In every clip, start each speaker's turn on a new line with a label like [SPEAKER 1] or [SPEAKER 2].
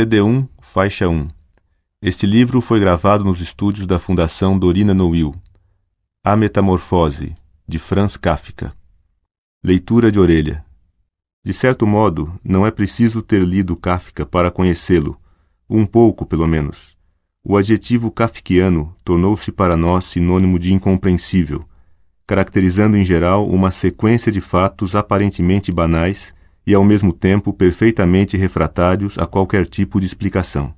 [SPEAKER 1] CD1, faixa 1. Este livro foi gravado nos estúdios da Fundação Dorina Noil. A Metamorfose, de Franz Kafka. Leitura de orelha. De certo modo, não é preciso ter lido Kafka para conhecê-lo, um pouco pelo menos. O adjetivo kafkiano tornou-se para nós sinônimo de incompreensível, caracterizando em geral uma sequência de fatos aparentemente banais e ao mesmo tempo perfeitamente refratários a qualquer tipo de explicação.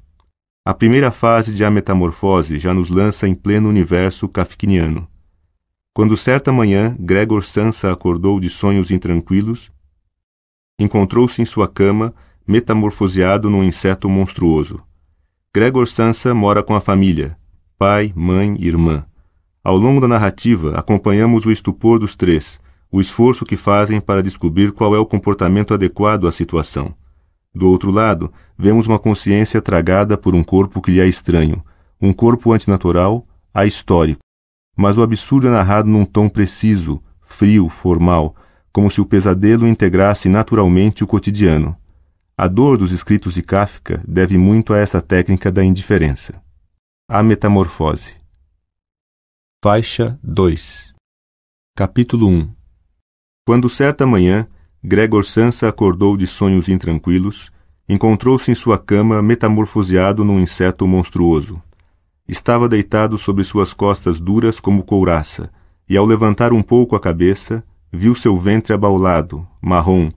[SPEAKER 1] A primeira fase de A Metamorfose já nos lança em pleno universo kafkiniano. Quando certa manhã Gregor Sansa acordou de sonhos intranquilos, encontrou-se em sua cama, metamorfoseado num inseto monstruoso. Gregor Sansa mora com a família, pai, mãe e irmã. Ao longo da narrativa, acompanhamos o estupor dos três, o esforço que fazem para descobrir qual é o comportamento adequado à situação. Do outro lado, vemos uma consciência tragada por um corpo que lhe é estranho, um corpo antinatural, ahistórico. Mas o absurdo é narrado num tom preciso, frio, formal, como se o pesadelo integrasse naturalmente o cotidiano. A dor dos escritos de Kafka deve muito a essa técnica da indiferença. A Metamorfose. Faixa 2 Capítulo 1 quando certa manhã Gregor Sansa acordou de sonhos intranquilos, encontrou-se em sua cama metamorfoseado num inseto monstruoso. Estava deitado sobre suas costas duras como couraça, e ao levantar um pouco a cabeça, viu seu ventre abaulado, marrom,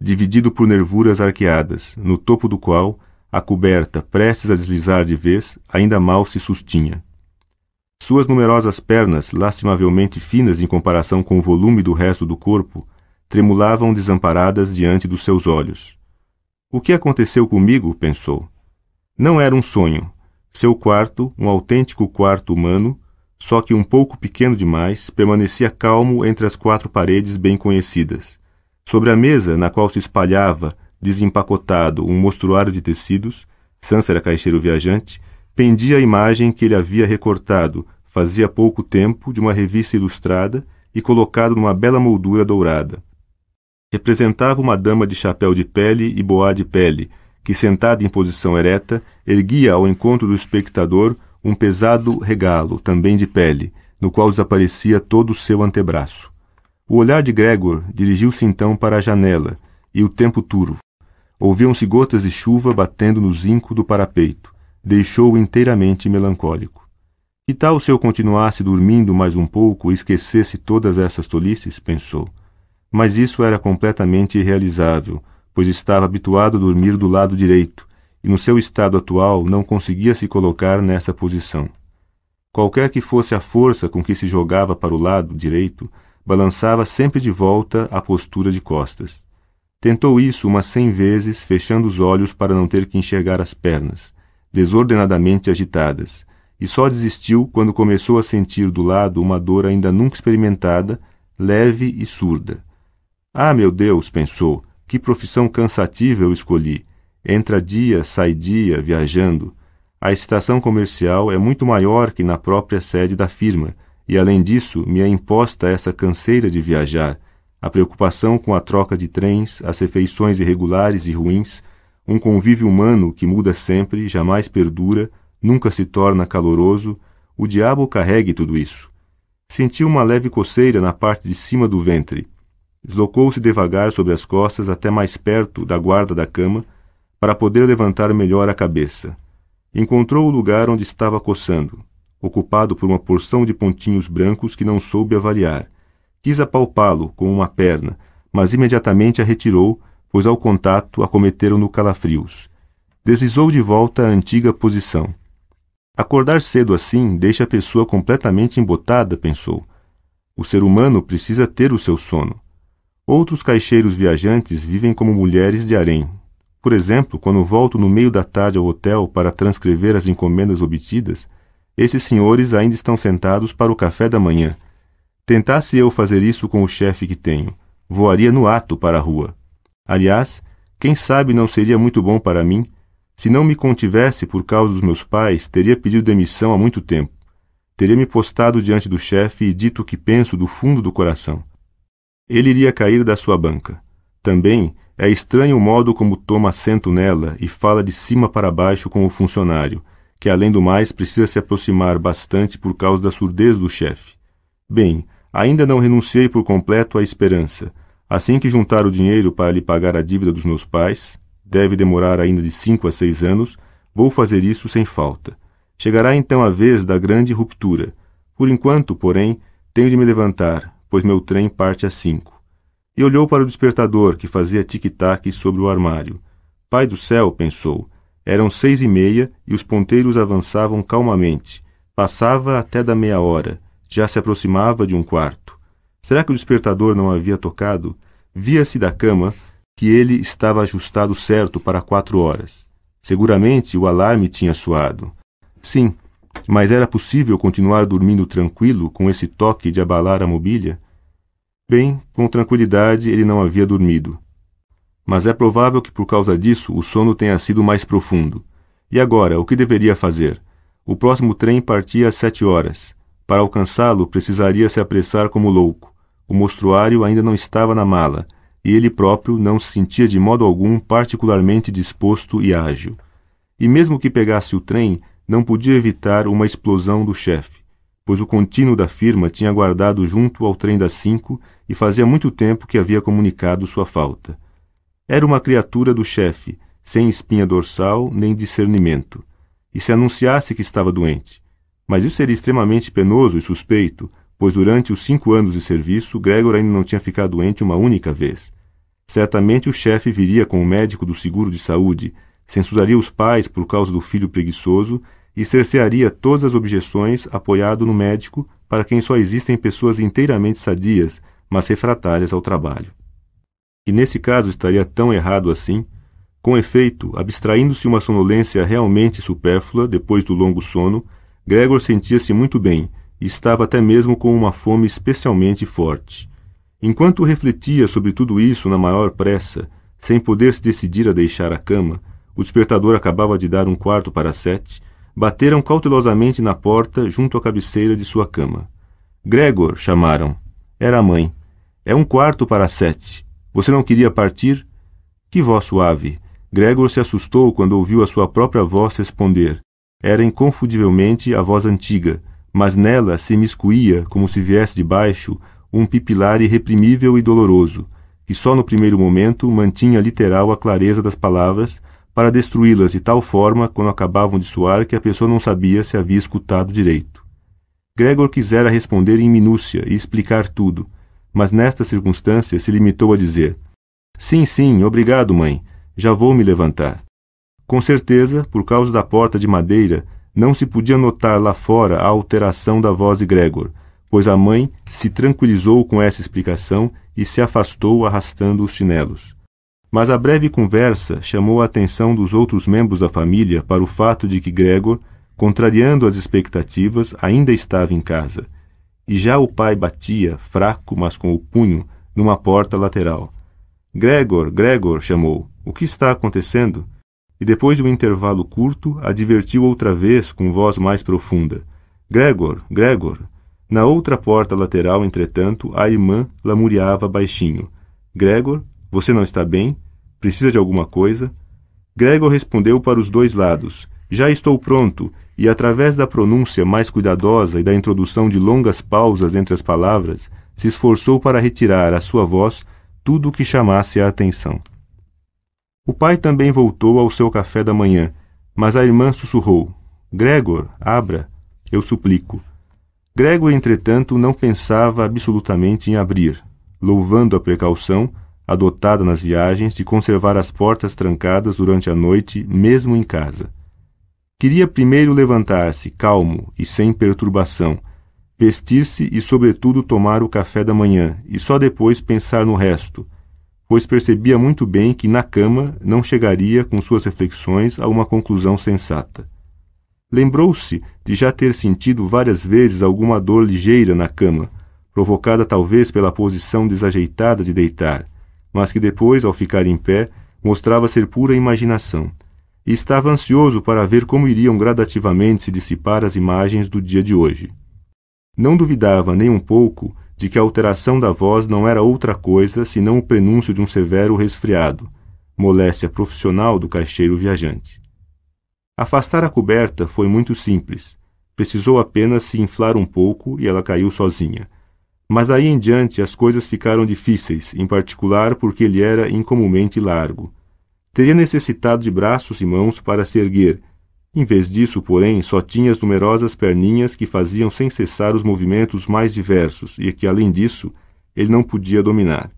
[SPEAKER 1] dividido por nervuras arqueadas, no topo do qual a coberta, prestes a deslizar de vez, ainda mal se sustinha. Suas numerosas pernas, lastimavelmente finas em comparação com o volume do resto do corpo, tremulavam desamparadas diante dos seus olhos. O que aconteceu comigo? pensou. Não era um sonho. Seu quarto, um autêntico quarto humano, só que um pouco pequeno demais, permanecia calmo entre as quatro paredes bem conhecidas. Sobre a mesa, na qual se espalhava, desempacotado, um mostruário de tecidos, Sans era caixeiro viajante, pendia a imagem que ele havia recortado, fazia pouco tempo, de uma revista ilustrada e colocado numa bela moldura dourada. Representava uma dama de chapéu de pele e boá de pele, que, sentada em posição ereta, erguia ao encontro do espectador um pesado regalo, também de pele, no qual desaparecia todo o seu antebraço. O olhar de Gregor dirigiu-se então para a janela, e o tempo turvo. Ouviam-se gotas de chuva batendo no zinco do parapeito deixou-o inteiramente melancólico. Que tal se eu continuasse dormindo mais um pouco e esquecesse todas essas tolices? pensou. Mas isso era completamente irrealizável, pois estava habituado a dormir do lado direito, e no seu estado atual não conseguia se colocar nessa posição. Qualquer que fosse a força com que se jogava para o lado direito, balançava sempre de volta à postura de costas. Tentou isso umas cem vezes, fechando os olhos para não ter que enxergar as pernas, desordenadamente agitadas, e só desistiu quando começou a sentir do lado uma dor ainda nunca experimentada, leve e surda. Ah, meu Deus, pensou, que profissão cansativa eu escolhi. Entra dia, sai dia, viajando. A excitação comercial é muito maior que na própria sede da firma, e além disso, me é imposta essa canseira de viajar, a preocupação com a troca de trens, as refeições irregulares e ruins, um convívio humano que muda sempre, jamais perdura, nunca se torna caloroso, o diabo carregue tudo isso. Sentiu uma leve coceira na parte de cima do ventre. Deslocou-se devagar sobre as costas até mais perto da guarda da cama, para poder levantar melhor a cabeça. Encontrou o lugar onde estava coçando, ocupado por uma porção de pontinhos brancos que não soube avaliar. Quis apalpá-lo com uma perna, mas imediatamente a retirou pois ao contato acometeram-no calafrios. Deslizou de volta à antiga posição. Acordar cedo assim deixa a pessoa completamente embotada, pensou. O ser humano precisa ter o seu sono. Outros caixeiros viajantes vivem como mulheres de harém. Por exemplo, quando volto no meio da tarde ao hotel para transcrever as encomendas obtidas, esses senhores ainda estão sentados para o café da manhã. Tentasse eu fazer isso com o chefe que tenho, voaria no ato para a rua. Aliás, quem sabe não seria muito bom para mim? Se não me contivesse por causa dos meus pais, teria pedido demissão há muito tempo. Teria me postado diante do chefe e dito o que penso do fundo do coração. Ele iria cair da sua banca. Também é estranho o modo como toma assento nela e fala de cima para baixo com o funcionário, que além do mais precisa se aproximar bastante por causa da surdez do chefe. Bem, ainda não renunciei por completo à esperança Assim que juntar o dinheiro para lhe pagar a dívida dos meus pais, deve demorar ainda de cinco a seis anos, vou fazer isso sem falta. Chegará então a vez da grande ruptura. Por enquanto, porém, tenho de me levantar, pois meu trem parte às cinco. E olhou para o despertador, que fazia tic-tac sobre o armário. Pai do céu, pensou. Eram seis e meia e os ponteiros avançavam calmamente. Passava até da meia hora. Já se aproximava de um quarto. Será que o despertador não havia tocado? Via-se da cama que ele estava ajustado certo para quatro horas. Seguramente o alarme tinha soado. Sim, mas era possível continuar dormindo tranquilo com esse toque de abalar a mobília? Bem, com tranquilidade ele não havia dormido. Mas é provável que por causa disso o sono tenha sido mais profundo. E agora, o que deveria fazer? O próximo trem partia às sete horas. Para alcançá-lo, precisaria se apressar como louco. O mostruário ainda não estava na mala, e ele próprio não se sentia de modo algum particularmente disposto e ágil. E mesmo que pegasse o trem, não podia evitar uma explosão do chefe, pois o contínuo da firma tinha guardado junto ao trem das cinco e fazia muito tempo que havia comunicado sua falta. Era uma criatura do chefe, sem espinha dorsal nem discernimento, e se anunciasse que estava doente. Mas isso seria extremamente penoso e suspeito, pois durante os cinco anos de serviço, Gregor ainda não tinha ficado doente uma única vez. Certamente o chefe viria com o médico do seguro de saúde, censuraria os pais por causa do filho preguiçoso e cercearia todas as objeções apoiado no médico, para quem só existem pessoas inteiramente sadias, mas refratárias ao trabalho. E nesse caso estaria tão errado assim? Com efeito, abstraindo-se uma sonolência realmente supérflua depois do longo sono, Gregor sentia-se muito bem, estava até mesmo com uma fome especialmente forte. Enquanto refletia sobre tudo isso na maior pressa, sem poder se decidir a deixar a cama, o despertador acabava de dar um quarto para sete, bateram cautelosamente na porta junto à cabeceira de sua cama. Gregor, chamaram. Era a mãe. É um quarto para sete. Você não queria partir? Que voz suave! Gregor se assustou quando ouviu a sua própria voz responder. Era inconfundivelmente a voz antiga, mas nela se miscuía, como se viesse de baixo, um pipilar irreprimível e doloroso, que só no primeiro momento mantinha literal a clareza das palavras, para destruí-las de tal forma quando acabavam de soar que a pessoa não sabia se havia escutado direito. Gregor quisera responder em minúcia e explicar tudo, mas nesta circunstância se limitou a dizer: Sim, sim, obrigado, mãe. Já vou me levantar. Com certeza, por causa da porta de madeira, não se podia notar lá fora a alteração da voz de Gregor, pois a mãe se tranquilizou com essa explicação e se afastou arrastando os chinelos. Mas a breve conversa chamou a atenção dos outros membros da família para o fato de que Gregor, contrariando as expectativas, ainda estava em casa. E já o pai batia, fraco mas com o punho, numa porta lateral. Gregor, Gregor, chamou. O que está acontecendo? e depois de um intervalo curto, advertiu outra vez com voz mais profunda: Gregor, Gregor. Na outra porta lateral, entretanto, a irmã lamuriava baixinho: Gregor, você não está bem? Precisa de alguma coisa? Gregor respondeu para os dois lados: Já estou pronto. E através da pronúncia mais cuidadosa e da introdução de longas pausas entre as palavras, se esforçou para retirar à sua voz tudo o que chamasse a atenção. O pai também voltou ao seu café da manhã, mas a irmã sussurrou: Gregor, abra, eu suplico. Gregor, entretanto, não pensava absolutamente em abrir, louvando a precaução adotada nas viagens de conservar as portas trancadas durante a noite, mesmo em casa. Queria primeiro levantar-se, calmo e sem perturbação, vestir-se e, sobretudo, tomar o café da manhã e só depois pensar no resto pois percebia muito bem que na cama não chegaria com suas reflexões a uma conclusão sensata. Lembrou-se de já ter sentido várias vezes alguma dor ligeira na cama, provocada talvez pela posição desajeitada de deitar, mas que depois, ao ficar em pé, mostrava ser pura imaginação. E estava ansioso para ver como iriam gradativamente se dissipar as imagens do dia de hoje. Não duvidava nem um pouco de que a alteração da voz não era outra coisa senão o prenúncio de um severo resfriado, moléstia profissional do caixeiro viajante. Afastar a coberta foi muito simples. Precisou apenas se inflar um pouco e ela caiu sozinha. Mas daí em diante as coisas ficaram difíceis, em particular porque ele era incomumente largo. Teria necessitado de braços e mãos para se erguer, em vez disso, porém, só tinha as numerosas perninhas que faziam sem cessar os movimentos mais diversos e que, além disso, ele não podia dominar.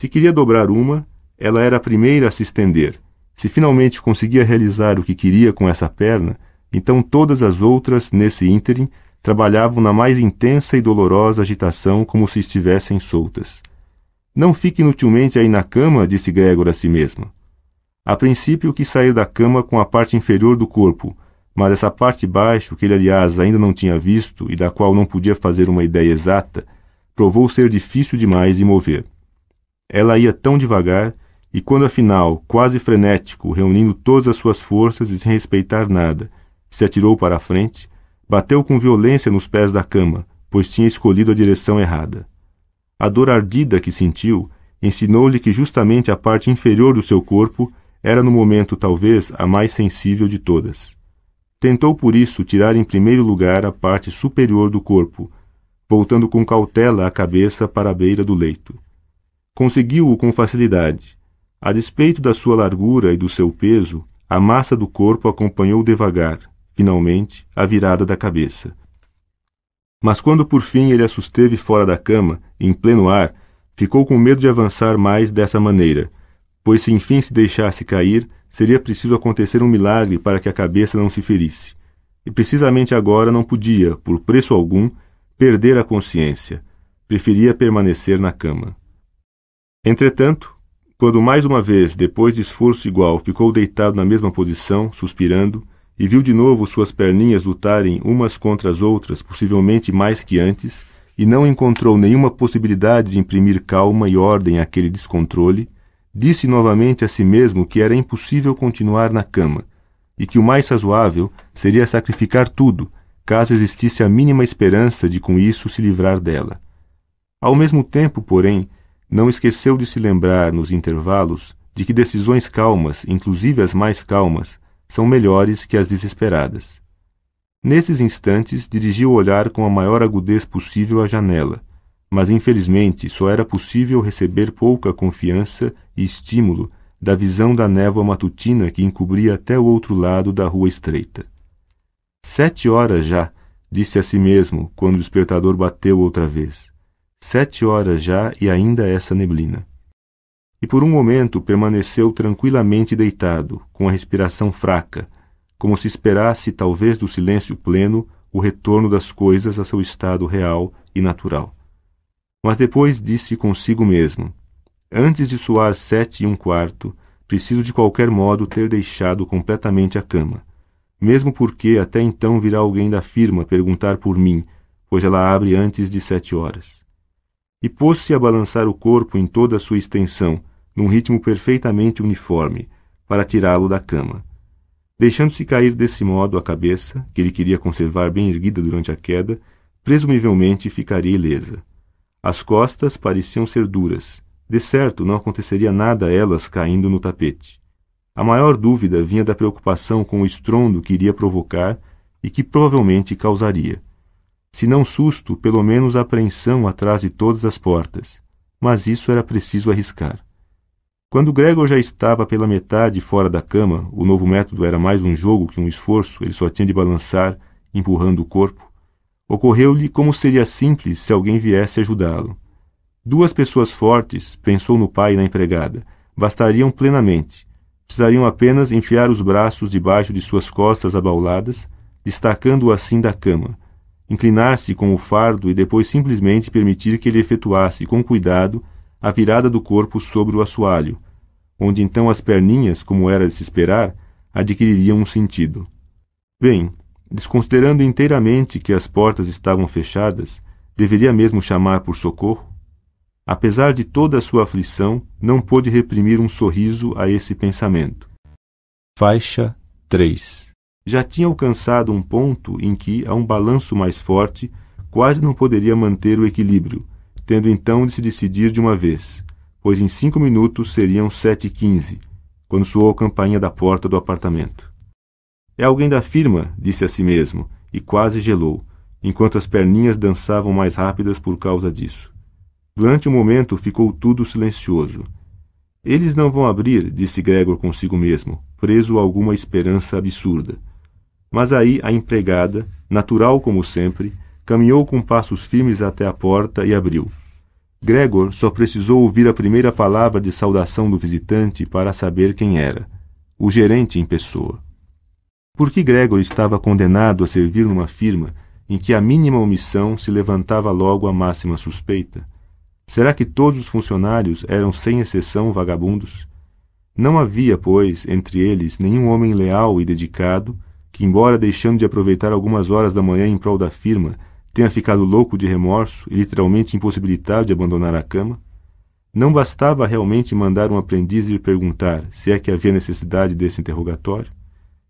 [SPEAKER 1] Se queria dobrar uma, ela era a primeira a se estender. Se finalmente conseguia realizar o que queria com essa perna, então todas as outras, nesse ínterim, trabalhavam na mais intensa e dolorosa agitação como se estivessem soltas. Não fique inutilmente aí na cama, disse Gregor a si mesma. A princípio quis sair da cama com a parte inferior do corpo, mas essa parte baixa, que ele aliás ainda não tinha visto e da qual não podia fazer uma ideia exata, provou ser difícil demais de mover. Ela ia tão devagar e quando afinal, quase frenético, reunindo todas as suas forças e sem respeitar nada, se atirou para a frente, bateu com violência nos pés da cama, pois tinha escolhido a direção errada. A dor ardida que sentiu ensinou-lhe que justamente a parte inferior do seu corpo era no momento, talvez, a mais sensível de todas. Tentou, por isso, tirar em primeiro lugar a parte superior do corpo, voltando com cautela a cabeça para a beira do leito. Conseguiu-o com facilidade. A despeito da sua largura e do seu peso, a massa do corpo acompanhou devagar, finalmente, a virada da cabeça. Mas quando por fim ele a susteve fora da cama, em pleno ar, ficou com medo de avançar mais dessa maneira, pois se enfim se deixasse cair, seria preciso acontecer um milagre para que a cabeça não se ferisse. E precisamente agora não podia, por preço algum, perder a consciência. Preferia permanecer na cama. Entretanto, quando mais uma vez, depois de esforço igual, ficou deitado na mesma posição, suspirando, e viu de novo suas perninhas lutarem umas contra as outras, possivelmente mais que antes, e não encontrou nenhuma possibilidade de imprimir calma e ordem àquele descontrole, disse novamente a si mesmo que era impossível continuar na cama e que o mais razoável seria sacrificar tudo, caso existisse a mínima esperança de com isso se livrar dela. Ao mesmo tempo, porém, não esqueceu de se lembrar nos intervalos de que decisões calmas, inclusive as mais calmas, são melhores que as desesperadas. Nesses instantes, dirigiu o olhar com a maior agudez possível à janela mas infelizmente só era possível receber pouca confiança e estímulo da visão da névoa matutina que encobria até o outro lado da rua estreita. Sete horas já, disse a si mesmo quando o despertador bateu outra vez. Sete horas já e ainda essa neblina. E por um momento permaneceu tranquilamente deitado, com a respiração fraca, como se esperasse, talvez do silêncio pleno, o retorno das coisas a seu estado real e natural. Mas depois disse consigo mesmo: Antes de soar sete e um quarto, preciso de qualquer modo ter deixado completamente a cama. Mesmo porque até então virá alguém da firma perguntar por mim, pois ela abre antes de sete horas. E pôs-se a balançar o corpo em toda a sua extensão, num ritmo perfeitamente uniforme, para tirá-lo da cama. Deixando-se cair desse modo a cabeça, que ele queria conservar bem erguida durante a queda, presumivelmente ficaria ilesa. As costas pareciam ser duras. De certo, não aconteceria nada a elas caindo no tapete. A maior dúvida vinha da preocupação com o estrondo que iria provocar e que provavelmente causaria. Se não susto, pelo menos apreensão atrás de todas as portas. Mas isso era preciso arriscar. Quando Gregor já estava pela metade fora da cama, o novo método era mais um jogo que um esforço, ele só tinha de balançar, empurrando o corpo. Ocorreu-lhe como seria simples se alguém viesse ajudá-lo. Duas pessoas fortes, pensou no pai e na empregada, bastariam plenamente. Precisariam apenas enfiar os braços debaixo de suas costas abauladas, destacando-o assim da cama, inclinar-se com o fardo e depois simplesmente permitir que ele efetuasse com cuidado a virada do corpo sobre o assoalho, onde então as perninhas, como era de se esperar, adquiririam um sentido. Bem, desconsiderando inteiramente que as portas estavam fechadas, deveria mesmo chamar por socorro? Apesar de toda a sua aflição, não pôde reprimir um sorriso a esse pensamento. Faixa 3 Já tinha alcançado um ponto em que, a um balanço mais forte, quase não poderia manter o equilíbrio, tendo então de se decidir de uma vez, pois em cinco minutos seriam sete e quinze, quando soou a campainha da porta do apartamento. É alguém da firma, disse a si mesmo, e quase gelou, enquanto as perninhas dançavam mais rápidas por causa disso. Durante um momento ficou tudo silencioso. Eles não vão abrir, disse Gregor consigo mesmo, preso a alguma esperança absurda. Mas aí a empregada, natural como sempre, caminhou com passos firmes até a porta e abriu. Gregor só precisou ouvir a primeira palavra de saudação do visitante para saber quem era. O gerente em pessoa porque Gregor estava condenado a servir numa firma em que a mínima omissão se levantava logo a máxima suspeita? Será que todos os funcionários eram sem exceção vagabundos? Não havia, pois, entre eles nenhum homem leal e dedicado que, embora deixando de aproveitar algumas horas da manhã em prol da firma, tenha ficado louco de remorso e literalmente impossibilitado de abandonar a cama? Não bastava realmente mandar um aprendiz lhe perguntar se é que havia necessidade desse interrogatório?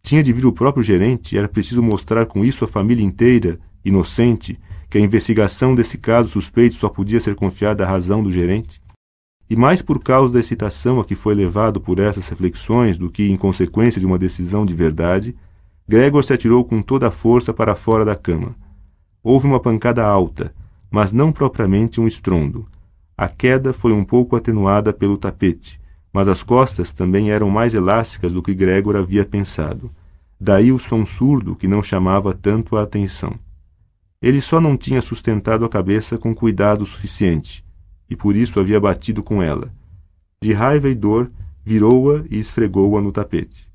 [SPEAKER 1] Tinha de vir o próprio gerente era preciso mostrar com isso à família inteira, inocente, que a investigação desse caso suspeito só podia ser confiada à razão do gerente? E mais por causa da excitação a que foi levado por essas reflexões do que em consequência de uma decisão de verdade, Gregor se atirou com toda a força para fora da cama. Houve uma pancada alta, mas não propriamente um estrondo. A queda foi um pouco atenuada pelo tapete, mas as costas também eram mais elásticas do que Gregor havia pensado. Daí o som surdo que não chamava tanto a atenção. Ele só não tinha sustentado a cabeça com cuidado suficiente, e por isso havia batido com ela. De raiva e dor, virou-a e esfregou-a no tapete.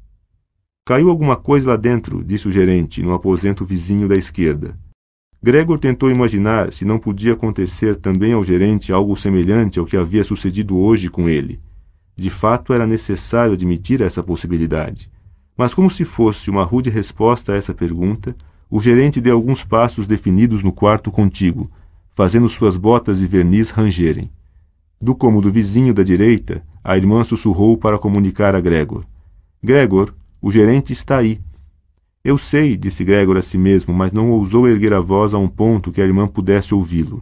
[SPEAKER 1] Caiu alguma coisa lá dentro, disse o gerente, no aposento vizinho da esquerda. Gregor tentou imaginar se não podia acontecer também ao gerente algo semelhante ao que havia sucedido hoje com ele. De fato, era necessário admitir essa possibilidade. Mas, como se fosse uma rude resposta a essa pergunta, o gerente deu alguns passos definidos no quarto contíguo, fazendo suas botas e verniz rangerem. Do cômodo vizinho da direita, a irmã sussurrou para comunicar a Gregor: Gregor, o gerente está aí. Eu sei, disse Gregor a si mesmo, mas não ousou erguer a voz a um ponto que a irmã pudesse ouvi-lo.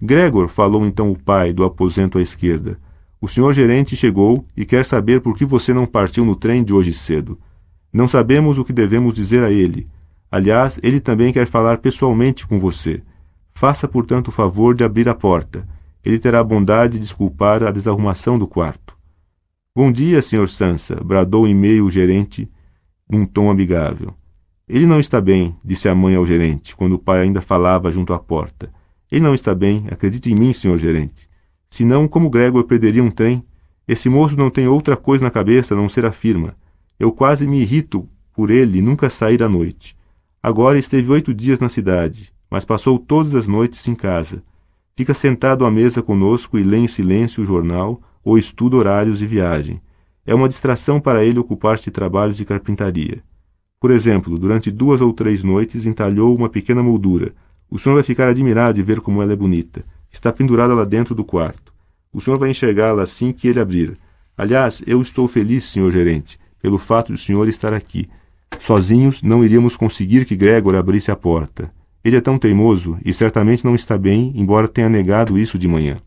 [SPEAKER 1] Gregor, falou então o pai do aposento à esquerda, o senhor gerente chegou e quer saber por que você não partiu no trem de hoje cedo. Não sabemos o que devemos dizer a ele. Aliás, ele também quer falar pessoalmente com você. Faça, portanto, o favor de abrir a porta. Ele terá a bondade de desculpar a desarrumação do quarto. Bom dia, senhor Sansa, bradou em meio o gerente num tom amigável. Ele não está bem, disse a mãe ao gerente, quando o pai ainda falava junto à porta. Ele não está bem, acredite em mim, senhor gerente. Senão, como Gregor perderia um trem? Esse moço não tem outra coisa na cabeça a não ser a firma. Eu quase me irrito por ele nunca sair à noite. Agora esteve oito dias na cidade, mas passou todas as noites em casa. Fica sentado à mesa conosco e lê em silêncio o jornal ou estuda horários e viagem. É uma distração para ele ocupar-se de trabalhos de carpintaria. Por exemplo, durante duas ou três noites entalhou uma pequena moldura. O senhor vai ficar admirado de ver como ela é bonita. Está pendurada lá dentro do quarto. O senhor vai enxergá-la assim que ele abrir. Aliás, eu estou feliz, senhor gerente, pelo fato do senhor estar aqui. Sozinhos não iríamos conseguir que Gregor abrisse a porta. Ele é tão teimoso e certamente não está bem, embora tenha negado isso de manhã.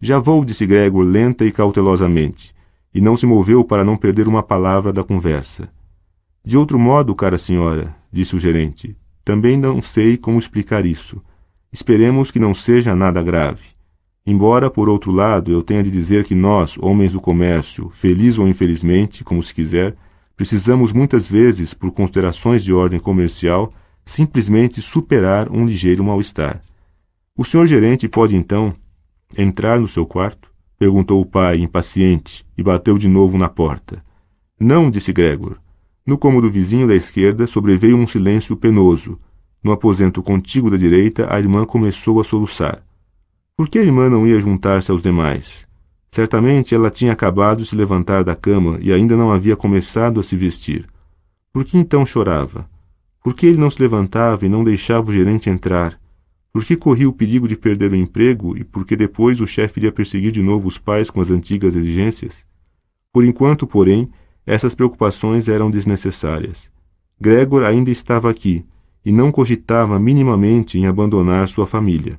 [SPEAKER 1] Já vou, disse Gregor lenta e cautelosamente, e não se moveu para não perder uma palavra da conversa. De outro modo, cara senhora, disse o gerente, também não sei como explicar isso. Esperemos que não seja nada grave. Embora, por outro lado, eu tenha de dizer que nós, homens do comércio, feliz ou infelizmente, como se quiser, precisamos muitas vezes, por considerações de ordem comercial, simplesmente superar um ligeiro mal-estar. O senhor gerente pode, então, entrar no seu quarto? perguntou o pai, impaciente, e bateu de novo na porta. Não, disse Gregor. No cômodo vizinho da esquerda sobreveio um silêncio penoso, no aposento contíguo da direita, a irmã começou a soluçar. Por que a irmã não ia juntar-se aos demais? Certamente ela tinha acabado de se levantar da cama e ainda não havia começado a se vestir. Por que então chorava? Por que ele não se levantava e não deixava o gerente entrar? Por que corria o perigo de perder o emprego e por que depois o chefe iria perseguir de novo os pais com as antigas exigências? Por enquanto, porém, essas preocupações eram desnecessárias. Gregor ainda estava aqui, e não cogitava minimamente em abandonar sua família.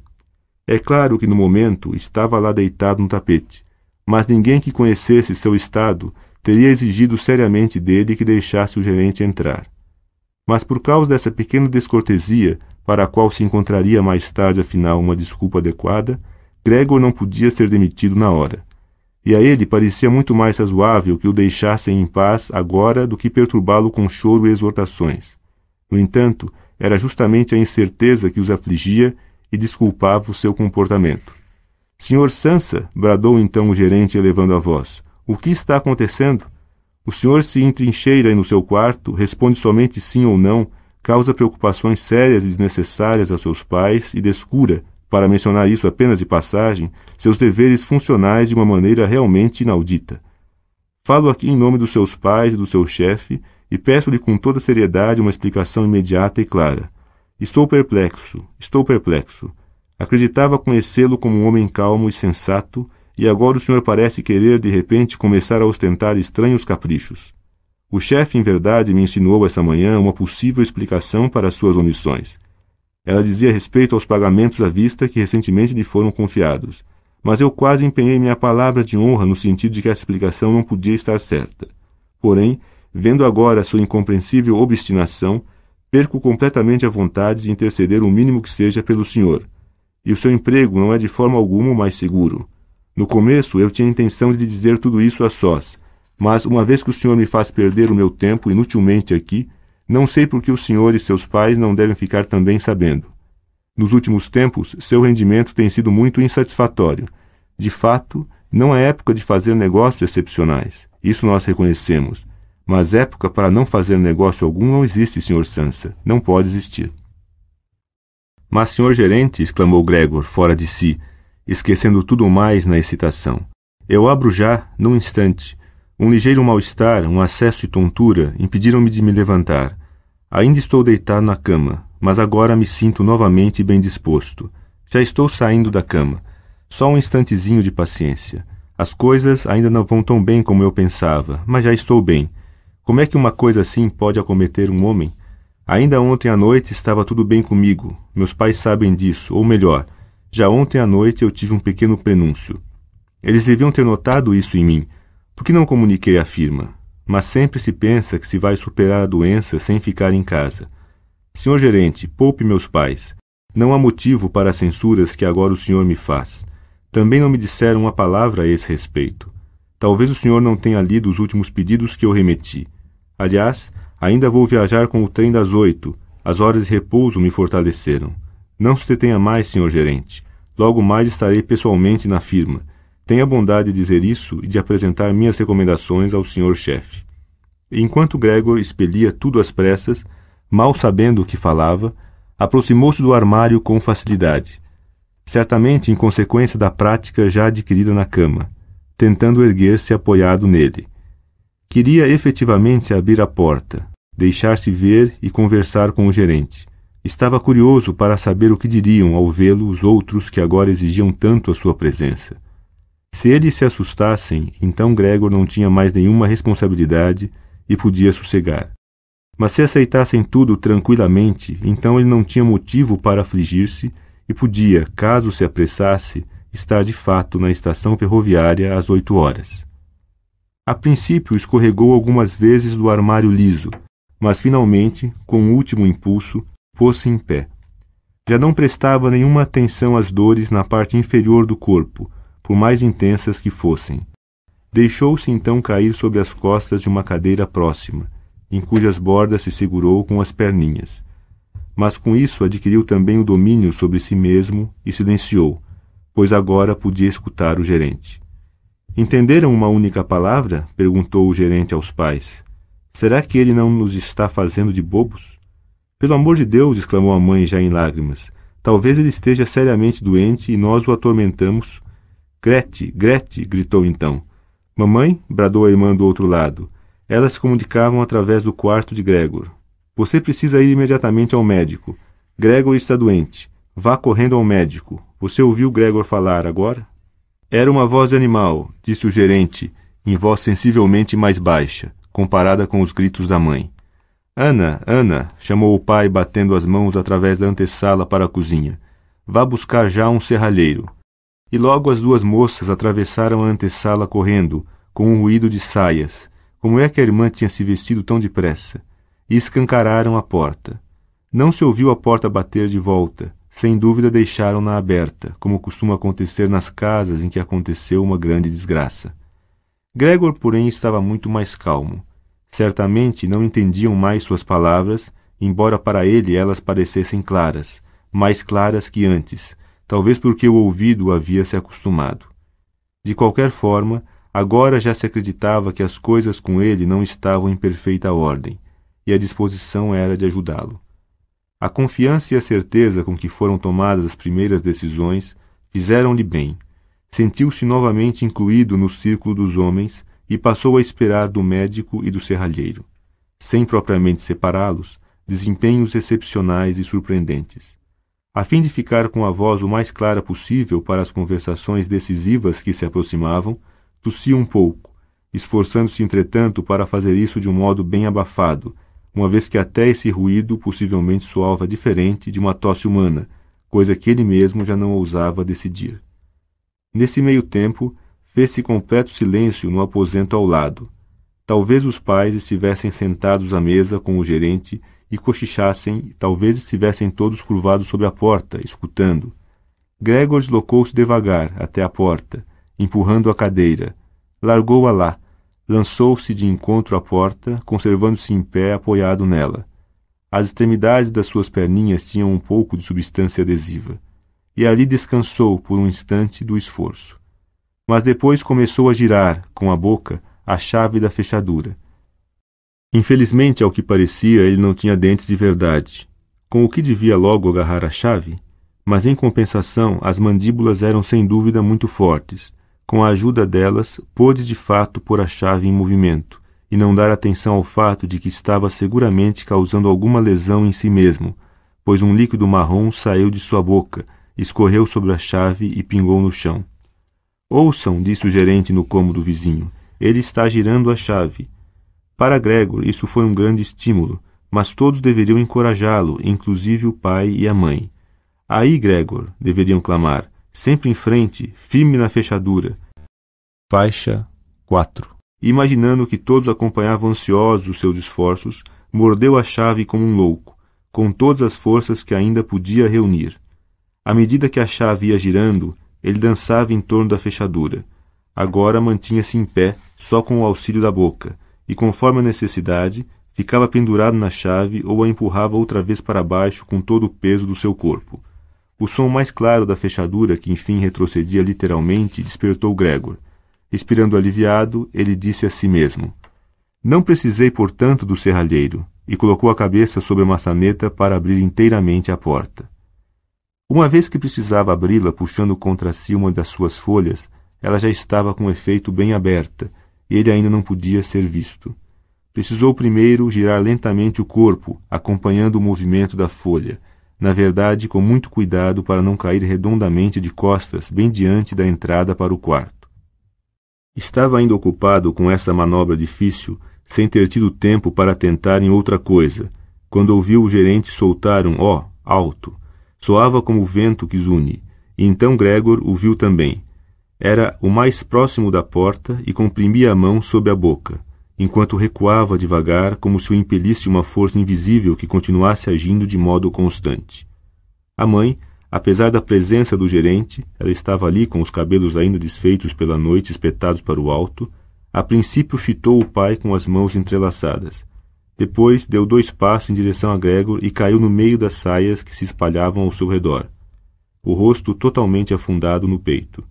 [SPEAKER 1] É claro que no momento estava lá deitado no tapete, mas ninguém que conhecesse seu estado teria exigido seriamente dele que deixasse o gerente entrar. Mas por causa dessa pequena descortesia, para a qual se encontraria mais tarde afinal uma desculpa adequada, Gregor não podia ser demitido na hora. E a ele parecia muito mais razoável que o deixassem em paz agora do que perturbá-lo com choro e exortações. No entanto, era justamente a incerteza que os afligia e desculpava o seu comportamento. Senhor Sansa, bradou então o gerente elevando a voz, o que está acontecendo? O senhor se entrincheira no seu quarto, responde somente sim ou não, causa preocupações sérias e desnecessárias aos seus pais e descura, para mencionar isso apenas de passagem, seus deveres funcionais de uma maneira realmente inaudita. Falo aqui em nome dos seus pais e do seu chefe, e peço-lhe com toda seriedade uma explicação imediata e clara. Estou perplexo, estou perplexo. Acreditava conhecê-lo como um homem calmo e sensato, e agora o senhor parece querer de repente começar a ostentar estranhos caprichos. O chefe, em verdade, me insinuou essa manhã uma possível explicação para as suas omissões. Ela dizia respeito aos pagamentos à vista que recentemente lhe foram confiados, mas eu quase empenhei minha palavra de honra no sentido de que essa explicação não podia estar certa. Porém, vendo agora sua incompreensível obstinação, perco completamente a vontade de interceder o mínimo que seja pelo senhor. E o seu emprego não é de forma alguma mais seguro. No começo eu tinha intenção de lhe dizer tudo isso a sós, mas uma vez que o senhor me faz perder o meu tempo inutilmente aqui, não sei por que o senhor e seus pais não devem ficar também sabendo. Nos últimos tempos, seu rendimento tem sido muito insatisfatório. De fato, não é época de fazer negócios excepcionais. Isso nós reconhecemos mas época para não fazer negócio algum não existe, senhor Sansa. Não pode existir. Mas, senhor gerente, exclamou Gregor, fora de si, esquecendo tudo mais na excitação. Eu abro já, num instante. Um ligeiro mal-estar, um acesso e tontura impediram-me de me levantar. Ainda estou deitado na cama, mas agora me sinto novamente bem disposto. Já estou saindo da cama. Só um instantezinho de paciência. As coisas ainda não vão tão bem como eu pensava, mas já estou bem. Como é que uma coisa assim pode acometer um homem? Ainda ontem à noite estava tudo bem comigo. Meus pais sabem disso, ou melhor, já ontem à noite eu tive um pequeno prenúncio. Eles deviam ter notado isso em mim. Por que não comuniquei a firma? Mas sempre se pensa que se vai superar a doença sem ficar em casa. Senhor gerente, poupe meus pais. Não há motivo para as censuras que agora o senhor me faz. Também não me disseram uma palavra a esse respeito. Talvez o senhor não tenha lido os últimos pedidos que eu remeti. Aliás, ainda vou viajar com o trem das oito. As horas de repouso me fortaleceram. Não se detenha mais, senhor gerente. Logo mais estarei pessoalmente na firma. Tenha a bondade de dizer isso e de apresentar minhas recomendações ao senhor chefe. Enquanto Gregor expelia tudo às pressas, mal sabendo o que falava, aproximou-se do armário com facilidade, certamente em consequência da prática já adquirida na cama, tentando erguer-se apoiado nele. Queria efetivamente abrir a porta, deixar-se ver e conversar com o gerente. Estava curioso para saber o que diriam ao vê-lo os outros que agora exigiam tanto a sua presença. Se eles se assustassem, então Gregor não tinha mais nenhuma responsabilidade e podia sossegar. Mas se aceitassem tudo tranquilamente, então ele não tinha motivo para afligir-se e podia, caso se apressasse, estar de fato na estação ferroviária às oito horas. A princípio escorregou algumas vezes do armário liso, mas finalmente, com o um último impulso, pôs-se em pé. Já não prestava nenhuma atenção às dores na parte inferior do corpo, por mais intensas que fossem. Deixou-se então cair sobre as costas de uma cadeira próxima, em cujas bordas se segurou com as perninhas. Mas com isso adquiriu também o domínio sobre si mesmo e silenciou, pois agora podia escutar o gerente. Entenderam uma única palavra? perguntou o gerente aos pais. Será que ele não nos está fazendo de bobos? Pelo amor de Deus! exclamou a mãe, já em lágrimas. Talvez ele esteja seriamente doente e nós o atormentamos. Grete, Grete! gritou então. Mamãe? bradou a irmã do outro lado. Elas se comunicavam através do quarto de Gregor. Você precisa ir imediatamente ao médico. Gregor está doente. Vá correndo ao médico. Você ouviu Gregor falar agora? Era uma voz de animal, disse o gerente, em voz sensivelmente mais baixa, comparada com os gritos da mãe. Ana, Ana, chamou o pai, batendo as mãos através da antessala para a cozinha. Vá buscar já um serralheiro. E logo as duas moças atravessaram a antessala correndo, com um ruído de saias. Como é que a irmã tinha se vestido tão depressa? E escancararam a porta. Não se ouviu a porta bater de volta sem dúvida deixaram-na aberta, como costuma acontecer nas casas em que aconteceu uma grande desgraça. Gregor, porém, estava muito mais calmo. Certamente não entendiam mais suas palavras, embora para ele elas parecessem claras, mais claras que antes, talvez porque o ouvido havia se acostumado. De qualquer forma, agora já se acreditava que as coisas com ele não estavam em perfeita ordem, e a disposição era de ajudá-lo. A confiança e a certeza com que foram tomadas as primeiras decisões fizeram-lhe bem. Sentiu-se novamente incluído no círculo dos homens e passou a esperar do médico e do serralheiro, sem propriamente separá-los, desempenhos excepcionais e surpreendentes. A fim de ficar com a voz o mais clara possível para as conversações decisivas que se aproximavam, tossia um pouco, esforçando-se, entretanto, para fazer isso de um modo bem abafado, uma vez que até esse ruído possivelmente soava diferente de uma tosse humana, coisa que ele mesmo já não ousava decidir. Nesse meio tempo, fez-se completo silêncio no aposento ao lado. Talvez os pais estivessem sentados à mesa com o gerente e cochichassem, talvez estivessem todos curvados sobre a porta, escutando. Gregor deslocou-se devagar até a porta, empurrando a cadeira. Largou-a lá, lançou-se de encontro à porta, conservando-se em pé apoiado nela. As extremidades das suas perninhas tinham um pouco de substância adesiva, e ali descansou por um instante do esforço. Mas depois começou a girar, com a boca, a chave da fechadura. Infelizmente, ao que parecia, ele não tinha dentes de verdade, com o que devia logo agarrar a chave, mas em compensação as mandíbulas eram sem dúvida muito fortes com a ajuda delas, pôde de fato pôr a chave em movimento e não dar atenção ao fato de que estava seguramente causando alguma lesão em si mesmo, pois um líquido marrom saiu de sua boca, escorreu sobre a chave e pingou no chão. Ouçam, disse o gerente no cômodo vizinho, ele está girando a chave. Para Gregor, isso foi um grande estímulo, mas todos deveriam encorajá-lo, inclusive o pai e a mãe. Aí, Gregor, deveriam clamar, sempre em frente, firme na fechadura. Faixa 4. Imaginando que todos acompanhavam ansiosos seus esforços, mordeu a chave como um louco, com todas as forças que ainda podia reunir. À medida que a chave ia girando, ele dançava em torno da fechadura. Agora mantinha-se em pé só com o auxílio da boca, e conforme a necessidade, ficava pendurado na chave ou a empurrava outra vez para baixo com todo o peso do seu corpo. O som mais claro da fechadura, que enfim retrocedia literalmente, despertou Gregor. Respirando aliviado, ele disse a si mesmo: Não precisei, portanto, do serralheiro, e colocou a cabeça sobre a maçaneta para abrir inteiramente a porta. Uma vez que precisava abri-la puxando contra si uma das suas folhas, ela já estava com efeito bem aberta, e ele ainda não podia ser visto. Precisou primeiro girar lentamente o corpo, acompanhando o movimento da folha na verdade com muito cuidado para não cair redondamente de costas bem diante da entrada para o quarto. Estava ainda ocupado com essa manobra difícil, sem ter tido tempo para tentar em outra coisa, quando ouviu o gerente soltar um ó oh! alto. Soava como o vento que zune, e então Gregor o viu também. Era o mais próximo da porta e comprimia a mão sob a boca enquanto recuava devagar, como se o impelisse uma força invisível que continuasse agindo de modo constante. A mãe, apesar da presença do gerente, ela estava ali com os cabelos ainda desfeitos pela noite espetados para o alto. A princípio fitou o pai com as mãos entrelaçadas. Depois deu dois passos em direção a Gregor e caiu no meio das saias que se espalhavam ao seu redor, o rosto totalmente afundado no peito.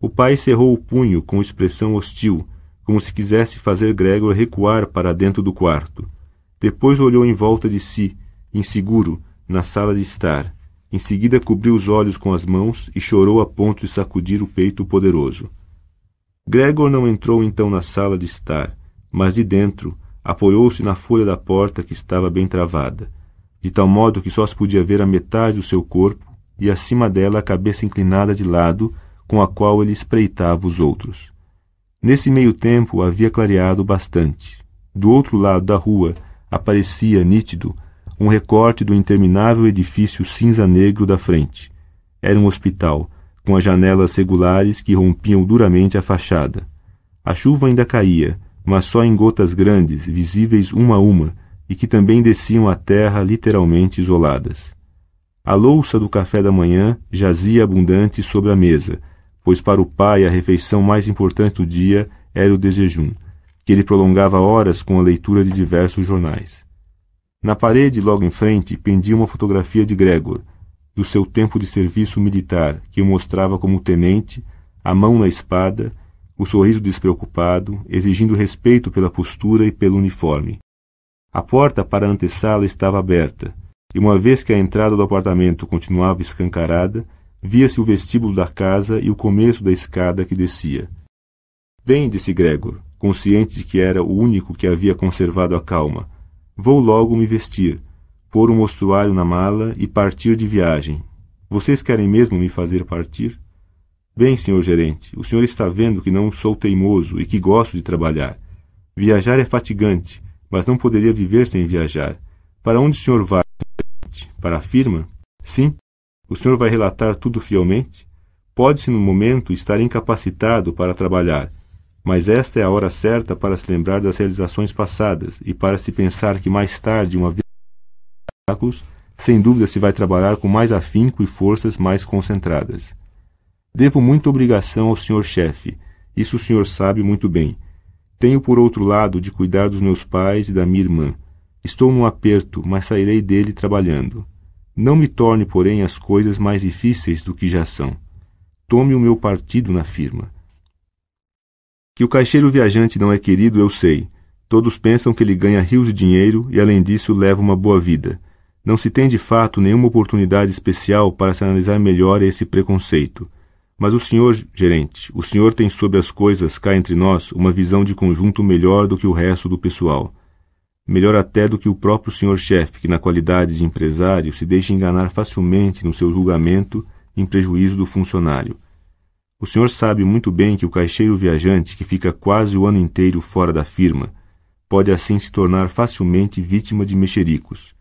[SPEAKER 1] O pai cerrou o punho com expressão hostil, como se quisesse fazer Gregor recuar para dentro do quarto. Depois olhou em volta de si, inseguro, na sala de estar. Em seguida cobriu os olhos com as mãos e chorou a ponto de sacudir o peito poderoso. Gregor não entrou então na sala de estar, mas de dentro apoiou-se na folha da porta que estava bem travada, de tal modo que só se podia ver a metade do seu corpo e acima dela a cabeça inclinada de lado com a qual ele espreitava os outros. Nesse meio tempo havia clareado bastante. Do outro lado da rua aparecia nítido um recorte do interminável edifício cinza-negro da frente. Era um hospital, com as janelas regulares que rompiam duramente a fachada. A chuva ainda caía, mas só em gotas grandes, visíveis uma a uma, e que também desciam à terra literalmente isoladas. A louça do café da manhã jazia abundante sobre a mesa, pois para o pai a refeição mais importante do dia era o de jejum, que ele prolongava horas com a leitura de diversos jornais. Na parede, logo em frente, pendia uma fotografia de Gregor, do seu tempo de serviço militar, que o mostrava como tenente, a mão na espada, o sorriso despreocupado, exigindo respeito pela postura e pelo uniforme. A porta para a antessala estava aberta, e uma vez que a entrada do apartamento continuava escancarada, via-se o vestíbulo da casa e o começo da escada que descia. Bem, disse Gregor, consciente de que era o único que havia conservado a calma. Vou logo me vestir, pôr um mostruário na mala e partir de viagem. Vocês querem mesmo me fazer partir? Bem, senhor gerente, o senhor está vendo que não sou teimoso e que gosto de trabalhar. Viajar é fatigante, mas não poderia viver sem viajar. Para onde o senhor vai? Para a firma? Sim, o senhor vai relatar tudo fielmente? Pode-se, no momento, estar incapacitado para trabalhar, mas esta é a hora certa para se lembrar das realizações passadas e para se pensar que mais tarde, uma vez obstáculos, sem dúvida se vai trabalhar com mais afinco e forças mais concentradas. Devo muita obrigação ao senhor chefe, isso o senhor sabe muito bem. Tenho, por outro lado, de cuidar dos meus pais e da minha irmã. Estou num aperto, mas sairei dele trabalhando. Não me torne, porém, as coisas mais difíceis do que já são. Tome o meu partido na firma. Que o caixeiro viajante não é querido, eu sei. Todos pensam que ele ganha rios de dinheiro e, além disso, leva uma boa vida. Não se tem de fato nenhuma oportunidade especial para se analisar melhor esse preconceito. Mas o senhor, gerente, o senhor tem sobre as coisas cá entre nós uma visão de conjunto melhor do que o resto do pessoal melhor até do que o próprio senhor chefe, que, na qualidade de empresário, se deixa enganar facilmente no seu julgamento em prejuízo do funcionário. O senhor sabe muito bem que o caixeiro viajante, que fica quase o ano inteiro fora da firma, pode assim se tornar facilmente vítima de mexericos,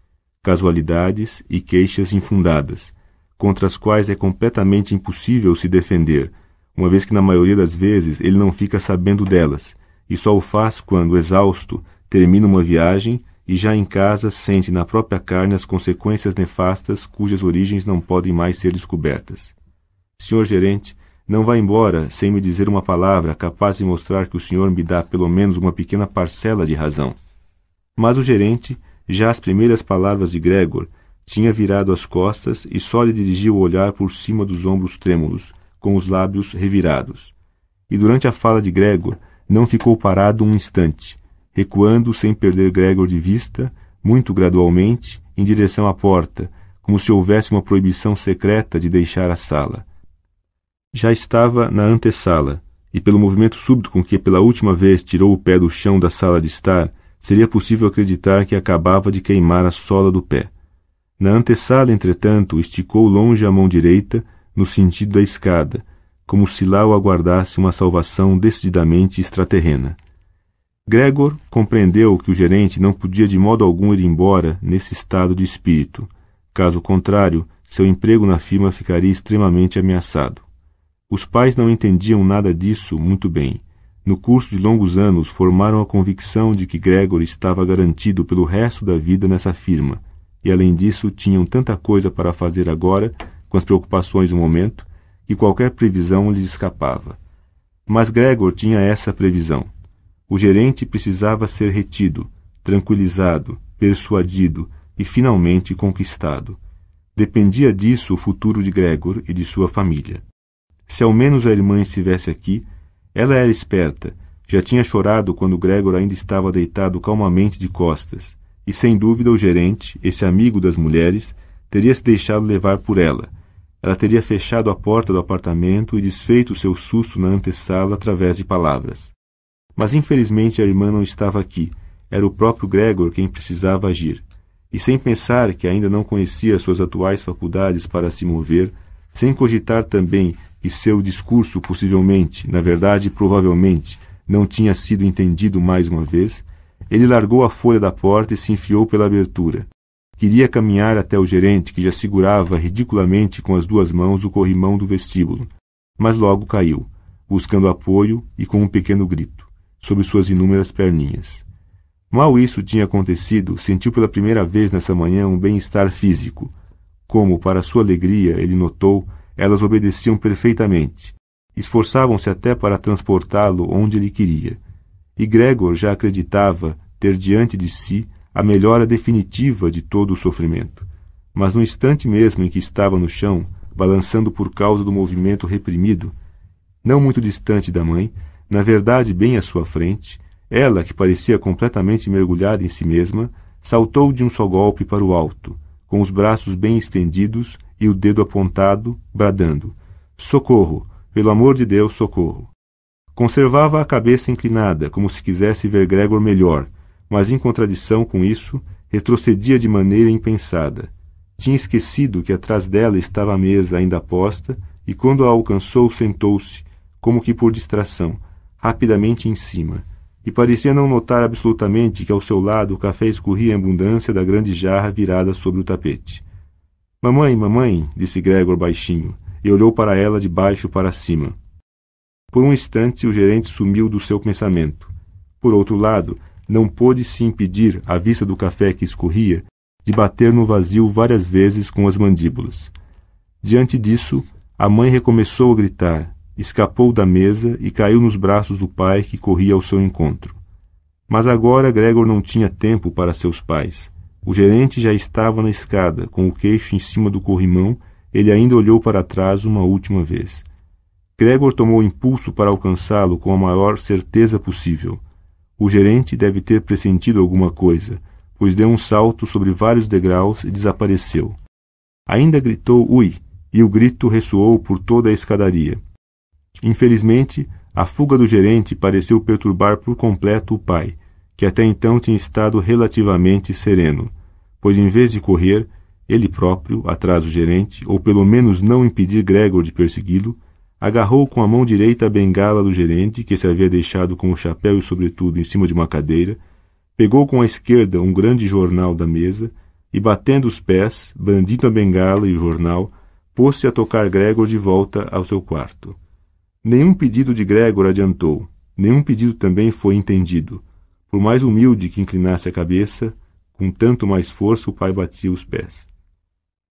[SPEAKER 1] casualidades e queixas infundadas, contra as quais é completamente impossível se defender, uma vez que na maioria das vezes ele não fica sabendo delas, e só o faz quando, exausto, termina uma viagem e já em casa sente na própria carne as consequências nefastas cujas origens não podem mais ser descobertas. Senhor gerente, não vá embora sem me dizer uma palavra capaz de mostrar que o senhor me dá pelo menos uma pequena parcela de razão. Mas o gerente, já às primeiras palavras de Gregor, tinha virado as costas e só lhe dirigiu o olhar por cima dos ombros trêmulos, com os lábios revirados. E durante a fala de Gregor, não ficou parado um instante, recuando sem perder Gregor de vista, muito gradualmente, em direção à porta, como se houvesse uma proibição secreta de deixar a sala. Já estava na antessala, e pelo movimento súbito com que pela última vez tirou o pé do chão da sala de estar, seria possível acreditar que acabava de queimar a sola do pé. Na antessala, entretanto, esticou longe a mão direita, no sentido da escada, como se lá o aguardasse uma salvação decididamente extraterrena. Gregor compreendeu que o gerente não podia de modo algum ir embora nesse estado de espírito. Caso contrário, seu emprego na firma ficaria extremamente ameaçado. Os pais não entendiam nada disso muito bem. No curso de longos anos, formaram a convicção de que Gregor estava garantido pelo resto da vida nessa firma, e além disso, tinham tanta coisa para fazer agora, com as preocupações do momento, que qualquer previsão lhes escapava. Mas Gregor tinha essa previsão o gerente precisava ser retido, tranquilizado, persuadido e finalmente conquistado. Dependia disso o futuro de Gregor e de sua família. Se ao menos a irmã estivesse aqui, ela era esperta, já tinha chorado quando Gregor ainda estava deitado calmamente de costas, e sem dúvida o gerente, esse amigo das mulheres, teria se deixado levar por ela. Ela teria fechado a porta do apartamento e desfeito o seu susto na antessala através de palavras. Mas infelizmente a irmã não estava aqui. Era o próprio Gregor quem precisava agir. E sem pensar que ainda não conhecia suas atuais faculdades para se mover, sem cogitar também que seu discurso possivelmente, na verdade provavelmente, não tinha sido entendido mais uma vez, ele largou a folha da porta e se enfiou pela abertura. Queria caminhar até o gerente, que já segurava ridiculamente com as duas mãos o corrimão do vestíbulo, mas logo caiu, buscando apoio e com um pequeno grito sob suas inúmeras perninhas. Mal isso tinha acontecido, sentiu pela primeira vez nessa manhã um bem-estar físico. Como, para sua alegria, ele notou, elas obedeciam perfeitamente. Esforçavam-se até para transportá-lo onde ele queria. E Gregor já acreditava ter diante de si a melhora definitiva de todo o sofrimento. Mas no instante mesmo em que estava no chão, balançando por causa do movimento reprimido, não muito distante da mãe, na verdade bem à sua frente, ela, que parecia completamente mergulhada em si mesma, saltou de um só golpe para o alto, com os braços bem estendidos e o dedo apontado, bradando: Socorro! Pelo amor de Deus, socorro! Conservava a cabeça inclinada, como se quisesse ver Gregor melhor, mas em contradição com isso, retrocedia de maneira impensada. Tinha esquecido que atrás dela estava a mesa ainda posta e, quando a alcançou, sentou-se, como que por distração, rapidamente em cima, e parecia não notar absolutamente que ao seu lado o café escorria em abundância da grande jarra virada sobre o tapete. Mamãe, mamãe, disse Gregor baixinho, e olhou para ela de baixo para cima. Por um instante o gerente sumiu do seu pensamento. Por outro lado, não pôde se impedir, à vista do café que escorria, de bater no vazio várias vezes com as mandíbulas. Diante disso, a mãe recomeçou a gritar, escapou da mesa e caiu nos braços do pai que corria ao seu encontro. Mas agora Gregor não tinha tempo para seus pais. O gerente já estava na escada, com o queixo em cima do corrimão, ele ainda olhou para trás uma última vez. Gregor tomou impulso para alcançá-lo com a maior certeza possível. O gerente deve ter pressentido alguma coisa, pois deu um salto sobre vários degraus e desapareceu. Ainda gritou ui, e o grito ressoou por toda a escadaria. Infelizmente, a fuga do gerente pareceu perturbar por completo o pai, que até então tinha estado relativamente sereno, pois em vez de correr, ele próprio, atrás do gerente, ou pelo menos não impedir Gregor de persegui-lo, agarrou com a mão direita a bengala do gerente, que se havia deixado com o chapéu e sobretudo em cima de uma cadeira, pegou com a esquerda um grande jornal da mesa e, batendo os pés, brandindo a bengala e o jornal, pôs-se a tocar Gregor de volta ao seu quarto. Nenhum pedido de Gregor adiantou, nenhum pedido também foi entendido. Por mais humilde que inclinasse a cabeça, com tanto mais força o pai batia os pés.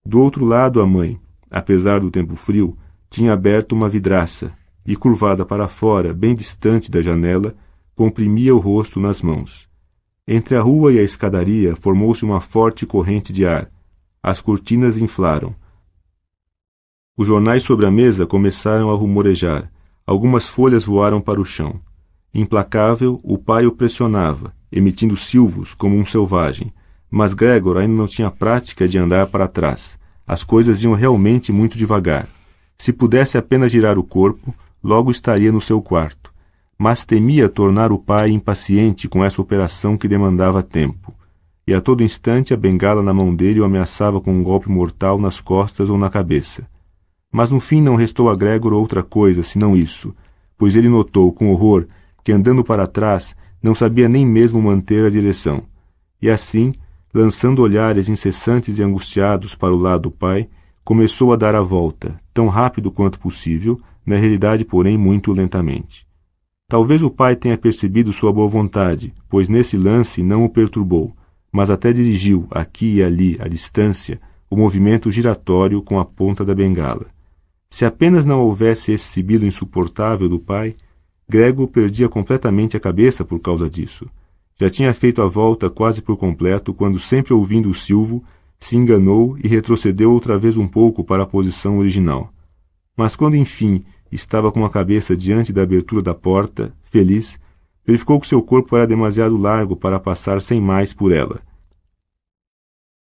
[SPEAKER 1] Do outro lado, a mãe, apesar do tempo frio, tinha aberto uma vidraça e, curvada para fora, bem distante da janela, comprimia o rosto nas mãos. Entre a rua e a escadaria formou-se uma forte corrente de ar. As cortinas inflaram. Os jornais sobre a mesa começaram a rumorejar. Algumas folhas voaram para o chão. Implacável, o pai o pressionava, emitindo silvos como um selvagem, mas Gregor ainda não tinha prática de andar para trás. As coisas iam realmente muito devagar. Se pudesse apenas girar o corpo, logo estaria no seu quarto. Mas temia tornar o pai impaciente com essa operação que demandava tempo. E a todo instante a bengala na mão dele o ameaçava com um golpe mortal nas costas ou na cabeça. Mas no fim não restou a Gregor outra coisa senão isso, pois ele notou com horror que andando para trás não sabia nem mesmo manter a direção. E assim, lançando olhares incessantes e angustiados para o lado do pai, começou a dar a volta, tão rápido quanto possível, na realidade, porém, muito lentamente. Talvez o pai tenha percebido sua boa vontade, pois nesse lance não o perturbou, mas até dirigiu, aqui e ali, à distância, o movimento giratório com a ponta da bengala. Se apenas não houvesse esse sibilo insuportável do pai, Grego perdia completamente a cabeça por causa disso. Já tinha feito a volta quase por completo quando, sempre ouvindo o silvo, se enganou e retrocedeu outra vez um pouco para a posição original. Mas quando, enfim, estava com a cabeça diante da abertura da porta, feliz, verificou que seu corpo era demasiado largo para passar sem mais por ela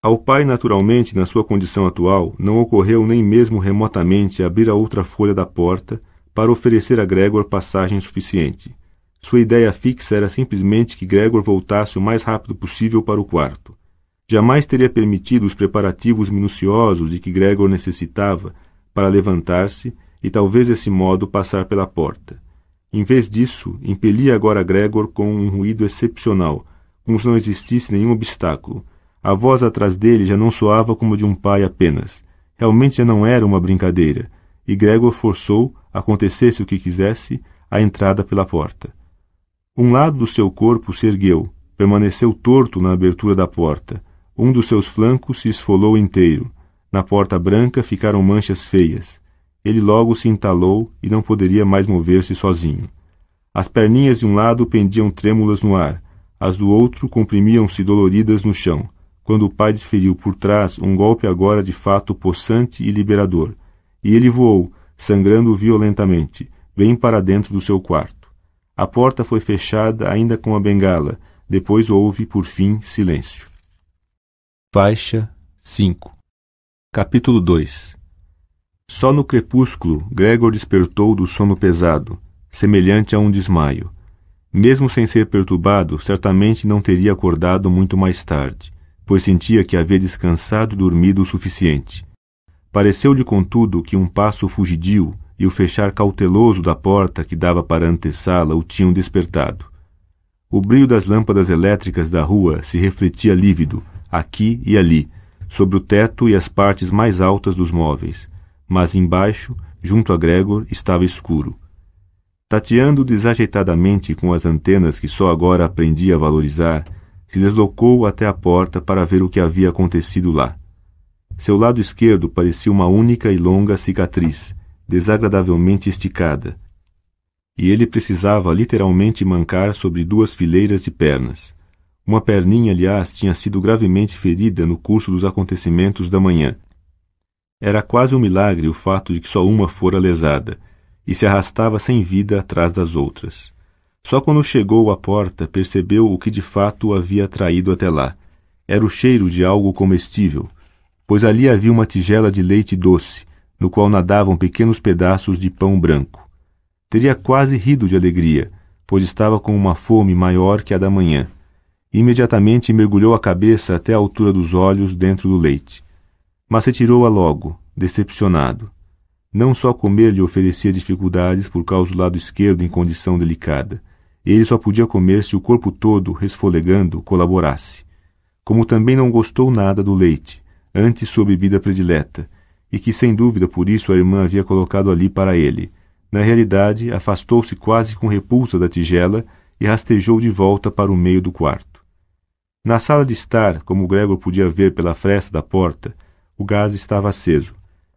[SPEAKER 1] ao pai, naturalmente, na sua condição atual, não ocorreu nem mesmo remotamente abrir a outra folha da porta para oferecer a Gregor passagem suficiente. Sua ideia fixa era simplesmente que Gregor voltasse o mais rápido possível para o quarto. Jamais teria permitido os preparativos minuciosos de que Gregor necessitava para levantar-se e talvez desse modo passar pela porta. Em vez disso, impelia agora Gregor com um ruído excepcional, como se não existisse nenhum obstáculo a voz atrás dele já não soava como de um pai apenas. Realmente já não era uma brincadeira, e Gregor forçou, acontecesse o que quisesse, a entrada pela porta. Um lado do seu corpo se ergueu, permaneceu torto na abertura da porta. Um dos seus flancos se esfolou inteiro. Na porta branca ficaram manchas feias. Ele logo se entalou e não poderia mais mover-se sozinho. As perninhas de um lado pendiam trêmulas no ar, as do outro comprimiam-se doloridas no chão quando o pai desferiu por trás um golpe agora de fato possante e liberador, e ele voou, sangrando violentamente, bem para dentro do seu quarto. A porta foi fechada ainda com a bengala, depois houve, por fim, silêncio. Faixa 5 Capítulo 2 Só no crepúsculo, Gregor despertou do sono pesado, semelhante a um desmaio. Mesmo sem ser perturbado, certamente não teria acordado muito mais tarde pois sentia que havia descansado e dormido o suficiente. Pareceu-lhe, contudo, que um passo fugidio e o fechar cauteloso da porta que dava para a antessala o tinham despertado. O brilho das lâmpadas elétricas da rua se refletia lívido, aqui e ali, sobre o teto e as partes mais altas dos móveis, mas embaixo, junto a Gregor, estava escuro. Tateando desajeitadamente com as antenas que só agora aprendia a valorizar, se deslocou até a porta para ver o que havia acontecido lá. Seu lado esquerdo parecia uma única e longa cicatriz, desagradavelmente esticada, e ele precisava literalmente mancar sobre duas fileiras de pernas. Uma perninha, aliás, tinha sido gravemente ferida no curso dos acontecimentos da manhã. Era quase um milagre o fato de que só uma fora lesada, e se arrastava sem vida atrás das outras. Só quando chegou à porta percebeu o que de fato o havia traído até lá. Era o cheiro de algo comestível, pois ali havia uma tigela de leite doce, no qual nadavam pequenos pedaços de pão branco. Teria quase rido de alegria, pois estava com uma fome maior que a da manhã. Imediatamente mergulhou a cabeça até a altura dos olhos dentro do leite. Mas retirou-a logo, decepcionado. Não só comer lhe oferecia dificuldades por causa do lado esquerdo em condição delicada ele só podia comer se o corpo todo, resfolegando, colaborasse. Como também não gostou nada do leite, antes sua bebida predileta, e que sem dúvida por isso a irmã havia colocado ali para ele. Na realidade, afastou-se quase com repulsa da tigela e rastejou de volta para o meio do quarto. Na sala de estar, como Gregor podia ver pela fresta da porta, o gás estava aceso.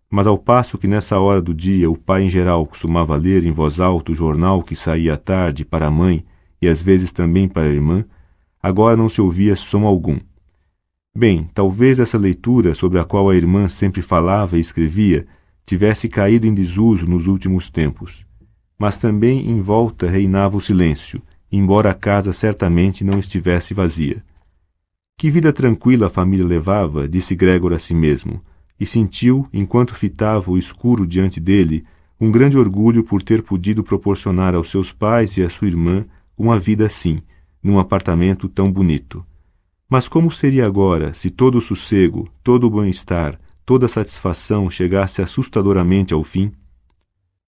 [SPEAKER 1] Mas ao passo que nessa hora do dia o pai em geral costumava ler em voz alta o jornal que saía à tarde para a mãe e às vezes também para a irmã, agora não se ouvia som algum. Bem, talvez essa leitura sobre a qual a irmã sempre falava e escrevia tivesse caído em desuso nos últimos tempos. Mas também em volta reinava o silêncio, embora a casa certamente não estivesse vazia. Que vida tranquila a família levava, disse Gregor a si mesmo e sentiu, enquanto fitava o escuro diante dele, um grande orgulho por ter podido proporcionar aos seus pais e à sua irmã uma vida assim, num apartamento tão bonito. Mas como seria agora se todo o sossego, todo o bem-estar, toda a satisfação chegasse assustadoramente ao fim?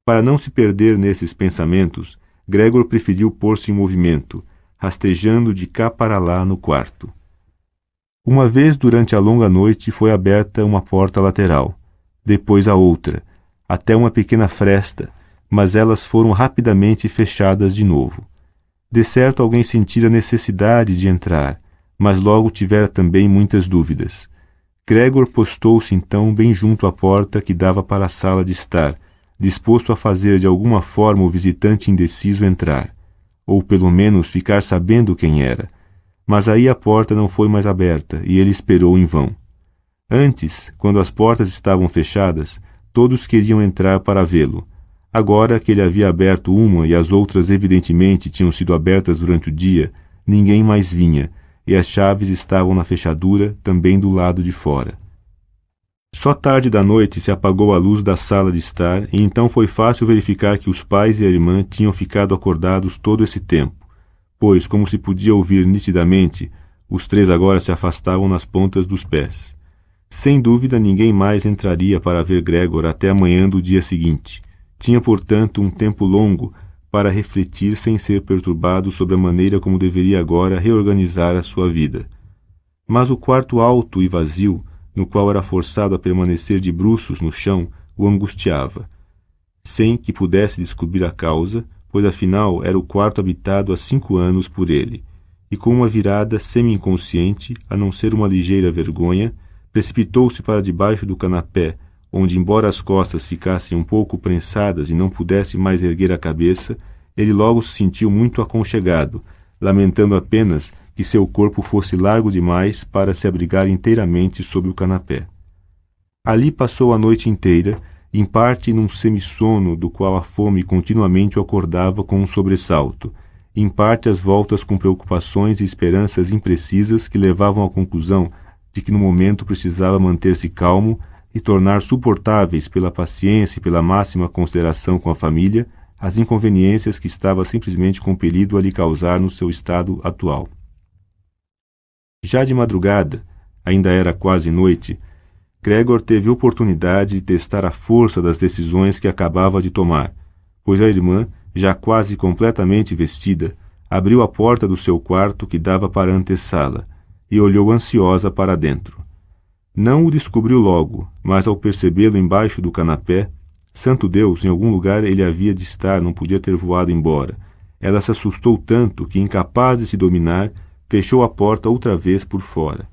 [SPEAKER 1] Para não se perder nesses pensamentos, Gregor preferiu pôr-se em movimento, rastejando de cá para lá no quarto. Uma vez durante a longa noite foi aberta uma porta lateral, depois a outra, até uma pequena fresta, mas elas foram rapidamente fechadas de novo. De certo alguém sentira necessidade de entrar, mas logo tivera também muitas dúvidas. Gregor postou-se então bem junto à porta que dava para a sala de estar, disposto a fazer de alguma forma o visitante indeciso entrar, ou pelo menos ficar sabendo quem era, mas aí a porta não foi mais aberta, e ele esperou em vão. Antes, quando as portas estavam fechadas, todos queriam entrar para vê-lo. Agora que ele havia aberto uma e as outras evidentemente tinham sido abertas durante o dia, ninguém mais vinha, e as chaves estavam na fechadura, também do lado de fora. Só tarde da noite se apagou a luz da sala de estar, e então foi fácil verificar que os pais e a irmã tinham ficado acordados todo esse tempo pois, como se podia ouvir nitidamente, os três agora se afastavam nas pontas dos pés. Sem dúvida, ninguém mais entraria para ver Gregor até amanhã do dia seguinte. Tinha, portanto, um tempo longo para refletir sem ser perturbado sobre a maneira como deveria agora reorganizar a sua vida. Mas o quarto alto e vazio, no qual era forçado a permanecer de bruços no chão, o angustiava. Sem que pudesse descobrir a causa, pois afinal era o quarto habitado há cinco anos por ele, e com uma virada semi-inconsciente, a não ser uma ligeira vergonha, precipitou-se para debaixo do canapé, onde, embora as costas ficassem um pouco prensadas e não pudesse mais erguer a cabeça, ele logo se sentiu muito aconchegado, lamentando apenas que seu corpo fosse largo demais para se abrigar inteiramente sob o canapé. Ali passou a noite inteira, em parte num semissono do qual a fome continuamente o acordava com um sobressalto, em parte às voltas com preocupações e esperanças imprecisas que levavam à conclusão de que no momento precisava manter-se calmo e tornar suportáveis pela paciência e pela máxima consideração com a família as inconveniências que estava simplesmente compelido a lhe causar no seu estado atual. Já de madrugada, ainda era quase noite, Gregor teve oportunidade de testar a força das decisões que acabava de tomar, pois a irmã, já quase completamente vestida, abriu a porta do seu quarto que dava para a antessala e olhou ansiosa para dentro. Não o descobriu logo, mas ao percebê-lo embaixo do canapé, santo Deus, em algum lugar ele havia de estar, não podia ter voado embora. Ela se assustou tanto que, incapaz de se dominar, fechou a porta outra vez por fora.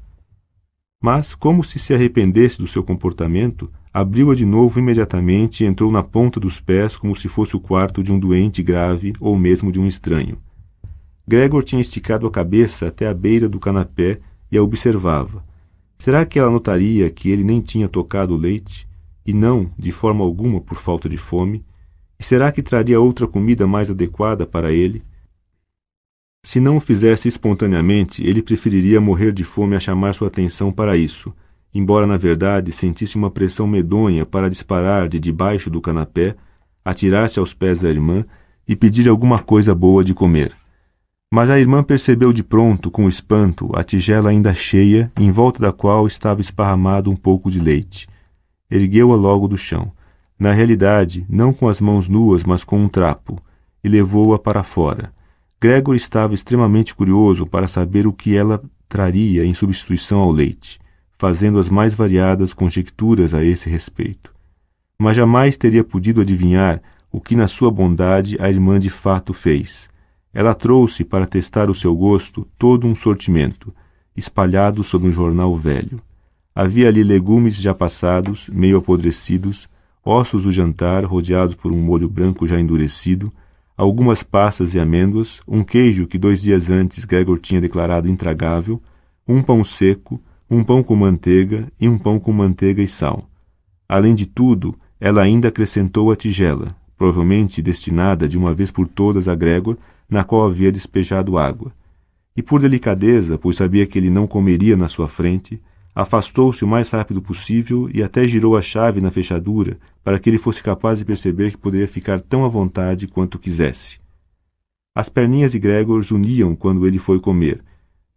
[SPEAKER 1] Mas, como se se arrependesse do seu comportamento, abriu-a de novo imediatamente e entrou na ponta dos pés como se fosse o quarto de um doente grave ou mesmo de um estranho. Gregor tinha esticado a cabeça até a beira do canapé e a observava. Será que ela notaria que ele nem tinha tocado o leite? E não, de forma alguma, por falta de fome? E será que traria outra comida mais adequada para ele? Se não o fizesse espontaneamente, ele preferiria morrer de fome a chamar sua atenção para isso, embora na verdade sentisse uma pressão medonha para disparar de debaixo do canapé, atirar-se aos pés da irmã e pedir alguma coisa boa de comer. Mas a irmã percebeu de pronto, com espanto, a tigela ainda cheia, em volta da qual estava esparramado um pouco de leite. Ergueu-a logo do chão, na realidade, não com as mãos nuas, mas com um trapo, e levou-a para fora Gregor estava extremamente curioso para saber o que ela traria em substituição ao leite, fazendo as mais variadas conjecturas a esse respeito. Mas jamais teria podido adivinhar o que, na sua bondade, a irmã de fato fez. Ela trouxe para testar o seu gosto todo um sortimento, espalhado sobre um jornal velho. Havia ali legumes já passados, meio apodrecidos, ossos do jantar rodeados por um molho branco já endurecido, algumas passas e amêndoas, um queijo que dois dias antes Gregor tinha declarado intragável, um pão seco, um pão com manteiga e um pão com manteiga e sal. Além de tudo, ela ainda acrescentou a tigela, provavelmente destinada de uma vez por todas a Gregor, na qual havia despejado água. E por delicadeza, pois sabia que ele não comeria na sua frente, Afastou-se o mais rápido possível e até girou a chave na fechadura para que ele fosse capaz de perceber que poderia ficar tão à vontade quanto quisesse. As perninhas de Gregor zuniam quando ele foi comer.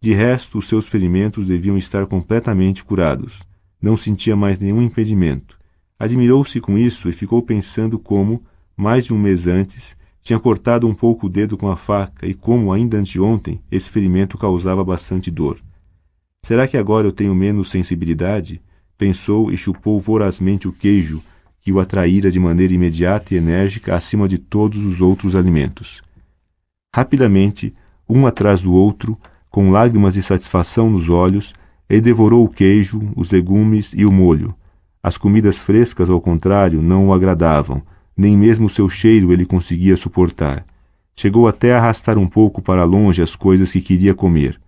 [SPEAKER 1] De resto, os seus ferimentos deviam estar completamente curados. Não sentia mais nenhum impedimento. Admirou-se com isso e ficou pensando como, mais de um mês antes, tinha cortado um pouco o dedo com a faca e como, ainda anteontem, esse ferimento causava bastante dor. Será que agora eu tenho menos sensibilidade? Pensou e chupou vorazmente o queijo, que o atraíra de maneira imediata e enérgica acima de todos os outros alimentos. Rapidamente, um atrás do outro, com lágrimas de satisfação nos olhos, ele devorou o queijo, os legumes e o molho. As comidas frescas, ao contrário, não o agradavam, nem mesmo o seu cheiro ele conseguia suportar. Chegou até a arrastar um pouco para longe as coisas que queria comer.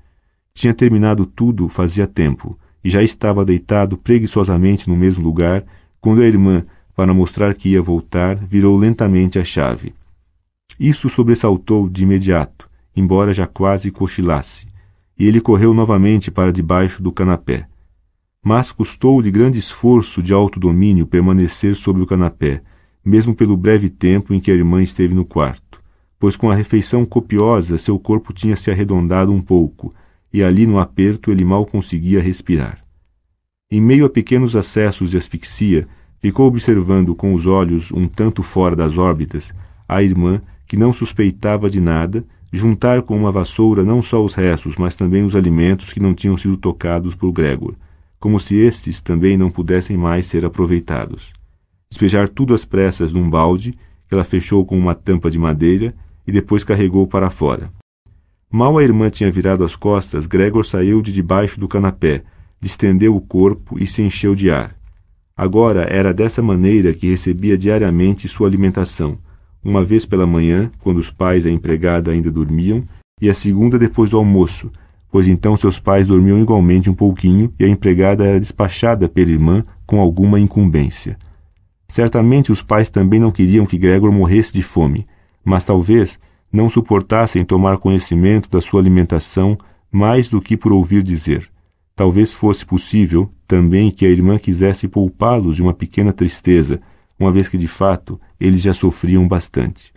[SPEAKER 1] Tinha terminado tudo fazia tempo e já estava deitado preguiçosamente no mesmo lugar quando a irmã, para mostrar que ia voltar, virou lentamente a chave. Isso sobressaltou de imediato, embora já quase cochilasse, e ele correu novamente para debaixo do canapé. Mas custou-lhe grande esforço de alto domínio permanecer sobre o canapé, mesmo pelo breve tempo em que a irmã esteve no quarto, pois com a refeição copiosa seu corpo tinha se arredondado um pouco e ali no aperto ele mal conseguia respirar. Em meio a pequenos acessos de asfixia, ficou observando com os olhos um tanto fora das órbitas a irmã, que não suspeitava de nada, juntar com uma vassoura não só os restos, mas também os alimentos que não tinham sido tocados por Gregor, como se estes também não pudessem mais ser aproveitados. Despejar tudo às pressas num balde, que ela fechou com uma tampa de madeira e depois carregou para fora. Mal a irmã tinha virado as costas, Gregor saiu de debaixo do canapé, distendeu o corpo e se encheu de ar. Agora era dessa maneira que recebia diariamente sua alimentação, uma vez pela manhã, quando os pais e a empregada ainda dormiam, e a segunda depois do almoço, pois então seus pais dormiam igualmente um pouquinho e a empregada era despachada pela irmã com alguma incumbência. Certamente os pais também não queriam que Gregor morresse de fome, mas talvez não suportassem tomar conhecimento da sua alimentação mais do que por ouvir dizer. Talvez fosse possível também que a irmã quisesse poupá-los de uma pequena tristeza, uma vez que de fato eles já sofriam bastante.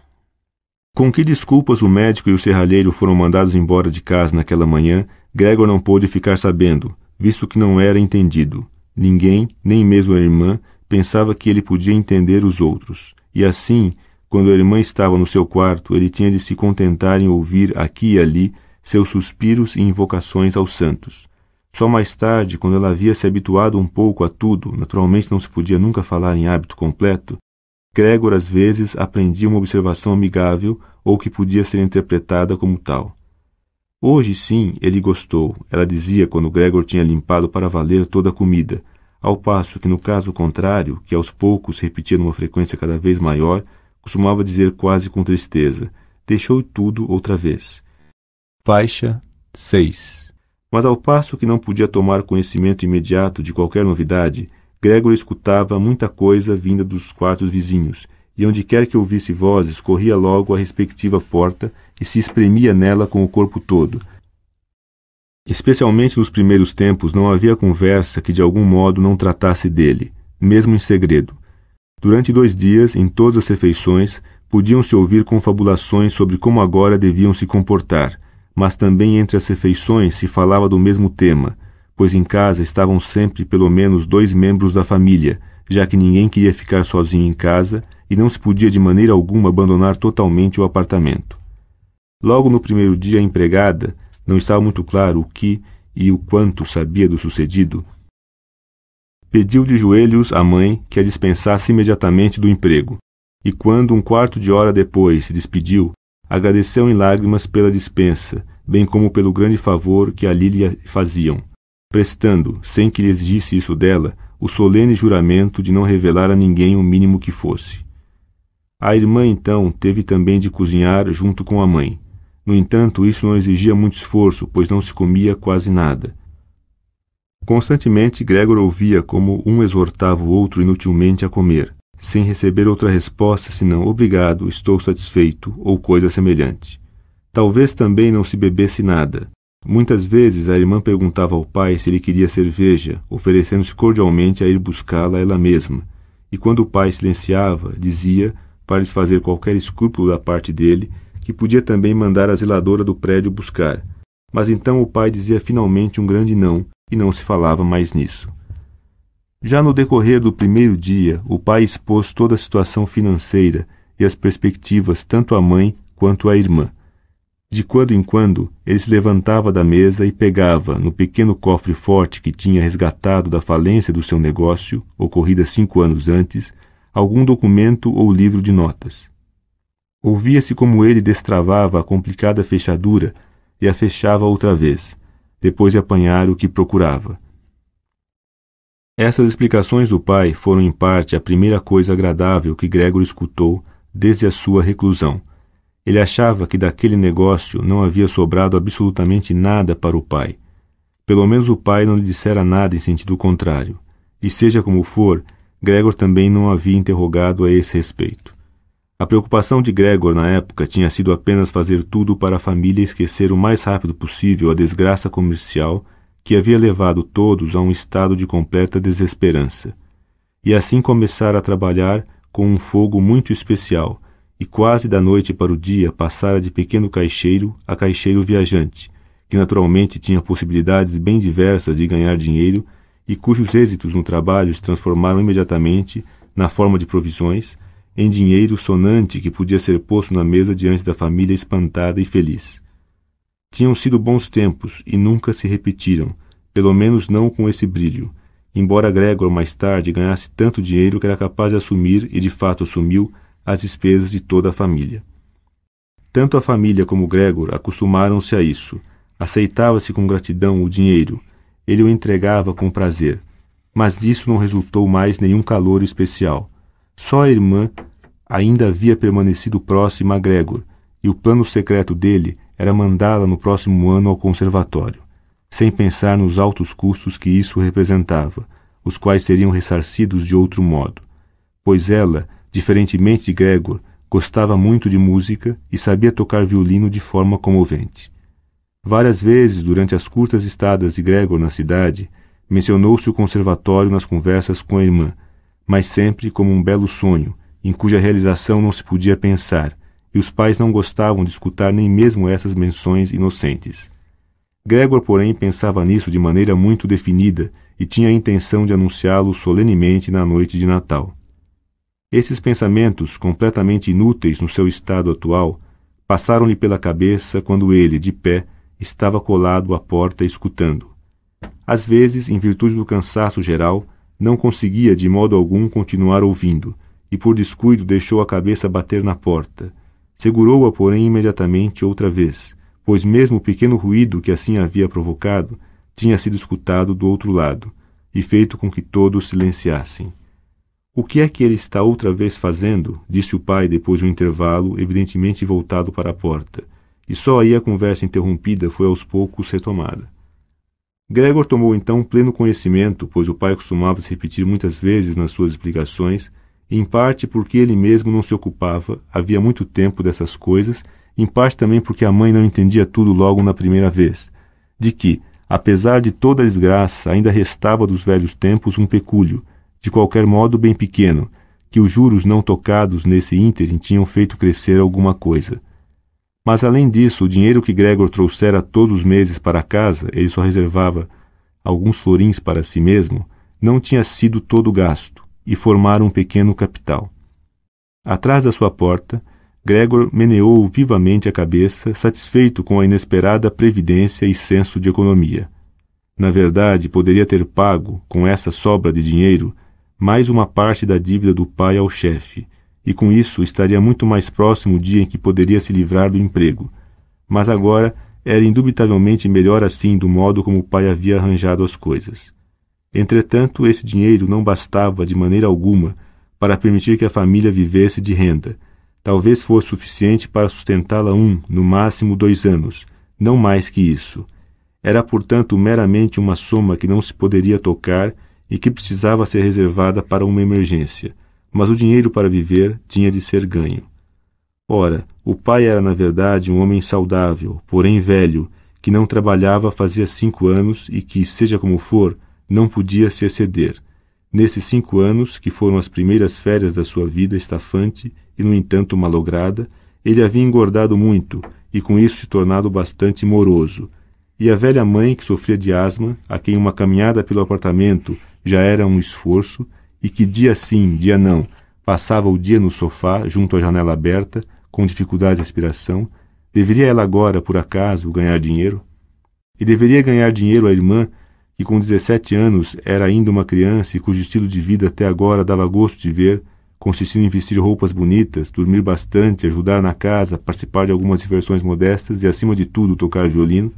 [SPEAKER 1] Com que desculpas o médico e o serralheiro foram mandados embora de casa naquela manhã, Gregor não pôde ficar sabendo, visto que não era entendido. Ninguém, nem mesmo a irmã, pensava que ele podia entender os outros, e assim quando a irmã estava no seu quarto, ele tinha de se contentar em ouvir aqui e ali seus suspiros e invocações aos santos. Só mais tarde, quando ela havia se habituado um pouco a tudo, naturalmente não se podia nunca falar em hábito completo, Gregor às vezes aprendia uma observação amigável ou que podia ser interpretada como tal. Hoje sim, ele gostou, ela dizia quando Gregor tinha limpado para valer toda a comida, ao passo que, no caso contrário, que aos poucos repetia numa frequência cada vez maior, costumava dizer quase com tristeza. Deixou tudo outra vez. Faixa 6. Mas ao passo que não podia tomar conhecimento imediato de qualquer novidade, Gregor escutava muita coisa vinda dos quartos vizinhos, e onde quer que ouvisse vozes, corria logo à respectiva porta e se espremia nela com o corpo todo. Especialmente nos primeiros tempos, não havia conversa que de algum modo não tratasse dele, mesmo em segredo. Durante dois dias, em todas as refeições, podiam-se ouvir confabulações sobre como agora deviam se comportar, mas também entre as refeições se falava do mesmo tema, pois em casa estavam sempre pelo menos dois membros da família, já que ninguém queria ficar sozinho em casa e não se podia de maneira alguma abandonar totalmente o apartamento. Logo no primeiro dia, a empregada, não estava muito claro o que e o quanto sabia do sucedido, pediu de joelhos à mãe que a dispensasse imediatamente do emprego, e quando um quarto de hora depois se despediu, agradeceu em lágrimas pela dispensa, bem como pelo grande favor que ali lhe faziam, prestando, sem que lhe exigisse isso dela, o solene juramento de não revelar a ninguém o mínimo que fosse. A irmã, então, teve também de cozinhar junto com a mãe. No entanto, isso não exigia muito esforço, pois não se comia quase nada Constantemente Gregor ouvia como um exortava o outro inutilmente a comer, sem receber outra resposta senão obrigado, estou satisfeito ou coisa semelhante. Talvez também não se bebesse nada. Muitas vezes a irmã perguntava ao pai se ele queria cerveja, oferecendo-se cordialmente a ir buscá-la ela mesma, e quando o pai silenciava, dizia, para desfazer qualquer escrúpulo da parte dele, que podia também mandar a zeladora do prédio buscar. Mas então o pai dizia finalmente um grande não, e não se falava mais nisso. Já no decorrer do primeiro dia, o pai expôs toda a situação financeira e as perspectivas tanto à mãe quanto à irmã. De quando em quando, ele se levantava da mesa e pegava, no pequeno cofre forte que tinha resgatado da falência do seu negócio, ocorrida cinco anos antes, algum documento ou livro de notas. Ouvia-se como ele destravava a complicada fechadura e a fechava outra vez, depois de apanhar o que procurava. Essas explicações do pai foram em parte a primeira coisa agradável que Gregor escutou desde a sua reclusão. Ele achava que daquele negócio não havia sobrado absolutamente nada para o pai. Pelo menos o pai não lhe dissera nada em sentido contrário. E seja como for, Gregor também não havia interrogado a esse respeito. A preocupação de Gregor na época tinha sido apenas fazer tudo para a família esquecer o mais rápido possível a desgraça comercial que havia levado todos a um estado de completa desesperança, e assim começar a trabalhar com um fogo muito especial, e quase da noite para o dia passara de pequeno caixeiro a caixeiro viajante, que naturalmente tinha possibilidades bem diversas de ganhar dinheiro e cujos êxitos no trabalho se transformaram imediatamente na forma de provisões em dinheiro sonante que podia ser posto na mesa diante da família espantada e feliz. Tinham sido bons tempos e nunca se repetiram, pelo menos não com esse brilho. Embora Gregor mais tarde ganhasse tanto dinheiro que era capaz de assumir, e de fato assumiu, as despesas de toda a família. Tanto a família como Gregor acostumaram-se a isso. Aceitava-se com gratidão o dinheiro. Ele o entregava com prazer. Mas disso não resultou mais nenhum calor especial só a irmã ainda havia permanecido próxima a Gregor, e o plano secreto dele era mandá-la no próximo ano ao conservatório, sem pensar nos altos custos que isso representava, os quais seriam ressarcidos de outro modo. Pois ela, diferentemente de Gregor, gostava muito de música e sabia tocar violino de forma comovente. Várias vezes, durante as curtas estadas de Gregor na cidade, mencionou-se o conservatório nas conversas com a irmã, mas sempre como um belo sonho, em cuja realização não se podia pensar, e os pais não gostavam de escutar nem mesmo essas menções inocentes. Gregor, porém, pensava nisso de maneira muito definida e tinha a intenção de anunciá-lo solenemente na noite de Natal. Esses pensamentos, completamente inúteis no seu estado atual, passaram-lhe pela cabeça quando ele, de pé, estava colado à porta escutando. Às vezes, em virtude do cansaço geral, não conseguia de modo algum continuar ouvindo, e por descuido deixou a cabeça bater na porta. Segurou-a, porém, imediatamente outra vez, pois mesmo o pequeno ruído que assim havia provocado tinha sido escutado do outro lado, e feito com que todos silenciassem. O que é que ele está outra vez fazendo? disse o pai depois de um intervalo, evidentemente voltado para a porta. E só aí a conversa interrompida foi aos poucos retomada. Gregor tomou então pleno conhecimento, pois o pai costumava se repetir muitas vezes nas suas explicações, em parte porque ele mesmo não se ocupava, havia muito tempo dessas coisas, em parte também porque a mãe não entendia tudo logo na primeira vez, de que, apesar de toda a desgraça, ainda restava dos velhos tempos um pecúlio, de qualquer modo bem pequeno, que os juros não tocados nesse ínterim tinham feito crescer alguma coisa. Mas, além disso, o dinheiro que Gregor trouxera todos os meses para casa, ele só reservava alguns florins para si mesmo, não tinha sido todo gasto e formara um pequeno capital. Atrás da sua porta, Gregor meneou vivamente a cabeça, satisfeito com a inesperada previdência e senso de economia. Na verdade, poderia ter pago, com essa sobra de dinheiro, mais uma parte da dívida do pai ao chefe, e com isso estaria muito mais próximo o dia em que poderia se livrar do emprego. Mas agora era indubitavelmente melhor assim do modo como o pai havia arranjado as coisas. Entretanto, esse dinheiro não bastava de maneira alguma para permitir que a família vivesse de renda. Talvez fosse suficiente para sustentá-la um, no máximo dois anos, não mais que isso. Era, portanto, meramente uma soma que não se poderia tocar e que precisava ser reservada para uma emergência mas o dinheiro para viver tinha de ser ganho. Ora, o pai era na verdade um homem saudável, porém velho, que não trabalhava fazia cinco anos e que, seja como for, não podia se exceder. Nesses cinco anos, que foram as primeiras férias da sua vida estafante e, no entanto, malograda, ele havia engordado muito e com isso se tornado bastante moroso. E a velha mãe, que sofria de asma, a quem uma caminhada pelo apartamento já era um esforço, e que dia sim, dia não, passava o dia no sofá, junto à janela aberta, com dificuldade de respiração, deveria ela agora, por acaso, ganhar dinheiro? E deveria ganhar dinheiro a irmã, que com 17 anos era ainda uma criança e cujo estilo de vida até agora dava gosto de ver, consistindo em vestir roupas bonitas, dormir bastante, ajudar na casa, participar de algumas diversões modestas e, acima de tudo, tocar violino?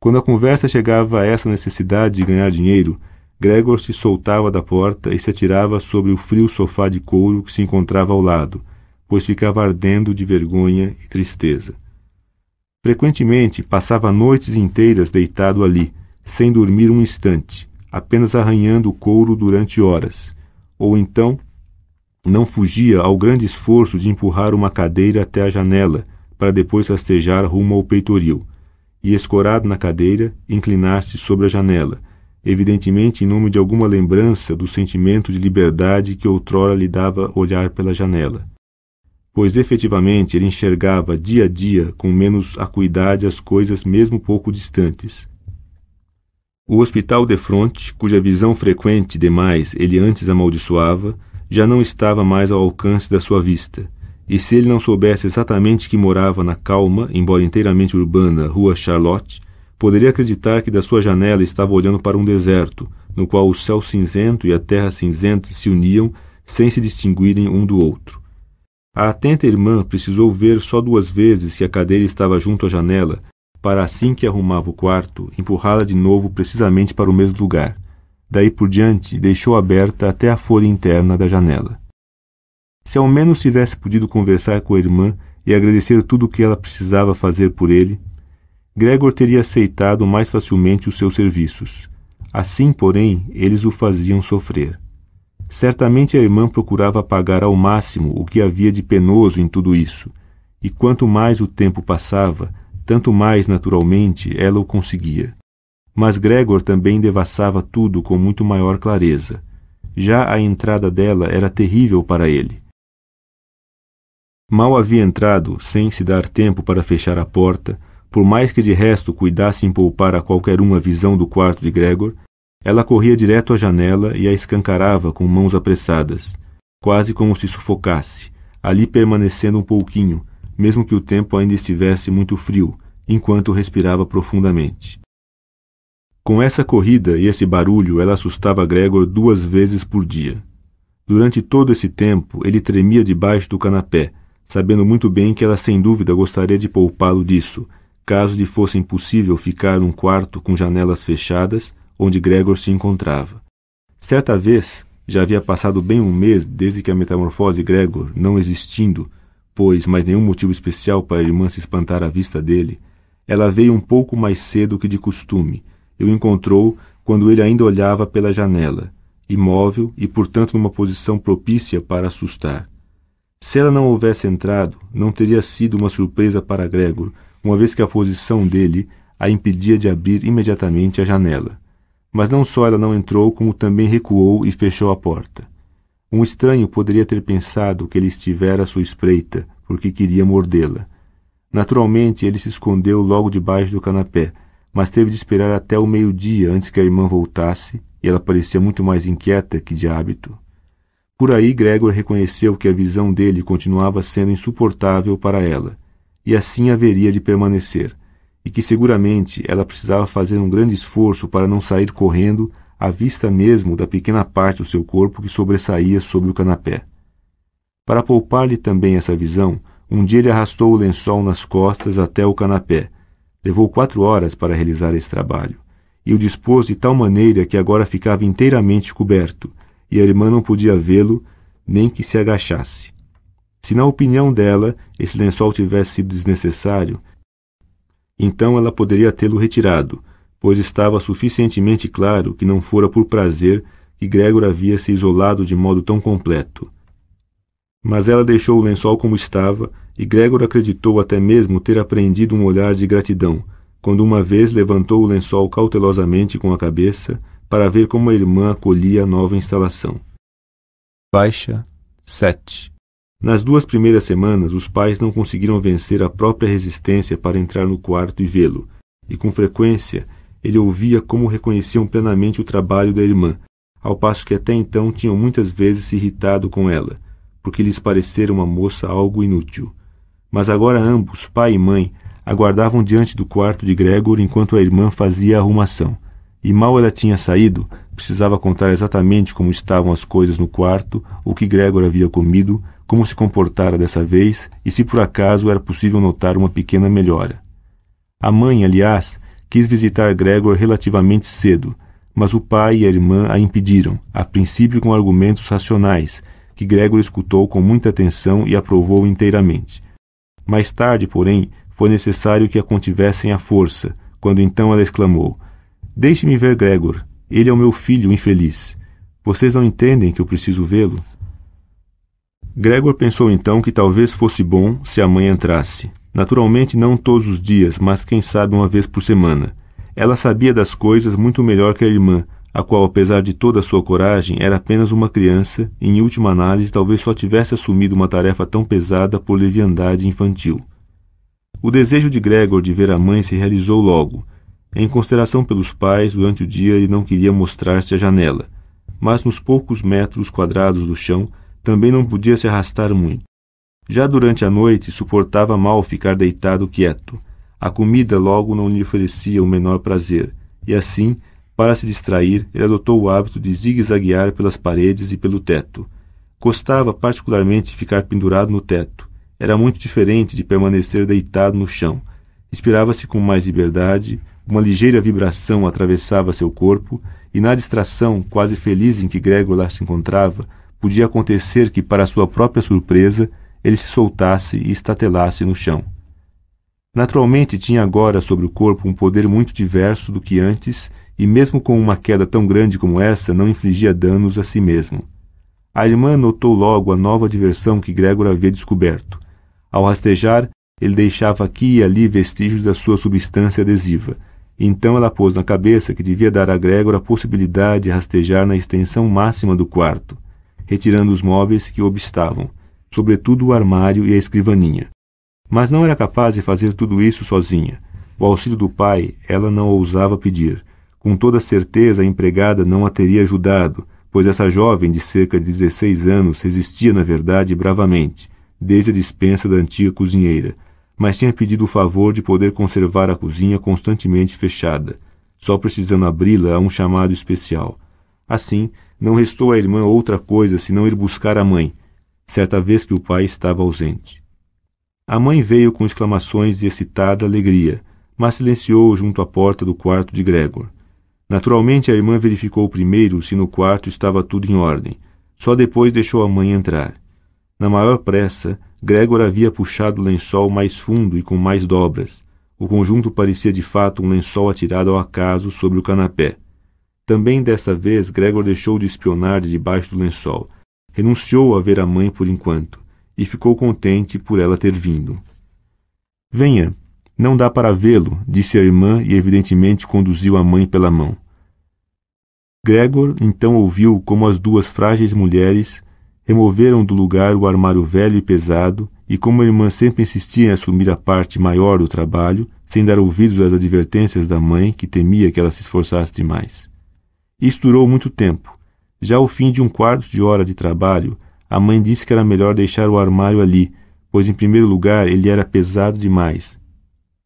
[SPEAKER 1] Quando a conversa chegava a essa necessidade de ganhar dinheiro, Gregor se soltava da porta e se atirava sobre o frio sofá de couro que se encontrava ao lado, pois ficava ardendo de vergonha e tristeza. Frequentemente passava noites inteiras deitado ali, sem dormir um instante, apenas arranhando o couro durante horas, ou então não fugia ao grande esforço de empurrar uma cadeira até a janela, para depois rastejar rumo ao peitoril, e escorado na cadeira, inclinar-se sobre a janela, evidentemente em nome de alguma lembrança do sentimento de liberdade que outrora lhe dava olhar pela janela. Pois efetivamente ele enxergava dia a dia com menos acuidade as coisas mesmo pouco distantes. O hospital de fronte, cuja visão frequente demais ele antes amaldiçoava, já não estava mais ao alcance da sua vista. E se ele não soubesse exatamente que morava na calma, embora inteiramente urbana, rua Charlotte, poderia acreditar que da sua janela estava olhando para um deserto, no qual o céu cinzento e a terra cinzenta se uniam sem se distinguirem um do outro. A atenta irmã precisou ver só duas vezes que a cadeira estava junto à janela, para assim que arrumava o quarto, empurrá-la de novo precisamente para o mesmo lugar. Daí por diante, deixou aberta até a folha interna da janela. Se ao menos tivesse podido conversar com a irmã e agradecer tudo o que ela precisava fazer por ele, Gregor teria aceitado mais facilmente os seus serviços. Assim, porém, eles o faziam sofrer. Certamente a irmã procurava pagar ao máximo o que havia de penoso em tudo isso, e quanto mais o tempo passava, tanto mais naturalmente ela o conseguia. Mas Gregor também devassava tudo com muito maior clareza. Já a entrada dela era terrível para ele. Mal havia entrado, sem se dar tempo para fechar a porta, por mais que de resto cuidasse em poupar a qualquer um a visão do quarto de Gregor, ela corria direto à janela e a escancarava com mãos apressadas, quase como se sufocasse, ali permanecendo um pouquinho, mesmo que o tempo ainda estivesse muito frio, enquanto respirava profundamente. Com essa corrida e esse barulho, ela assustava Gregor duas vezes por dia. Durante todo esse tempo, ele tremia debaixo do canapé, sabendo muito bem que ela sem dúvida gostaria de poupá-lo disso, caso lhe fosse impossível ficar num quarto com janelas fechadas onde Gregor se encontrava. Certa vez, já havia passado bem um mês desde que a metamorfose Gregor, não existindo, pois mais nenhum motivo especial para a irmã se espantar à vista dele, ela veio um pouco mais cedo que de costume e o encontrou quando ele ainda olhava pela janela, imóvel e, portanto, numa posição propícia para assustar. Se ela não houvesse entrado, não teria sido uma surpresa para Gregor, uma vez que a posição dele a impedia de abrir imediatamente a janela. Mas não só ela não entrou, como também recuou e fechou a porta. Um estranho poderia ter pensado que ele estivera à sua espreita, porque queria mordê-la. Naturalmente, ele se escondeu logo debaixo do canapé, mas teve de esperar até o meio-dia antes que a irmã voltasse, e ela parecia muito mais inquieta que de hábito. Por aí, Gregor reconheceu que a visão dele continuava sendo insuportável para ela e assim haveria de permanecer, e que seguramente ela precisava fazer um grande esforço para não sair correndo à vista mesmo da pequena parte do seu corpo que sobressaía sobre o canapé. Para poupar-lhe também essa visão, um dia ele arrastou o lençol nas costas até o canapé. Levou quatro horas para realizar esse trabalho, e o dispôs de tal maneira que agora ficava inteiramente coberto, e a irmã não podia vê-lo nem que se agachasse. Se, na opinião dela, esse lençol tivesse sido desnecessário, então ela poderia tê-lo retirado, pois estava suficientemente claro que não fora por prazer que Gregor havia se isolado de modo tão completo. Mas ela deixou o lençol como estava, e Gregor acreditou até mesmo ter apreendido um olhar de gratidão, quando uma vez levantou o lençol cautelosamente com a cabeça para ver como a irmã acolhia a nova instalação. Baixa 7 nas duas primeiras semanas, os pais não conseguiram vencer a própria resistência para entrar no quarto e vê-lo, e com frequência ele ouvia como reconheciam plenamente o trabalho da irmã, ao passo que até então tinham muitas vezes se irritado com ela, porque lhes parecera uma moça algo inútil. Mas agora ambos, pai e mãe, aguardavam diante do quarto de Gregor enquanto a irmã fazia a arrumação, e mal ela tinha saído, precisava contar exatamente como estavam as coisas no quarto, o que Gregor havia comido, como se comportara dessa vez e se por acaso era possível notar uma pequena melhora. A mãe, aliás, quis visitar Gregor relativamente cedo, mas o pai e a irmã a impediram, a princípio com argumentos racionais, que Gregor escutou com muita atenção e aprovou inteiramente. Mais tarde, porém, foi necessário que a contivessem à força, quando então ela exclamou: Deixe-me ver Gregor. Ele é o meu filho infeliz. Vocês não entendem que eu preciso vê-lo? Gregor pensou então que talvez fosse bom se a mãe entrasse. Naturalmente, não todos os dias, mas quem sabe uma vez por semana. Ela sabia das coisas muito melhor que a irmã, a qual, apesar de toda a sua coragem, era apenas uma criança e, em última análise, talvez só tivesse assumido uma tarefa tão pesada por leviandade infantil. O desejo de Gregor de ver a mãe se realizou logo. Em consideração pelos pais, durante o dia ele não queria mostrar-se à janela, mas nos poucos metros quadrados do chão também não podia se arrastar muito. Já durante a noite, suportava mal ficar deitado quieto. A comida logo não lhe oferecia o menor prazer, e assim, para se distrair, ele adotou o hábito de zigue-zaguear pelas paredes e pelo teto. Gostava particularmente de ficar pendurado no teto. Era muito diferente de permanecer deitado no chão. Inspirava-se com mais liberdade, uma ligeira vibração atravessava seu corpo, e na distração, quase feliz em que Gregor lá se encontrava, podia acontecer que, para sua própria surpresa, ele se soltasse e estatelasse no chão. Naturalmente, tinha agora sobre o corpo um poder muito diverso do que antes, e mesmo com uma queda tão grande como essa, não infligia danos a si mesmo. A irmã notou logo a nova diversão que Gregor havia descoberto. Ao rastejar, ele deixava aqui e ali vestígios da sua substância adesiva. Então ela pôs na cabeça que devia dar a Gregor a possibilidade de rastejar na extensão máxima do quarto retirando os móveis que o obstavam, sobretudo o armário e a escrivaninha. Mas não era capaz de fazer tudo isso sozinha. O auxílio do pai ela não ousava pedir. Com toda certeza, a empregada não a teria ajudado, pois essa jovem de cerca de 16 anos resistia, na verdade, bravamente, desde a dispensa da antiga cozinheira, mas tinha pedido o favor de poder conservar a cozinha constantemente fechada, só precisando abri-la a um chamado especial. Assim, não restou à irmã outra coisa senão ir buscar a mãe, certa vez que o pai estava ausente. A mãe veio com exclamações de excitada alegria, mas silenciou junto à porta do quarto de Gregor. Naturalmente, a irmã verificou primeiro se no quarto estava tudo em ordem. Só depois deixou a mãe entrar. Na maior pressa, Gregor havia puxado o lençol mais fundo e com mais dobras. O conjunto parecia de fato um lençol atirado ao acaso sobre o canapé. Também desta vez Gregor deixou de espionar de debaixo do lençol. Renunciou a ver a mãe por enquanto e ficou contente por ela ter vindo. Venha, não dá para vê-lo, disse a irmã e evidentemente conduziu a mãe pela mão. Gregor então ouviu como as duas frágeis mulheres removeram do lugar o armário velho e pesado, e como a irmã sempre insistia em assumir a parte maior do trabalho, sem dar ouvidos às advertências da mãe, que temia que ela se esforçasse demais. Isso durou muito tempo. Já ao fim de um quarto de hora de trabalho, a mãe disse que era melhor deixar o armário ali, pois, em primeiro lugar, ele era pesado demais.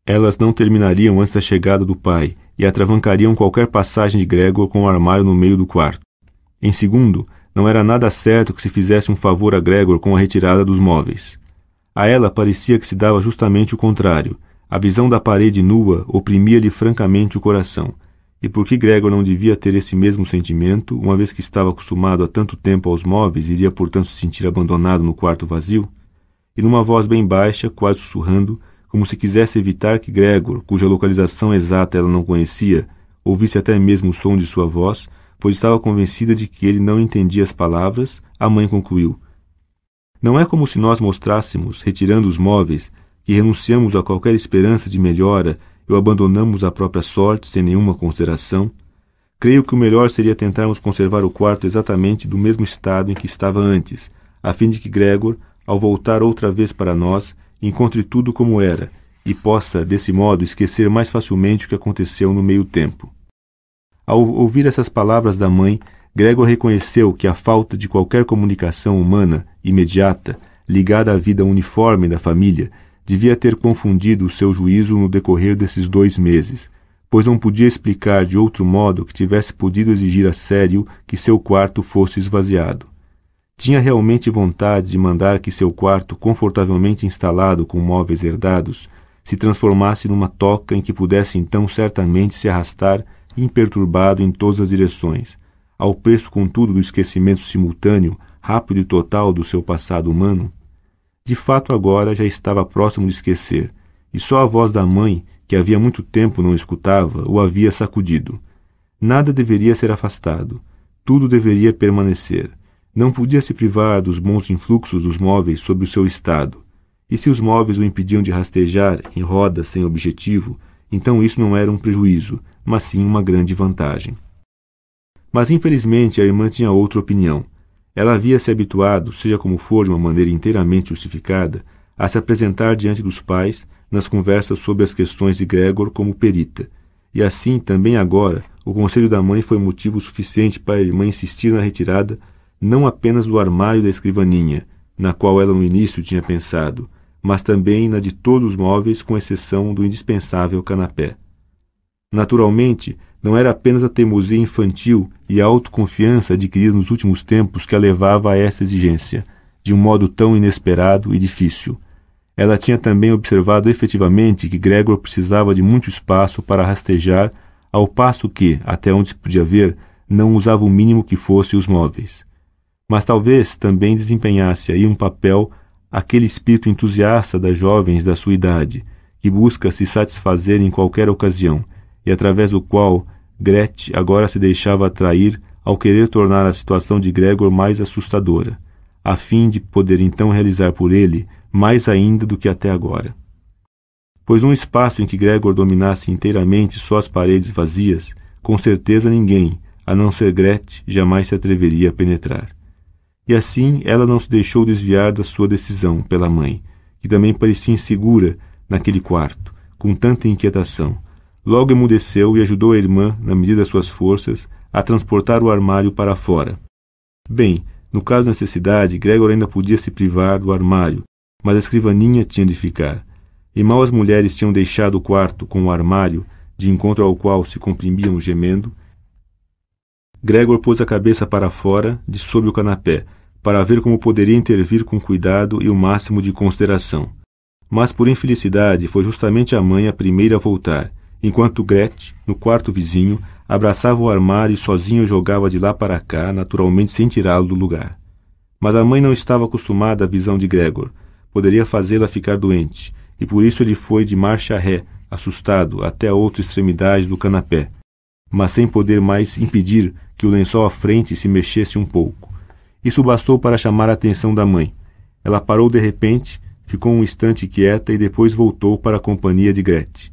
[SPEAKER 1] Elas não terminariam antes da chegada do pai e atravancariam qualquer passagem de Gregor com o armário no meio do quarto. Em segundo, não era nada certo que se fizesse um favor a Gregor com a retirada dos móveis. A ela parecia que se dava justamente o contrário. A visão da parede nua oprimia-lhe francamente o coração. E por que Gregor não devia ter esse mesmo sentimento, uma vez que estava acostumado há tanto tempo aos móveis, iria portanto se sentir abandonado no quarto vazio? E numa voz bem baixa, quase sussurrando, como se quisesse evitar que Gregor, cuja localização exata ela não conhecia, ouvisse até mesmo o som de sua voz, pois estava convencida de que ele não entendia as palavras, a mãe concluiu: Não é como se nós mostrássemos, retirando os móveis, que renunciamos a qualquer esperança de melhora eu abandonamos a própria sorte sem nenhuma consideração, creio que o melhor seria tentarmos conservar o quarto exatamente do mesmo estado em que estava antes, a fim de que Gregor, ao voltar outra vez para nós, encontre tudo como era e possa, desse modo, esquecer mais facilmente o que aconteceu no meio tempo. Ao ouvir essas palavras da mãe, Gregor reconheceu que a falta de qualquer comunicação humana imediata ligada à vida uniforme da família devia ter confundido o seu juízo no decorrer desses dois meses, pois não podia explicar de outro modo que tivesse podido exigir a sério que seu quarto fosse esvaziado. Tinha realmente vontade de mandar que seu quarto, confortavelmente instalado com móveis herdados, se transformasse numa toca em que pudesse então certamente se arrastar imperturbado em todas as direções, ao preço, contudo, do esquecimento simultâneo, rápido e total do seu passado humano, de fato agora já estava próximo de esquecer, e só a voz da mãe, que havia muito tempo não escutava, o havia sacudido. Nada deveria ser afastado, tudo deveria permanecer. Não podia se privar dos bons influxos dos móveis sobre o seu estado. E se os móveis o impediam de rastejar em rodas sem objetivo, então isso não era um prejuízo, mas sim uma grande vantagem. Mas infelizmente a irmã tinha outra opinião ela havia se habituado, seja como for, de uma maneira inteiramente justificada, a se apresentar diante dos pais nas conversas sobre as questões de Gregor como perita. E assim, também agora, o conselho da mãe foi motivo suficiente para a irmã insistir na retirada não apenas do armário da escrivaninha, na qual ela no início tinha pensado, mas também na de todos os móveis, com exceção do indispensável canapé. Naturalmente, não era apenas a teimosia infantil e a autoconfiança adquirida nos últimos tempos que a levava a essa exigência, de um modo tão inesperado e difícil. Ela tinha também observado efetivamente que Gregor precisava de muito espaço para rastejar, ao passo que, até onde se podia ver, não usava o mínimo que fosse os móveis. Mas talvez também desempenhasse aí um papel aquele espírito entusiasta das jovens da sua idade, que busca se satisfazer em qualquer ocasião, e através do qual Gretchen agora se deixava atrair ao querer tornar a situação de Gregor mais assustadora, a fim de poder então realizar por ele mais ainda do que até agora. Pois num espaço em que Gregor dominasse inteiramente só as paredes vazias, com certeza ninguém, a não ser Gretchen, jamais se atreveria a penetrar. E assim ela não se deixou desviar da sua decisão pela mãe, que também parecia insegura naquele quarto, com tanta inquietação, Logo emudeceu e ajudou a irmã, na medida das suas forças, a transportar o armário para fora. Bem, no caso da necessidade, Gregor ainda podia se privar do armário, mas a escrivaninha tinha de ficar. E mal as mulheres tinham deixado o quarto com o armário, de encontro ao qual se comprimiam gemendo, Gregor pôs a cabeça para fora, de sob o canapé, para ver como poderia intervir com cuidado e o máximo de consideração. Mas, por infelicidade, foi justamente a mãe a primeira a voltar enquanto Gretchen, no quarto vizinho, abraçava o armário e sozinho jogava de lá para cá, naturalmente sem tirá-lo do lugar. Mas a mãe não estava acostumada à visão de Gregor. Poderia fazê-la ficar doente, e por isso ele foi de marcha ré, assustado, até a outra extremidade do canapé, mas sem poder mais impedir que o lençol à frente se mexesse um pouco. Isso bastou para chamar a atenção da mãe. Ela parou de repente, ficou um instante quieta e depois voltou para a companhia de Gretchen.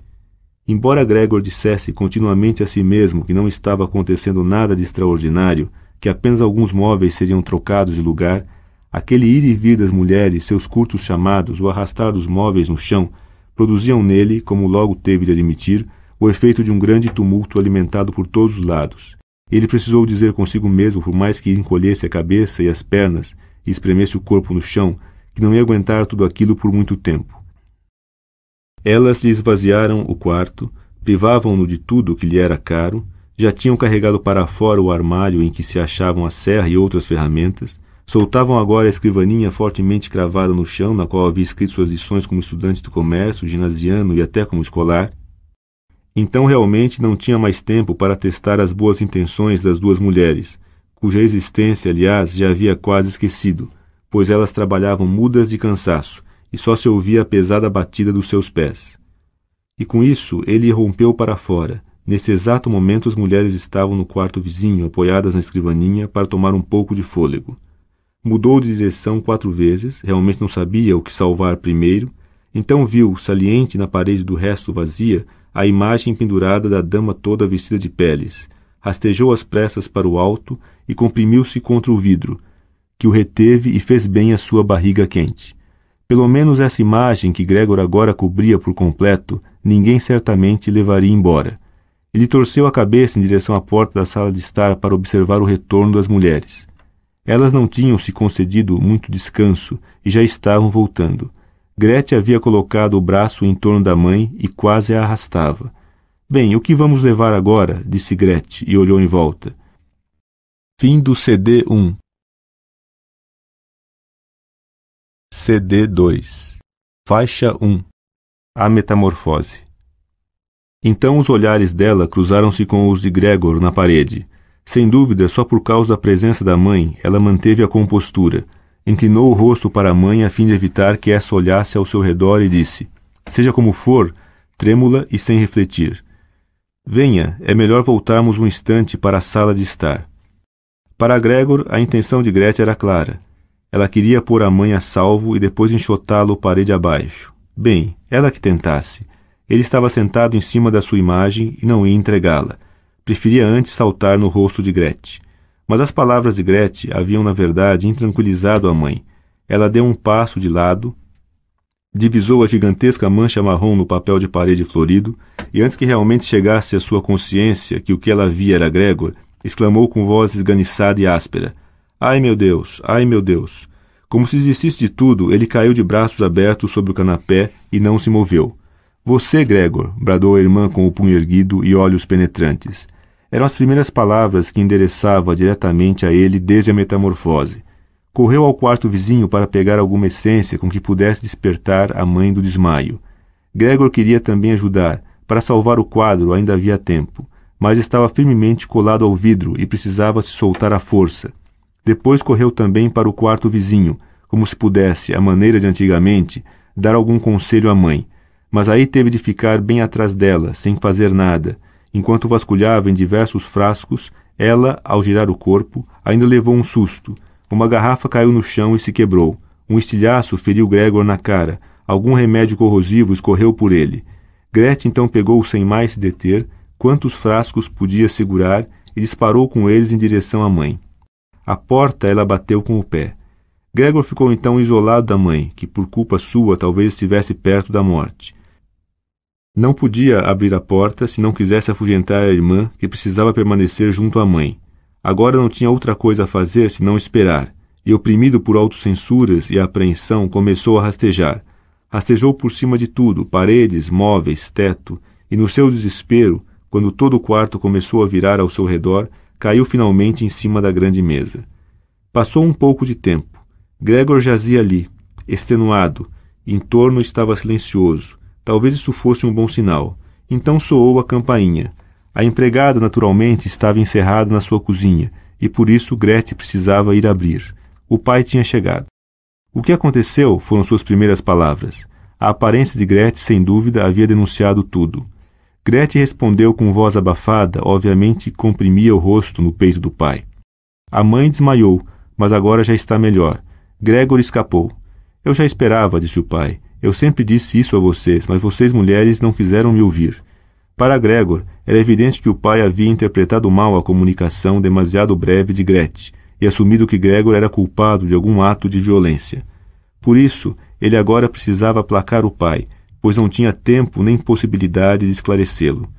[SPEAKER 1] Embora Gregor dissesse continuamente a si mesmo que não estava acontecendo nada de extraordinário, que apenas alguns móveis seriam trocados de lugar, aquele ir e vir das mulheres, seus curtos chamados, o arrastar dos móveis no chão, produziam nele, como logo teve de admitir, o efeito de um grande tumulto alimentado por todos os lados. Ele precisou dizer consigo mesmo, por mais que encolhesse a cabeça e as pernas e espremesse o corpo no chão, que não ia aguentar tudo aquilo por muito tempo. Elas lhe esvaziaram o quarto, privavam-no de tudo o que lhe era caro, já tinham carregado para fora o armário em que se achavam a serra e outras ferramentas, soltavam agora a escrivaninha fortemente cravada no chão, na qual havia escrito suas lições como estudante do comércio, ginasiano e até como escolar. Então realmente não tinha mais tempo para testar as boas intenções das duas mulheres, cuja existência, aliás, já havia quase esquecido, pois elas trabalhavam mudas de cansaço, e só se ouvia a pesada batida dos seus pés. E com isso ele irrompeu para fora. Nesse exato momento as mulheres estavam no quarto vizinho, apoiadas na escrivaninha, para tomar um pouco de fôlego. Mudou de direção quatro vezes, realmente não sabia o que salvar primeiro, então viu, saliente na parede do resto vazia, a imagem pendurada da dama toda vestida de peles. Rastejou às pressas para o alto e comprimiu-se contra o vidro, que o reteve e fez bem à sua barriga quente. Pelo menos essa imagem que Gregor agora cobria por completo, ninguém certamente levaria embora. Ele torceu a cabeça em direção à porta da sala de estar para observar o retorno das mulheres. Elas não tinham se concedido muito descanso e já estavam voltando. Grete havia colocado o braço em torno da mãe e quase a arrastava. Bem, o que vamos levar agora? disse Grete e olhou em volta. Fim do CD 1 CD2 Faixa 1 A Metamorfose Então os olhares dela cruzaram-se com os de Gregor na parede. Sem dúvida, só por causa da presença da mãe, ela manteve a compostura. Inclinou o rosto para a mãe a fim de evitar que essa olhasse ao seu redor e disse: Seja como for, trêmula e sem refletir. Venha, é melhor voltarmos um instante para a sala de estar. Para Gregor, a intenção de Gretchen era clara. Ela queria pôr a mãe a salvo e depois enxotá-lo parede abaixo. Bem, ela que tentasse. Ele estava sentado em cima da sua imagem e não ia entregá-la. Preferia antes saltar no rosto de Gretchen. Mas as palavras de Gretchen haviam, na verdade, intranquilizado a mãe. Ela deu um passo de lado, divisou a gigantesca mancha marrom no papel de parede florido, e antes que realmente chegasse à sua consciência que o que ela via era Gregor, exclamou com voz esganiçada e áspera — Ai meu Deus, ai meu Deus! Como se desistisse de tudo, ele caiu de braços abertos sobre o canapé e não se moveu. Você, Gregor, bradou a irmã com o punho erguido e olhos penetrantes. Eram as primeiras palavras que endereçava diretamente a ele desde a metamorfose. Correu ao quarto vizinho para pegar alguma essência com que pudesse despertar a mãe do desmaio. Gregor queria também ajudar. Para salvar o quadro ainda havia tempo, mas estava firmemente colado ao vidro e precisava se soltar à força. Depois correu também para o quarto vizinho, como se pudesse, à maneira de antigamente, dar algum conselho à mãe. Mas aí teve de ficar bem atrás dela, sem fazer nada. Enquanto vasculhava em diversos frascos, ela, ao girar o corpo, ainda levou um susto. Uma garrafa caiu no chão e se quebrou. Um estilhaço feriu Gregor na cara. Algum remédio corrosivo escorreu por ele. Gretchen então pegou sem mais se deter quantos frascos podia segurar e disparou com eles em direção à mãe. A porta ela bateu com o pé. Gregor ficou então isolado da mãe, que por culpa sua talvez estivesse perto da morte. Não podia abrir a porta se não quisesse afugentar a irmã, que precisava permanecer junto à mãe. Agora não tinha outra coisa a fazer senão esperar, e oprimido por autocensuras e apreensão, começou a rastejar. Rastejou por cima de tudo, paredes, móveis, teto, e no seu desespero, quando todo o quarto começou a virar ao seu redor, caiu finalmente em cima da grande mesa. Passou um pouco de tempo. Gregor jazia ali, extenuado. Em torno estava silencioso. Talvez isso fosse um bom sinal. Então soou a campainha. A empregada, naturalmente, estava encerrada na sua cozinha, e por isso Grete precisava ir abrir. O pai tinha chegado. O que aconteceu foram suas primeiras palavras. A aparência de Grete, sem dúvida, havia denunciado tudo. Grete respondeu com voz abafada, obviamente comprimia o rosto no peito do pai. A mãe desmaiou, mas agora já está melhor. Gregory escapou. Eu já esperava, disse o pai. Eu sempre disse isso a vocês, mas vocês mulheres não quiseram me ouvir. Para Gregor, era evidente que o pai havia interpretado mal a comunicação demasiado breve de Gretchen e assumido que Gregor era culpado de algum ato de violência. Por isso, ele agora precisava aplacar o pai, pois não tinha tempo nem possibilidade de esclarecê-lo.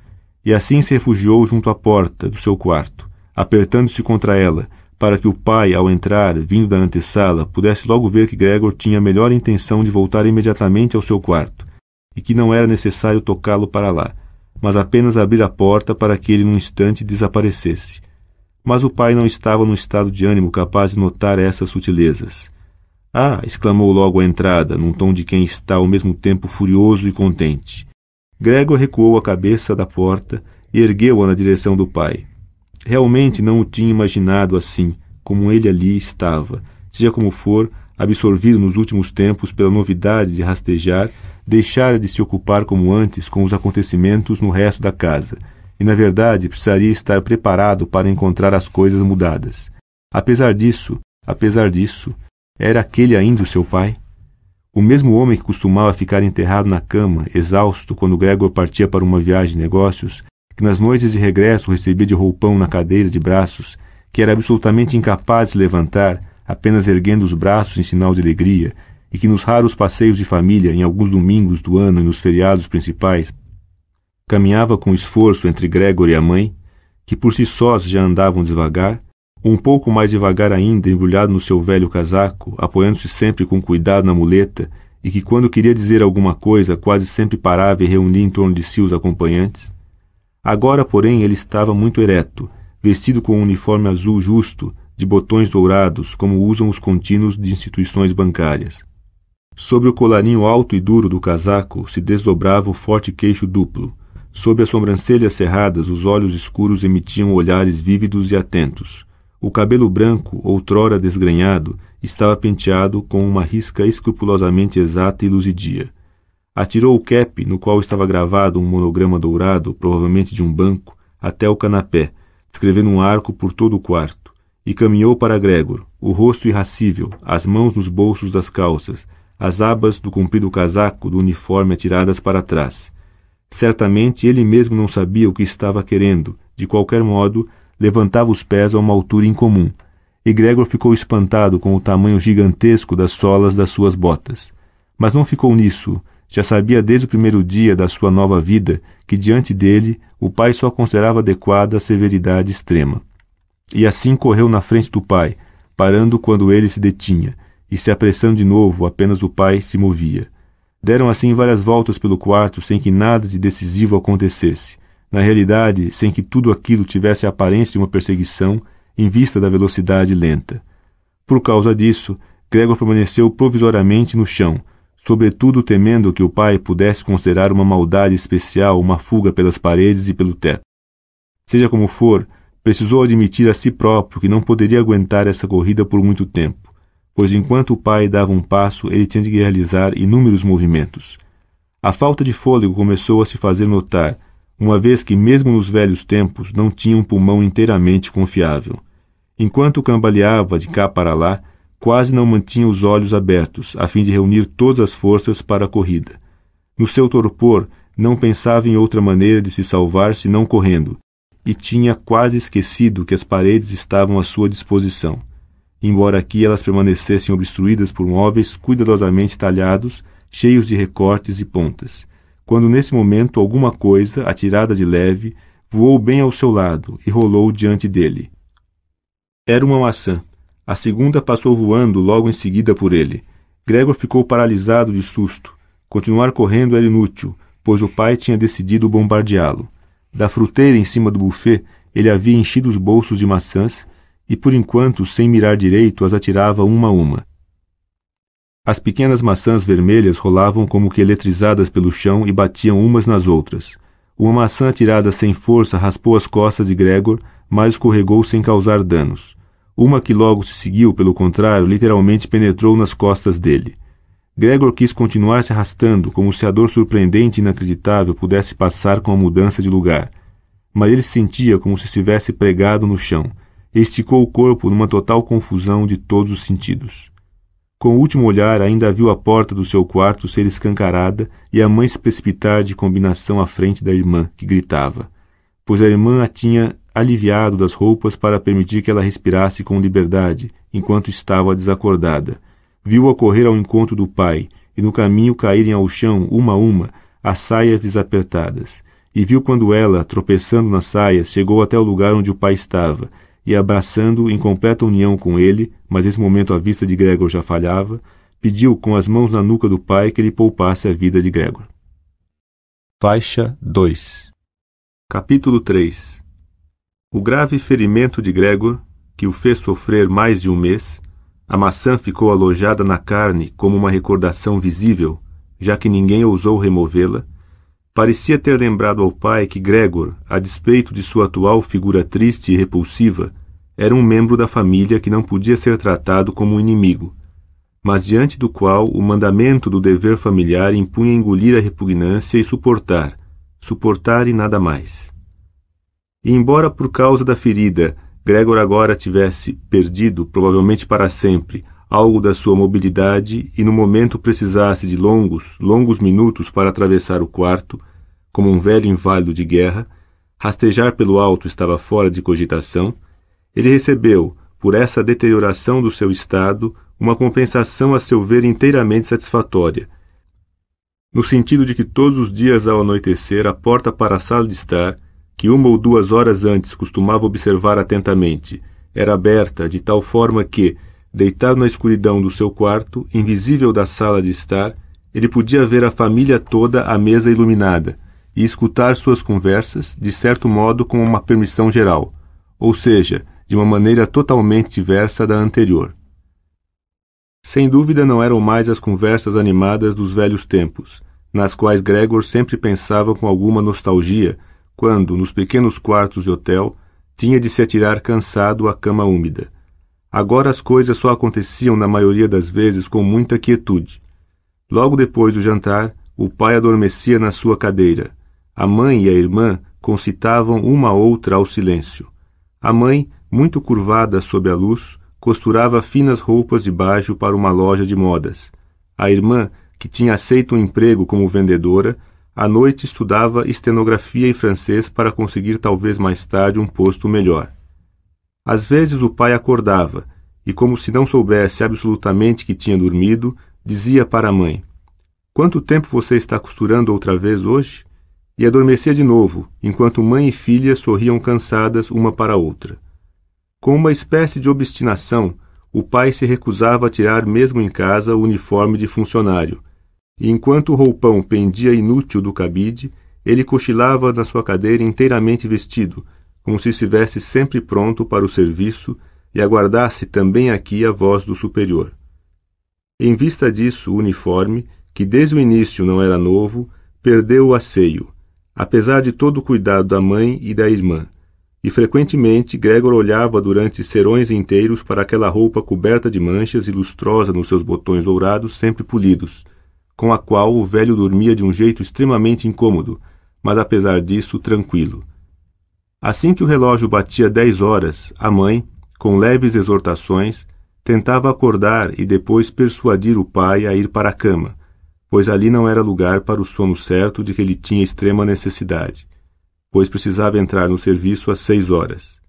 [SPEAKER 1] E assim se refugiou junto à porta do seu quarto, apertando-se contra ela, para que o pai, ao entrar, vindo da antessala, pudesse logo ver que Gregor tinha a melhor intenção de voltar imediatamente ao seu quarto, e que não era necessário tocá-lo para lá, mas apenas abrir a porta para que ele num instante desaparecesse. Mas o pai não estava num estado de ânimo capaz de notar essas sutilezas ah! exclamou logo à entrada, num tom de quem está ao mesmo tempo furioso e contente. Gregor recuou a cabeça da porta e ergueu-a na direção do pai. Realmente não o tinha imaginado assim, como ele ali estava, seja como for, absorvido nos últimos tempos pela novidade de rastejar, deixara de se ocupar como antes com os acontecimentos no resto da casa, e na verdade precisaria estar preparado para encontrar as coisas mudadas. Apesar disso, apesar disso, era aquele ainda o seu pai? O mesmo homem que costumava ficar enterrado na cama, exausto, quando Gregor partia para uma viagem de negócios, que nas noites de regresso recebia de roupão na cadeira de braços, que era absolutamente incapaz de se levantar, apenas erguendo os braços em sinal de alegria, e que nos raros passeios de família, em alguns domingos do ano e nos feriados principais, caminhava com esforço entre Gregor e a mãe, que por si sós já andavam devagar, um pouco mais devagar ainda, embrulhado no seu velho casaco, apoiando-se sempre com cuidado na muleta, e que quando queria dizer alguma coisa quase sempre parava e reunia em torno de si os acompanhantes. Agora, porém, ele estava muito ereto, vestido com um uniforme azul justo, de botões dourados, como usam os contínuos de instituições bancárias. Sobre o colarinho alto e duro do casaco se desdobrava o forte queixo duplo. Sob as sobrancelhas cerradas, os olhos escuros emitiam olhares vívidos e atentos o cabelo branco, outrora desgrenhado, estava penteado com uma risca escrupulosamente exata e luzidia. Atirou o cap, no qual estava gravado um monograma dourado, provavelmente de um banco, até o canapé, descrevendo um arco por todo o quarto, e caminhou para Gregor, o rosto irracível, as mãos nos bolsos das calças, as abas do comprido casaco do uniforme atiradas para trás. Certamente ele mesmo não sabia o que estava querendo, de qualquer modo, levantava os pés a uma altura incomum, e Gregor ficou espantado com o tamanho gigantesco das solas das suas botas. Mas não ficou nisso. Já sabia desde o primeiro dia da sua nova vida que, diante dele, o pai só considerava adequada a severidade extrema. E assim correu na frente do pai, parando quando ele se detinha, e se apressando de novo, apenas o pai se movia. Deram assim várias voltas pelo quarto sem que nada de decisivo acontecesse na realidade, sem que tudo aquilo tivesse a aparência de uma perseguição em vista da velocidade lenta. Por causa disso, Gregor permaneceu provisoriamente no chão, sobretudo temendo que o pai pudesse considerar uma maldade especial uma fuga pelas paredes e pelo teto. Seja como for, precisou admitir a si próprio que não poderia aguentar essa corrida por muito tempo, pois enquanto o pai dava um passo, ele tinha de realizar inúmeros movimentos. A falta de fôlego começou a se fazer notar uma vez que, mesmo nos velhos tempos, não tinha um pulmão inteiramente confiável. Enquanto cambaleava de cá para lá, quase não mantinha os olhos abertos, a fim de reunir todas as forças para a corrida. No seu torpor, não pensava em outra maneira de se salvar senão correndo, e tinha quase esquecido que as paredes estavam à sua disposição. Embora aqui elas permanecessem obstruídas por móveis cuidadosamente talhados, cheios de recortes e pontas quando nesse momento alguma coisa, atirada de leve, voou bem ao seu lado e rolou diante dele. Era uma maçã. A segunda passou voando logo em seguida por ele. Gregor ficou paralisado de susto. Continuar correndo era inútil, pois o pai tinha decidido bombardeá-lo. Da fruteira em cima do buffet, ele havia enchido os bolsos de maçãs e, por enquanto, sem mirar direito, as atirava uma a uma. As pequenas maçãs vermelhas rolavam como que eletrizadas pelo chão e batiam umas nas outras. Uma maçã tirada sem força raspou as costas de Gregor, mas escorregou sem causar danos. Uma que logo se seguiu, pelo contrário, literalmente penetrou nas costas dele. Gregor quis continuar se arrastando, como se a dor surpreendente e inacreditável pudesse passar com a mudança de lugar. Mas ele se sentia como se estivesse pregado no chão, e esticou o corpo numa total confusão de todos os sentidos. Com o último olhar, ainda viu a porta do seu quarto ser escancarada e a mãe se precipitar de combinação à frente da irmã, que gritava, pois a irmã a tinha aliviado das roupas para permitir que ela respirasse com liberdade, enquanto estava desacordada. Viu-a correr ao encontro do pai, e no caminho caírem ao chão, uma a uma, as saias desapertadas. E viu quando ela, tropeçando nas saias, chegou até o lugar onde o pai estava, e abraçando-o em completa união com ele, mas nesse momento a vista de Gregor já falhava, pediu com as mãos na nuca do pai que lhe poupasse a vida de Gregor. Faixa 2 Capítulo 3 O grave ferimento de Gregor, que o fez sofrer mais de um mês, a maçã ficou alojada na carne como uma recordação visível, já que ninguém ousou removê-la, parecia ter lembrado ao pai que Gregor, a despeito de sua atual figura triste e repulsiva, era um membro da família que não podia ser tratado como um inimigo, mas diante do qual o mandamento do dever familiar impunha engolir a repugnância e suportar, suportar e nada mais. E embora por causa da ferida Gregor agora tivesse perdido, provavelmente para sempre, algo da sua mobilidade e no momento precisasse de longos, longos minutos para atravessar o quarto, como um velho inválido de guerra, rastejar pelo alto estava fora de cogitação, ele recebeu, por essa deterioração do seu estado, uma compensação a seu ver inteiramente satisfatória, no sentido de que todos os dias ao anoitecer a porta para a sala de estar, que uma ou duas horas antes costumava observar atentamente, era aberta de tal forma que, Deitado na escuridão do seu quarto, invisível da sala de estar, ele podia ver a família toda à mesa iluminada e escutar suas conversas, de certo modo, com uma permissão geral, ou seja, de uma maneira totalmente diversa da anterior. Sem dúvida não eram mais as conversas animadas dos velhos tempos, nas quais Gregor sempre pensava com alguma nostalgia, quando, nos pequenos quartos de hotel, tinha de se atirar cansado à cama úmida Agora as coisas só aconteciam na maioria das vezes com muita quietude. Logo depois do jantar, o pai adormecia na sua cadeira. A mãe e a irmã concitavam uma outra ao silêncio. A mãe, muito curvada sob a luz, costurava finas roupas de baixo para uma loja de modas. A irmã, que tinha aceito um emprego como vendedora, à noite estudava estenografia e francês para conseguir talvez mais tarde um posto melhor. Às vezes o pai acordava e, como se não soubesse absolutamente que tinha dormido, dizia para a mãe: Quanto tempo você está costurando outra vez hoje? E adormecia de novo, enquanto mãe e filha sorriam cansadas uma para a outra. Com uma espécie de obstinação, o pai se recusava a tirar, mesmo em casa, o uniforme de funcionário, e enquanto o roupão pendia inútil do cabide, ele cochilava na sua cadeira inteiramente vestido, como se estivesse sempre pronto para o serviço e aguardasse também aqui a voz do superior. Em vista disso, o uniforme, que desde o início não era novo, perdeu o asseio, apesar de todo o cuidado da mãe e da irmã, e frequentemente Gregor olhava durante serões inteiros para aquela roupa coberta de manchas e lustrosa nos seus botões dourados sempre polidos, com a qual o velho dormia de um jeito extremamente incômodo, mas apesar disso tranquilo. Assim que o relógio batia dez horas, a mãe, com leves exortações, tentava acordar e depois persuadir o pai a ir para a cama, pois ali não era lugar para o sono certo de que ele tinha extrema necessidade, pois precisava entrar no serviço às seis horas.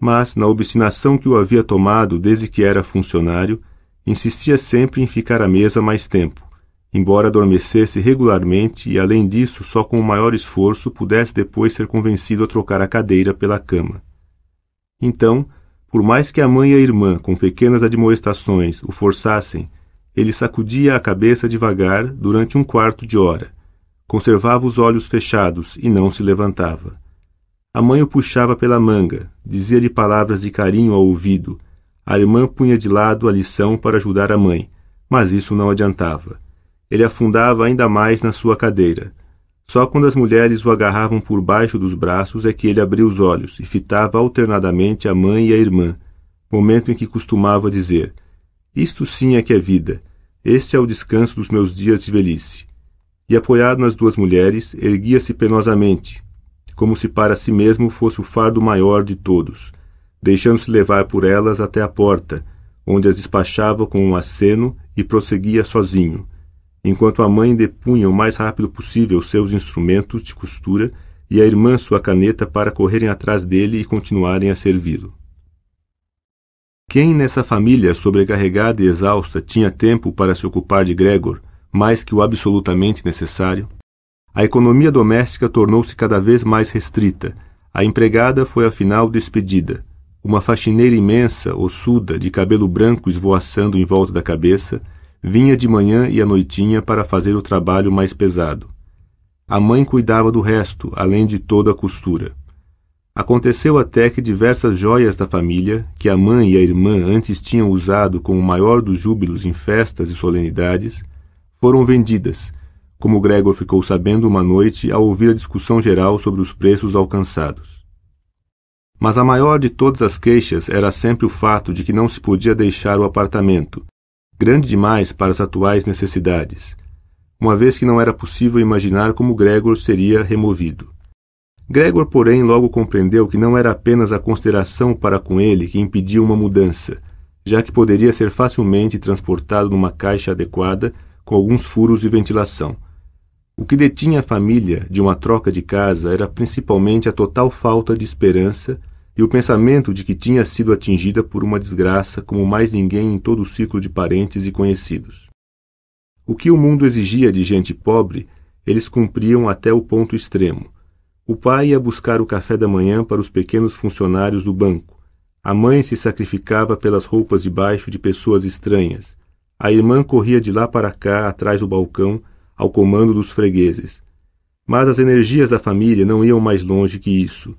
[SPEAKER 1] Mas, na obstinação que o havia tomado desde que era funcionário, insistia sempre em ficar à mesa mais tempo, embora adormecesse regularmente e, além disso, só com o maior esforço pudesse depois ser convencido a trocar a cadeira pela cama. Então, por mais que a mãe e a irmã, com pequenas admoestações, o forçassem, ele sacudia a cabeça devagar durante um quarto de hora. Conservava os olhos fechados e não se levantava. A mãe o puxava pela manga, dizia-lhe palavras de carinho ao ouvido. A irmã punha de lado a lição para ajudar a mãe, mas isso não adiantava ele afundava ainda mais na sua cadeira. Só quando as mulheres o agarravam por baixo dos braços é que ele abria os olhos e fitava alternadamente a mãe e a irmã, momento em que costumava dizer: Isto sim é que é vida, este é o descanso dos meus dias de velhice. E apoiado nas duas mulheres, erguia-se penosamente, como se para si mesmo fosse o fardo maior de todos, deixando-se levar por elas até a porta, onde as despachava com um aceno e prosseguia sozinho enquanto a mãe depunha o mais rápido possível seus instrumentos de costura e a irmã sua caneta para correrem atrás dele e continuarem a servi-lo. Quem nessa família sobrecarregada e exausta tinha tempo para se ocupar de Gregor, mais que o absolutamente necessário? A economia doméstica tornou-se cada vez mais restrita. A empregada foi afinal despedida. Uma faxineira imensa, ossuda, de cabelo branco esvoaçando em volta da cabeça, Vinha de manhã e à noitinha para fazer o trabalho mais pesado. A mãe cuidava do resto, além de toda a costura. Aconteceu até que diversas joias da família, que a mãe e a irmã antes tinham usado com o maior dos júbilos em festas e solenidades, foram vendidas, como Gregor ficou sabendo uma noite ao ouvir a discussão geral sobre os preços alcançados. Mas a maior de todas as queixas era sempre o fato de que não se podia deixar o apartamento, grande demais para as atuais necessidades, uma vez que não era possível imaginar como Gregor seria removido. Gregor, porém, logo compreendeu que não era apenas a consideração para com ele que impedia uma mudança, já que poderia ser facilmente transportado numa caixa adequada com alguns furos de ventilação. O que detinha a família de uma troca de casa era principalmente a total falta de esperança e o pensamento de que tinha sido atingida por uma desgraça como mais ninguém em todo o ciclo de parentes e conhecidos. O que o mundo exigia de gente pobre, eles cumpriam até o ponto extremo. O pai ia buscar o café da manhã para os pequenos funcionários do banco. A mãe se sacrificava pelas roupas de baixo de pessoas estranhas. A irmã corria de lá para cá, atrás do balcão, ao comando dos fregueses. Mas as energias da família não iam mais longe que isso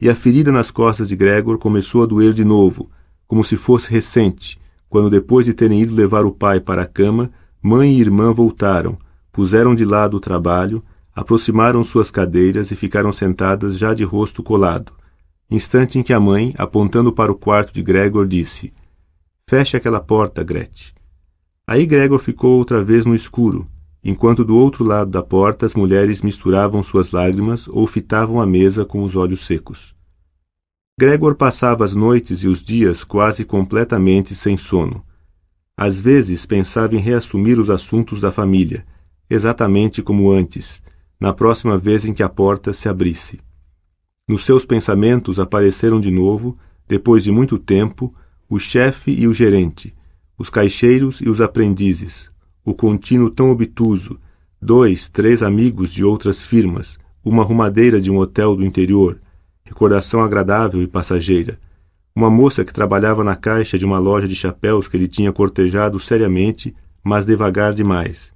[SPEAKER 1] e a ferida nas costas de Gregor começou a doer de novo, como se fosse recente, quando depois de terem ido levar o pai para a cama, mãe e irmã voltaram, puseram de lado o trabalho, aproximaram suas cadeiras e ficaram sentadas já de rosto colado. Instante em que a mãe, apontando para o quarto de Gregor, disse: Feche aquela porta, Gret". Aí Gregor ficou outra vez no escuro, enquanto do outro lado da porta as mulheres misturavam suas lágrimas ou fitavam a mesa com os olhos secos. Gregor passava as noites e os dias quase completamente sem sono. Às vezes pensava em reassumir os assuntos da família, exatamente como antes, na próxima vez em que a porta se abrisse. Nos seus pensamentos apareceram de novo, depois de muito tempo, o chefe e o gerente, os caixeiros e os aprendizes, o contínuo tão obtuso, dois, três amigos de outras firmas, uma arrumadeira de um hotel do interior, recordação agradável e passageira, uma moça que trabalhava na caixa de uma loja de chapéus que ele tinha cortejado seriamente, mas devagar demais.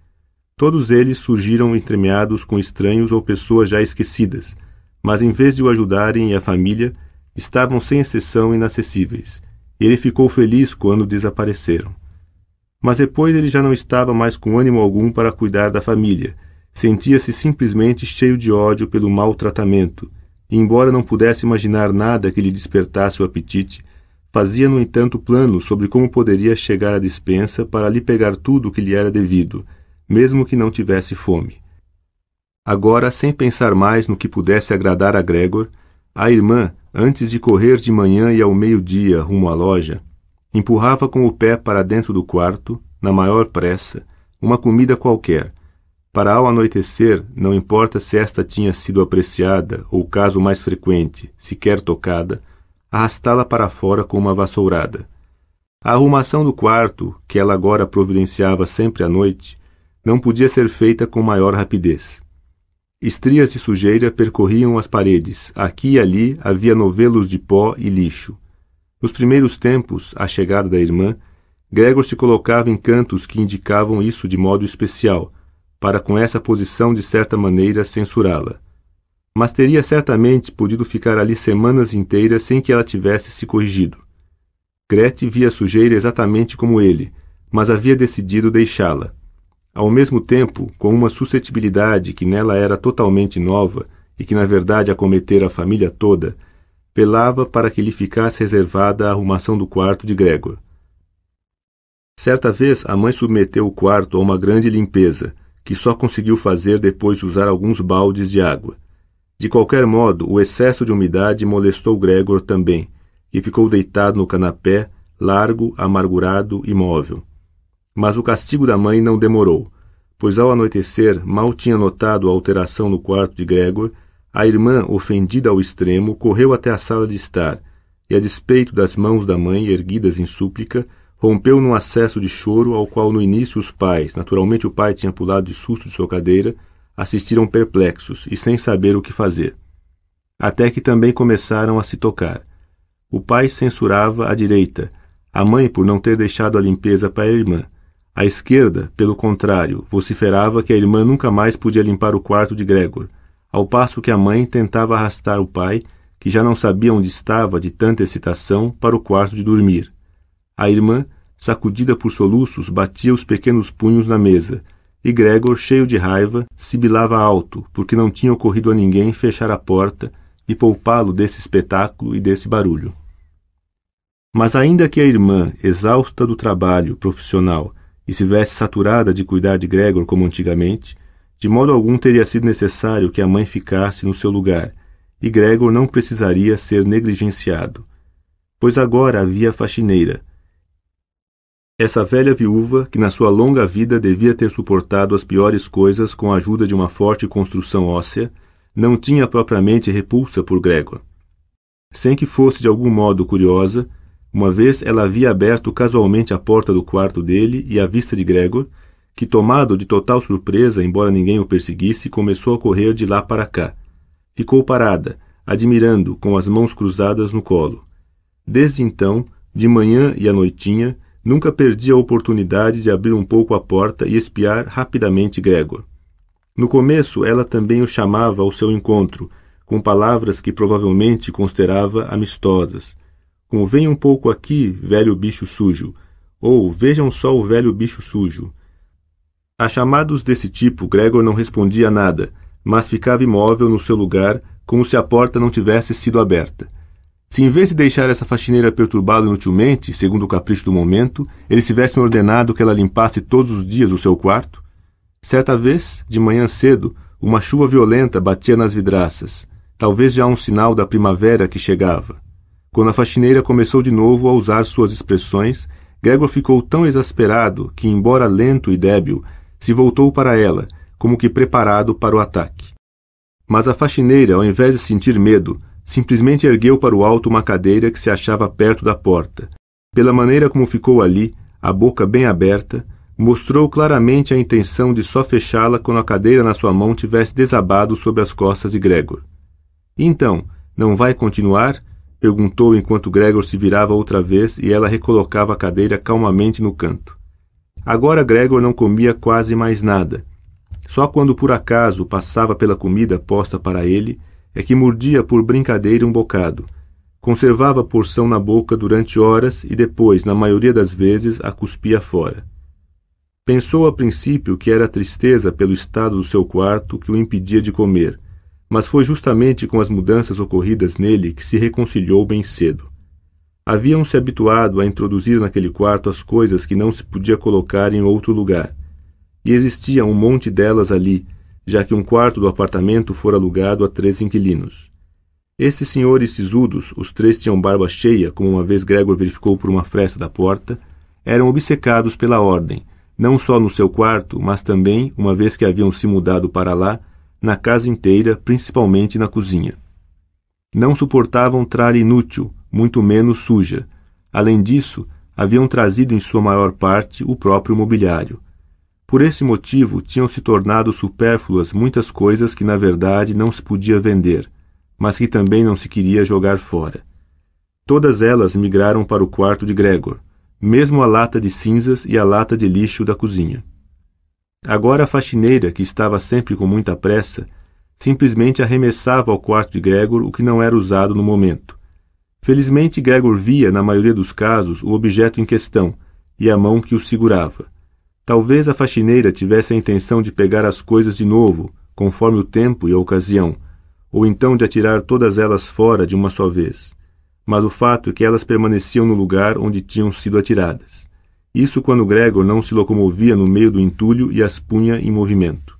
[SPEAKER 1] Todos eles surgiram entremeados com estranhos ou pessoas já esquecidas, mas em vez de o ajudarem e a família, estavam sem exceção inacessíveis. e Ele ficou feliz quando desapareceram. Mas depois ele já não estava mais com ânimo algum para cuidar da família. Sentia-se simplesmente cheio de ódio pelo maltratamento. E, embora não pudesse imaginar nada que lhe despertasse o apetite, fazia, no entanto, planos sobre como poderia chegar à despensa para lhe pegar tudo o que lhe era devido, mesmo que não tivesse fome. Agora, sem pensar mais no que pudesse agradar a Gregor, a irmã, antes de correr de manhã e ao meio-dia rumo à loja, Empurrava com o pé para dentro do quarto, na maior pressa, uma comida qualquer. Para ao anoitecer, não importa se esta tinha sido apreciada ou caso mais frequente, sequer tocada, arrastá-la para fora com uma vassourada. A arrumação do quarto, que ela agora providenciava sempre à noite, não podia ser feita com maior rapidez. Estrias de sujeira percorriam as paredes. Aqui e ali havia novelos de pó e lixo. Nos primeiros tempos, à chegada da irmã, Gregor se colocava em cantos que indicavam isso de modo especial, para com essa posição de certa maneira censurá-la. Mas teria certamente podido ficar ali semanas inteiras sem que ela tivesse se corrigido. Grete via a sujeira exatamente como ele, mas havia decidido deixá-la. Ao mesmo tempo, com uma suscetibilidade que nela era totalmente nova e que na verdade acometera a família toda, pelava para que lhe ficasse reservada a arrumação do quarto de Gregor. Certa vez, a mãe submeteu o quarto a uma grande limpeza, que só conseguiu fazer depois de usar alguns baldes de água. De qualquer modo, o excesso de umidade molestou Gregor também, que ficou deitado no canapé, largo, amargurado, imóvel. Mas o castigo da mãe não demorou, pois ao anoitecer mal tinha notado a alteração no quarto de Gregor a irmã, ofendida ao extremo, correu até a sala de estar e, a despeito das mãos da mãe erguidas em súplica, rompeu num acesso de choro ao qual no início os pais, naturalmente o pai tinha pulado de susto de sua cadeira, assistiram perplexos e sem saber o que fazer. Até que também começaram a se tocar. O pai censurava a direita, a mãe por não ter deixado a limpeza para a irmã. A esquerda, pelo contrário, vociferava que a irmã nunca mais podia limpar o quarto de Gregor ao passo que a mãe tentava arrastar o pai, que já não sabia onde estava de tanta excitação, para o quarto de dormir. A irmã, sacudida por soluços, batia os pequenos punhos na mesa, e Gregor, cheio de raiva, sibilava alto, porque não tinha ocorrido a ninguém fechar a porta e poupá-lo desse espetáculo e desse barulho. Mas ainda que a irmã, exausta do trabalho profissional, estivesse saturada de cuidar de Gregor como antigamente, de modo algum teria sido necessário que a mãe ficasse no seu lugar, e Gregor não precisaria ser negligenciado, pois agora havia a faxineira. Essa velha viúva, que na sua longa vida devia ter suportado as piores coisas com a ajuda de uma forte construção óssea, não tinha propriamente repulsa por Gregor. Sem que fosse de algum modo curiosa, uma vez ela havia aberto casualmente a porta do quarto dele e, à vista de Gregor, que, tomado de total surpresa, embora ninguém o perseguisse, começou a correr de lá para cá. Ficou parada, admirando, com as mãos cruzadas no colo. Desde então, de manhã e à noitinha, nunca perdi a oportunidade de abrir um pouco a porta e espiar rapidamente Gregor. No começo, ela também o chamava ao seu encontro, com palavras que provavelmente considerava amistosas, como venha um pouco aqui, velho bicho sujo, ou vejam só o velho bicho sujo, a chamados desse tipo, Gregor não respondia nada, mas ficava imóvel no seu lugar, como se a porta não tivesse sido aberta. Se em vez de deixar essa faxineira perturbá-lo inutilmente, segundo o capricho do momento, eles tivessem ordenado que ela limpasse todos os dias o seu quarto? Certa vez, de manhã cedo, uma chuva violenta batia nas vidraças, talvez já um sinal da primavera que chegava. Quando a faxineira começou de novo a usar suas expressões, Gregor ficou tão exasperado que, embora lento e débil, se voltou para ela, como que preparado para o ataque. Mas a faxineira, ao invés de sentir medo, simplesmente ergueu para o alto uma cadeira que se achava perto da porta. Pela maneira como ficou ali, a boca bem aberta, mostrou claramente a intenção de só fechá-la quando a cadeira na sua mão tivesse desabado sobre as costas de Gregor. então, não vai continuar? perguntou enquanto Gregor se virava outra vez e ela recolocava a cadeira calmamente no canto. Agora Gregor não comia quase mais nada. Só quando por acaso passava pela comida posta para ele é que mordia por brincadeira um bocado. Conservava a porção na boca durante horas e depois, na maioria das vezes, a cuspia fora. Pensou a princípio que era a tristeza pelo estado do seu quarto que o impedia de comer, mas foi justamente com as mudanças ocorridas nele que se reconciliou bem cedo. Haviam se habituado a introduzir naquele quarto as coisas que não se podia colocar em outro lugar. E existia um monte delas ali, já que um quarto do apartamento fora alugado a três inquilinos. Esses senhores sisudos, os três tinham barba cheia, como uma vez Gregor verificou por uma fresta da porta, eram obcecados pela ordem, não só no seu quarto, mas também, uma vez que haviam se mudado para lá, na casa inteira, principalmente na cozinha. Não suportavam tralha inútil, muito menos suja. Além disso, haviam trazido em sua maior parte o próprio mobiliário. Por esse motivo, tinham se tornado supérfluas muitas coisas que na verdade não se podia vender, mas que também não se queria jogar fora. Todas elas migraram para o quarto de Gregor, mesmo a lata de cinzas e a lata de lixo da cozinha. Agora a faxineira, que estava sempre com muita pressa, simplesmente arremessava ao quarto de Gregor o que não era usado no momento Felizmente, Gregor via, na maioria dos casos, o objeto em questão e a mão que o segurava. Talvez a faxineira tivesse a intenção de pegar as coisas de novo, conforme o tempo e a ocasião, ou então de atirar todas elas fora de uma só vez. Mas o fato é que elas permaneciam no lugar onde tinham sido atiradas. Isso quando Gregor não se locomovia no meio do entulho e as punha em movimento.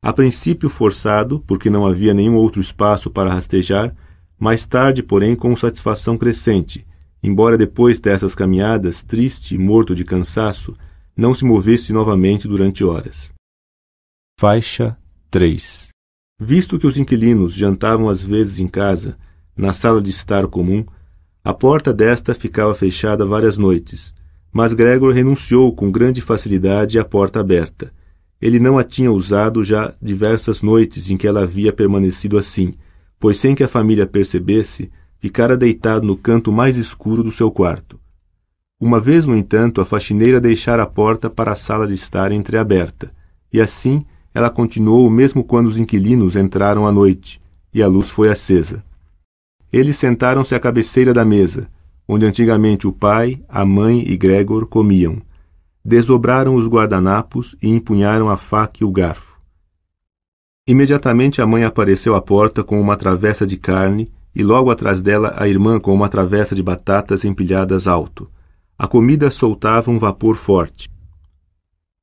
[SPEAKER 1] A princípio forçado, porque não havia nenhum outro espaço para rastejar, mais tarde, porém, com satisfação crescente, embora depois dessas caminhadas, triste e morto de cansaço, não se movesse novamente durante horas. Faixa 3 Visto que os inquilinos jantavam às vezes em casa, na sala de estar comum, a porta desta ficava fechada várias noites, mas Gregor renunciou com grande facilidade à porta aberta. Ele não a tinha usado já diversas noites em que ela havia permanecido assim, pois sem que a família percebesse, ficara deitado no canto mais escuro do seu quarto. Uma vez, no entanto, a faxineira deixara a porta para a sala de estar entreaberta, e assim ela continuou mesmo quando os inquilinos entraram à noite, e a luz foi acesa. Eles sentaram-se à cabeceira da mesa, onde antigamente o pai, a mãe e Gregor comiam. Desdobraram os guardanapos e empunharam a faca e o garfo. Imediatamente a mãe apareceu à porta com uma travessa de carne e logo atrás dela a irmã com uma travessa de batatas empilhadas alto. A comida soltava um vapor forte.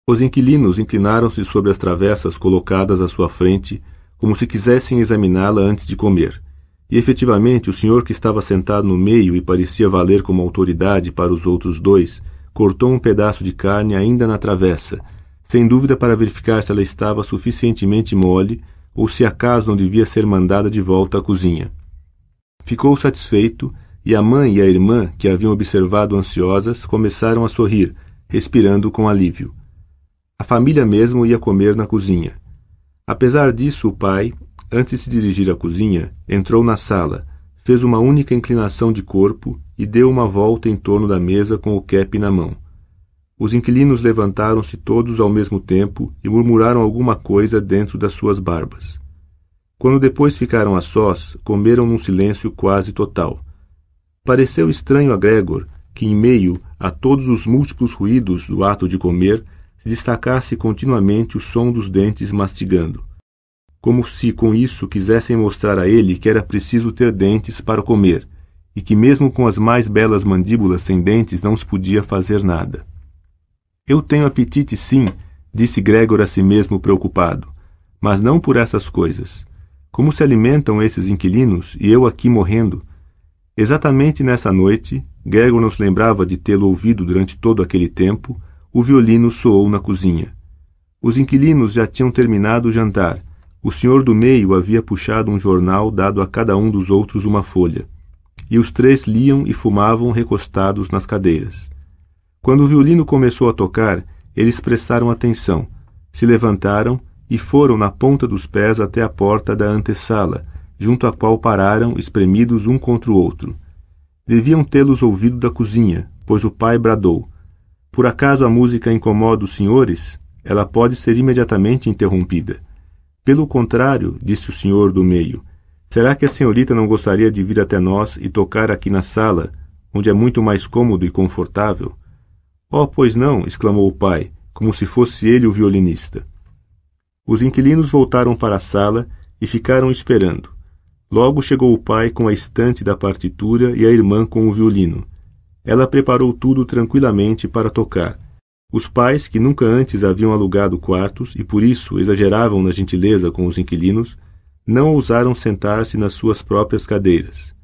[SPEAKER 1] Os inquilinos inclinaram-se sobre as travessas colocadas à sua frente, como se quisessem examiná-la antes de comer. E efetivamente o senhor que estava sentado no meio e parecia valer como autoridade para os outros dois, cortou um pedaço de carne ainda na travessa sem dúvida para verificar se ela estava suficientemente mole ou se acaso não devia ser mandada de volta à cozinha. Ficou satisfeito e a mãe e a irmã, que haviam observado ansiosas, começaram a sorrir, respirando com alívio. A família mesmo ia comer na cozinha. Apesar disso, o pai, antes de se dirigir à cozinha, entrou na sala, fez uma única inclinação de corpo e deu uma volta em torno da mesa com o cap na mão. Os inquilinos levantaram-se todos ao mesmo tempo e murmuraram alguma coisa dentro das suas barbas. Quando depois ficaram a sós, comeram num silêncio quase total. Pareceu estranho a Gregor que, em meio a todos os múltiplos ruídos do ato de comer, se destacasse continuamente o som dos dentes mastigando, como se com isso quisessem mostrar a ele que era preciso ter dentes para comer, e que mesmo com as mais belas mandíbulas sem dentes não se podia fazer nada. Eu tenho apetite, sim, disse Gregor a si mesmo preocupado, mas não por essas coisas. Como se alimentam esses inquilinos e eu aqui morrendo? Exatamente nessa noite, Gregor não se lembrava de tê-lo ouvido durante todo aquele tempo, o violino soou na cozinha. Os inquilinos já tinham terminado o jantar. O senhor do meio havia puxado um jornal, dado a cada um dos outros uma folha. E os três liam e fumavam recostados nas cadeiras. Quando o violino começou a tocar, eles prestaram atenção, se levantaram e foram na ponta dos pés até a porta da antessala, junto à qual pararam, espremidos um contra o outro. Deviam tê-los ouvido da cozinha, pois o pai bradou: Por acaso a música incomoda os senhores? Ela pode ser imediatamente interrompida. Pelo contrário, disse o senhor do meio, será que a senhorita não gostaria de vir até nós e tocar aqui na sala, onde é muito mais cômodo e confortável? Oh, pois não! exclamou o pai, como se fosse ele o violinista. Os inquilinos voltaram para a sala e ficaram esperando. Logo chegou o pai com a estante da partitura e a irmã com o violino. Ela preparou tudo tranquilamente para tocar. Os pais, que nunca antes haviam alugado quartos e por isso exageravam na gentileza com os inquilinos, não ousaram sentar-se nas suas próprias cadeiras.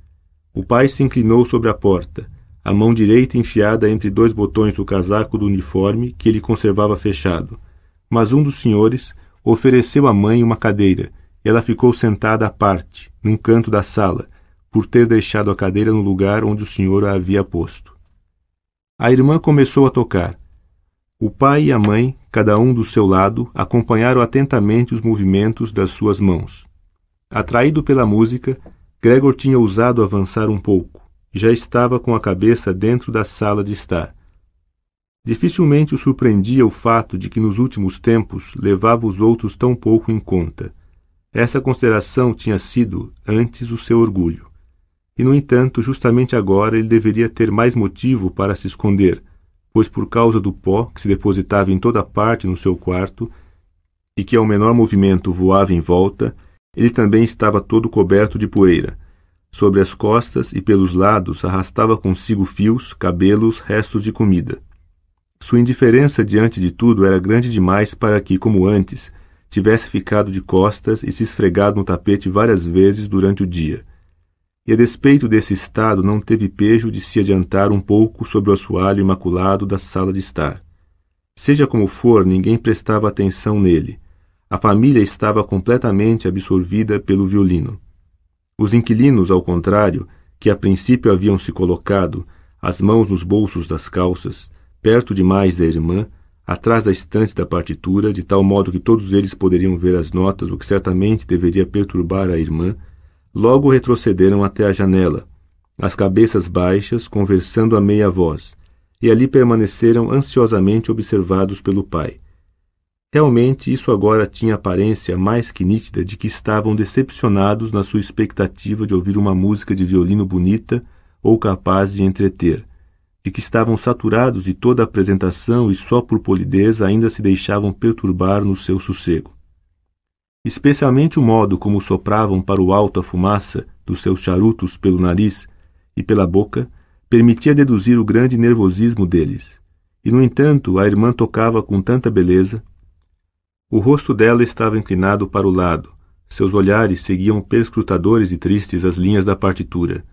[SPEAKER 1] O pai se inclinou sobre a porta, a mão direita enfiada entre dois botões do casaco do uniforme que ele conservava fechado. Mas um dos senhores ofereceu à mãe uma cadeira, e ela ficou sentada à parte, num canto da sala, por ter deixado a cadeira no lugar onde o senhor a havia posto. A irmã começou a tocar. O pai e a mãe, cada um do seu lado, acompanharam atentamente os movimentos das suas mãos. Atraído pela música, Gregor tinha ousado avançar um pouco já estava com a cabeça dentro da sala de estar. Dificilmente o surpreendia o fato de que nos últimos tempos levava os outros tão pouco em conta. Essa consideração tinha sido, antes, o seu orgulho. E, no entanto, justamente agora ele deveria ter mais motivo para se esconder, pois, por causa do pó que se depositava em toda parte no seu quarto e que, ao menor movimento, voava em volta, ele também estava todo coberto de poeira, Sobre as costas e pelos lados arrastava consigo fios, cabelos, restos de comida. Sua indiferença diante de tudo era grande demais para que, como antes, tivesse ficado de costas e se esfregado no tapete várias vezes durante o dia. E a despeito desse estado, não teve pejo de se adiantar um pouco sobre o assoalho imaculado da sala de estar. Seja como for, ninguém prestava atenção nele. A família estava completamente absorvida pelo violino. Os inquilinos, ao contrário, que a princípio haviam se colocado, as mãos nos bolsos das calças, perto demais da irmã, atrás da estante da partitura, de tal modo que todos eles poderiam ver as notas, o que certamente deveria perturbar a irmã, logo retrocederam até a janela, as cabeças baixas, conversando a meia voz, e ali permaneceram ansiosamente observados pelo pai. Realmente, isso agora tinha aparência mais que nítida de que estavam decepcionados na sua expectativa de ouvir uma música de violino bonita ou capaz de entreter, de que estavam saturados de toda a apresentação e só por polidez ainda se deixavam perturbar no seu sossego. Especialmente o modo como sopravam para o alto a fumaça dos seus charutos pelo nariz e pela boca permitia deduzir o grande nervosismo deles. E, no entanto, a irmã tocava com tanta beleza o rosto dela estava inclinado para o lado. Seus olhares seguiam perscrutadores e tristes as linhas da partitura.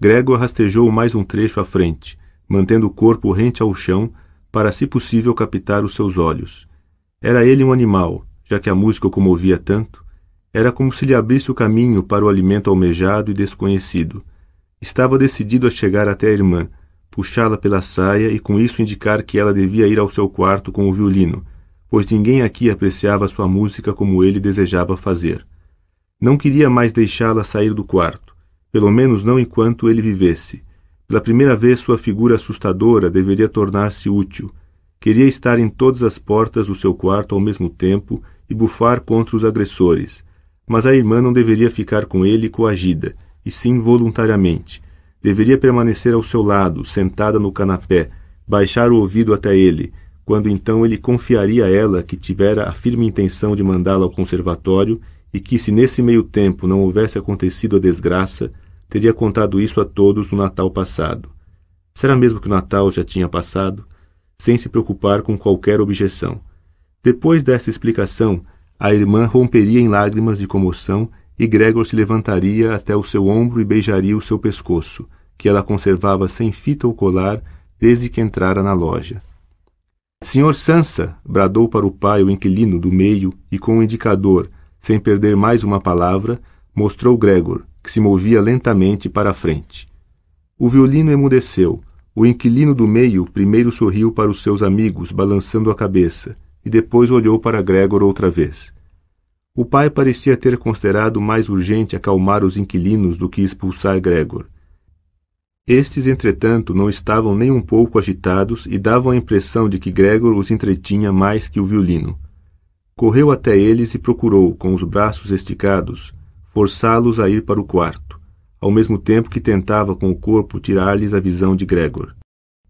[SPEAKER 1] Gregor rastejou mais um trecho à frente, mantendo o corpo rente ao chão para, se possível, captar os seus olhos. Era ele um animal, já que a música o comovia tanto. Era como se lhe abrisse o caminho para o alimento almejado e desconhecido. Estava decidido a chegar até a irmã, puxá-la pela saia e com isso indicar que ela devia ir ao seu quarto com o violino, pois ninguém aqui apreciava sua música como ele desejava fazer. Não queria mais deixá-la sair do quarto, pelo menos não enquanto ele vivesse. Pela primeira vez, sua figura assustadora deveria tornar-se útil. Queria estar em todas as portas do seu quarto ao mesmo tempo e bufar contra os agressores. Mas a irmã não deveria ficar com ele coagida, e sim voluntariamente. Deveria permanecer ao seu lado, sentada no canapé, baixar o ouvido até ele, quando então ele confiaria a ela que tivera a firme intenção de mandá-la ao conservatório e que, se nesse meio tempo não houvesse acontecido a desgraça, teria contado isso a todos no Natal passado. Será mesmo que o Natal já tinha passado? Sem se preocupar com qualquer objeção. Depois dessa explicação, a irmã romperia em lágrimas de comoção e Gregor se levantaria até o seu ombro e beijaria o seu pescoço, que ela conservava sem fita ou colar desde que entrara na loja. Senhor Sansa! bradou para o pai o inquilino do meio e, com o um indicador, sem perder mais uma palavra, mostrou Gregor, que se movia lentamente para a frente. O violino emudeceu. O inquilino do meio primeiro sorriu para os seus amigos, balançando a cabeça, e depois olhou para Gregor outra vez. O pai parecia ter considerado mais urgente acalmar os inquilinos do que expulsar Gregor. Estes, entretanto, não estavam nem um pouco agitados e davam a impressão de que Gregor os entretinha mais que o violino. Correu até eles e procurou, com os braços esticados, forçá-los a ir para o quarto, ao mesmo tempo que tentava com o corpo tirar-lhes a visão de Gregor.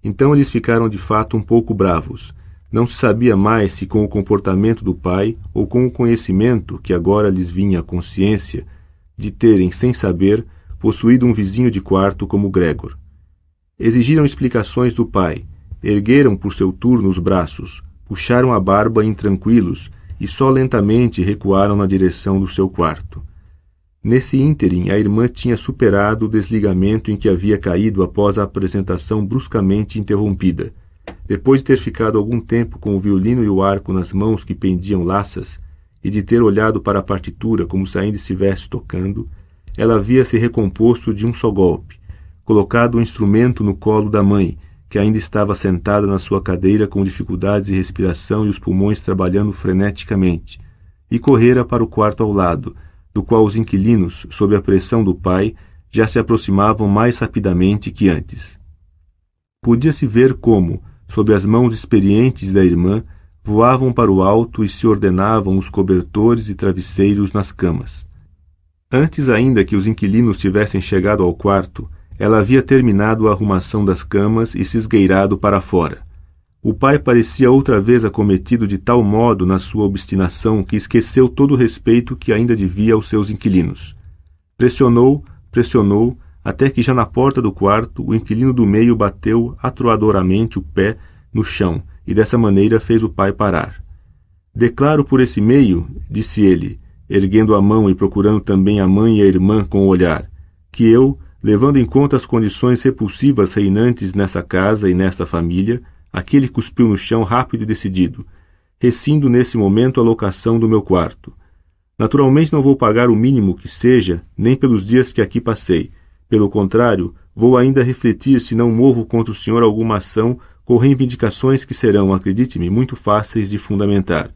[SPEAKER 1] Então eles ficaram de fato um pouco bravos. Não se sabia mais se com o comportamento do pai ou com o conhecimento que agora lhes vinha à consciência de terem, sem saber, possuído um vizinho de quarto como Gregor. Exigiram explicações do pai, ergueram por seu turno os braços, puxaram a barba intranquilos e só lentamente recuaram na direção do seu quarto. Nesse ínterim, a irmã tinha superado o desligamento em que havia caído após a apresentação bruscamente interrompida. Depois de ter ficado algum tempo com o violino e o arco nas mãos que pendiam laças, e de ter olhado para a partitura como se ainda estivesse tocando, ela havia se recomposto de um só golpe, colocado o um instrumento no colo da mãe, que ainda estava sentada na sua cadeira com dificuldades de respiração e os pulmões trabalhando freneticamente, e correra para o quarto ao lado, do qual os inquilinos, sob a pressão do pai, já se aproximavam mais rapidamente que antes. Podia-se ver como, sob as mãos experientes da irmã, voavam para o alto e se ordenavam os cobertores e travesseiros nas camas. Antes ainda que os inquilinos tivessem chegado ao quarto, ela havia terminado a arrumação das camas e se esgueirado para fora. O pai parecia outra vez acometido de tal modo na sua obstinação que esqueceu todo o respeito que ainda devia aos seus inquilinos. Pressionou, pressionou, até que já na porta do quarto o inquilino do meio bateu atroadoramente o pé no chão e dessa maneira fez o pai parar. Declaro por esse meio, disse ele, erguendo a mão e procurando também a mãe e a irmã com o olhar, que eu, levando em conta as condições repulsivas reinantes nessa casa e nesta família, aquele cuspiu no chão rápido e decidido, rescindo nesse momento a locação do meu quarto. Naturalmente não vou pagar o mínimo que seja, nem pelos dias que aqui passei. Pelo contrário, vou ainda refletir se não movo contra o senhor alguma ação com reivindicações que serão, acredite-me, muito fáceis de fundamentar.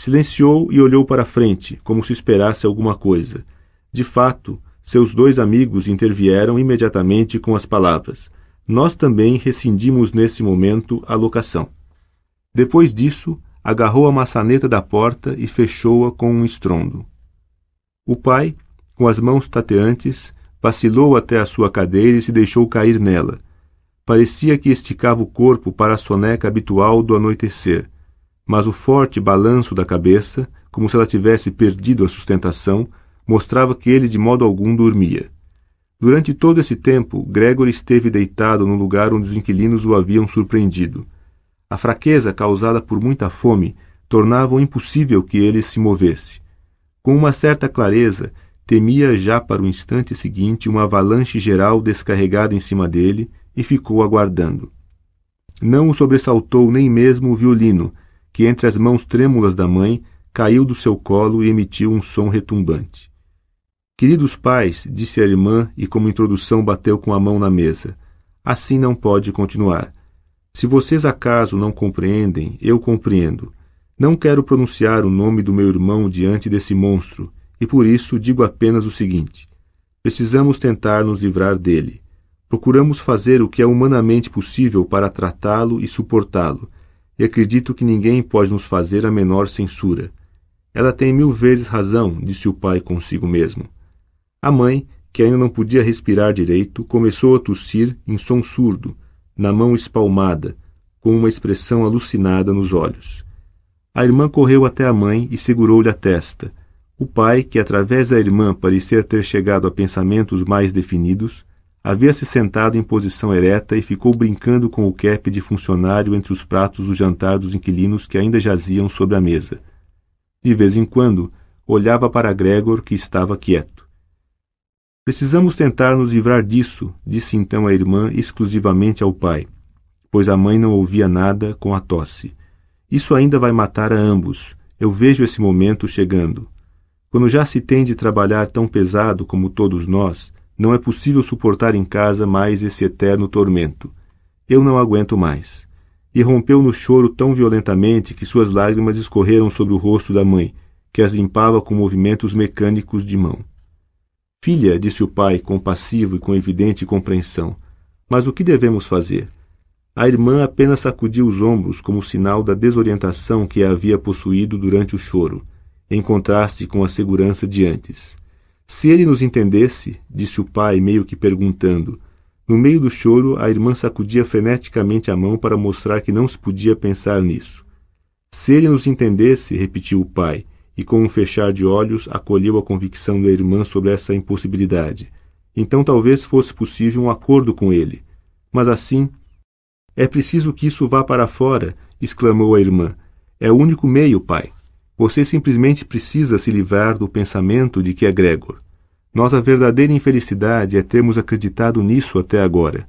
[SPEAKER 1] Silenciou e olhou para frente, como se esperasse alguma coisa. De fato, seus dois amigos intervieram imediatamente com as palavras: Nós também rescindimos nesse momento a locação. Depois disso, agarrou a maçaneta da porta e fechou-a com um estrondo. O pai, com as mãos tateantes, vacilou até a sua cadeira e se deixou cair nela. Parecia que esticava o corpo para a soneca habitual do anoitecer mas o forte balanço da cabeça, como se ela tivesse perdido a sustentação, mostrava que ele de modo algum dormia. Durante todo esse tempo, Gregory esteve deitado no lugar onde os inquilinos o haviam surpreendido. A fraqueza causada por muita fome tornava impossível que ele se movesse. Com uma certa clareza, temia já para o instante seguinte uma avalanche geral descarregada em cima dele e ficou aguardando. Não o sobressaltou nem mesmo o violino, que entre as mãos trêmulas da mãe caiu do seu colo e emitiu um som retumbante. Queridos pais, disse a irmã e, como introdução, bateu com a mão na mesa. Assim não pode continuar. Se vocês acaso não compreendem, eu compreendo. Não quero pronunciar o nome do meu irmão diante desse monstro, e por isso digo apenas o seguinte: precisamos tentar nos livrar dele. Procuramos fazer o que é humanamente possível para tratá-lo e suportá-lo, e acredito que ninguém pode nos fazer a menor censura. Ela tem mil vezes razão, disse o pai consigo mesmo. A mãe, que ainda não podia respirar direito, começou a tossir em som surdo, na mão espalmada, com uma expressão alucinada nos olhos. A irmã correu até a mãe e segurou-lhe a testa. O pai, que através da irmã parecia ter chegado a pensamentos mais definidos, havia se sentado em posição ereta e ficou brincando com o cap de funcionário entre os pratos do jantar dos inquilinos que ainda jaziam sobre a mesa. De vez em quando, olhava para Gregor, que estava quieto. Precisamos tentar nos livrar disso, disse então a irmã exclusivamente ao pai, pois a mãe não ouvia nada com a tosse. Isso ainda vai matar a ambos. Eu vejo esse momento chegando. Quando já se tem de trabalhar tão pesado como todos nós, não é possível suportar em casa mais esse eterno tormento. Eu não aguento mais. E rompeu no choro tão violentamente que suas lágrimas escorreram sobre o rosto da mãe, que as limpava com movimentos mecânicos de mão. Filha, disse o pai, compassivo e com evidente compreensão, mas o que devemos fazer? A irmã apenas sacudiu os ombros como sinal da desorientação que a havia possuído durante o choro, em contraste com a segurança de antes. Se ele nos entendesse, disse o pai, meio que perguntando. No meio do choro, a irmã sacudia freneticamente a mão para mostrar que não se podia pensar nisso. Se ele nos entendesse, repetiu o pai, e com um fechar de olhos acolheu a convicção da irmã sobre essa impossibilidade. Então talvez fosse possível um acordo com ele. Mas assim. É preciso que isso vá para fora, exclamou a irmã. É o único meio, pai. Você simplesmente precisa se livrar do pensamento de que é Gregor. Nossa verdadeira infelicidade é termos acreditado nisso até agora.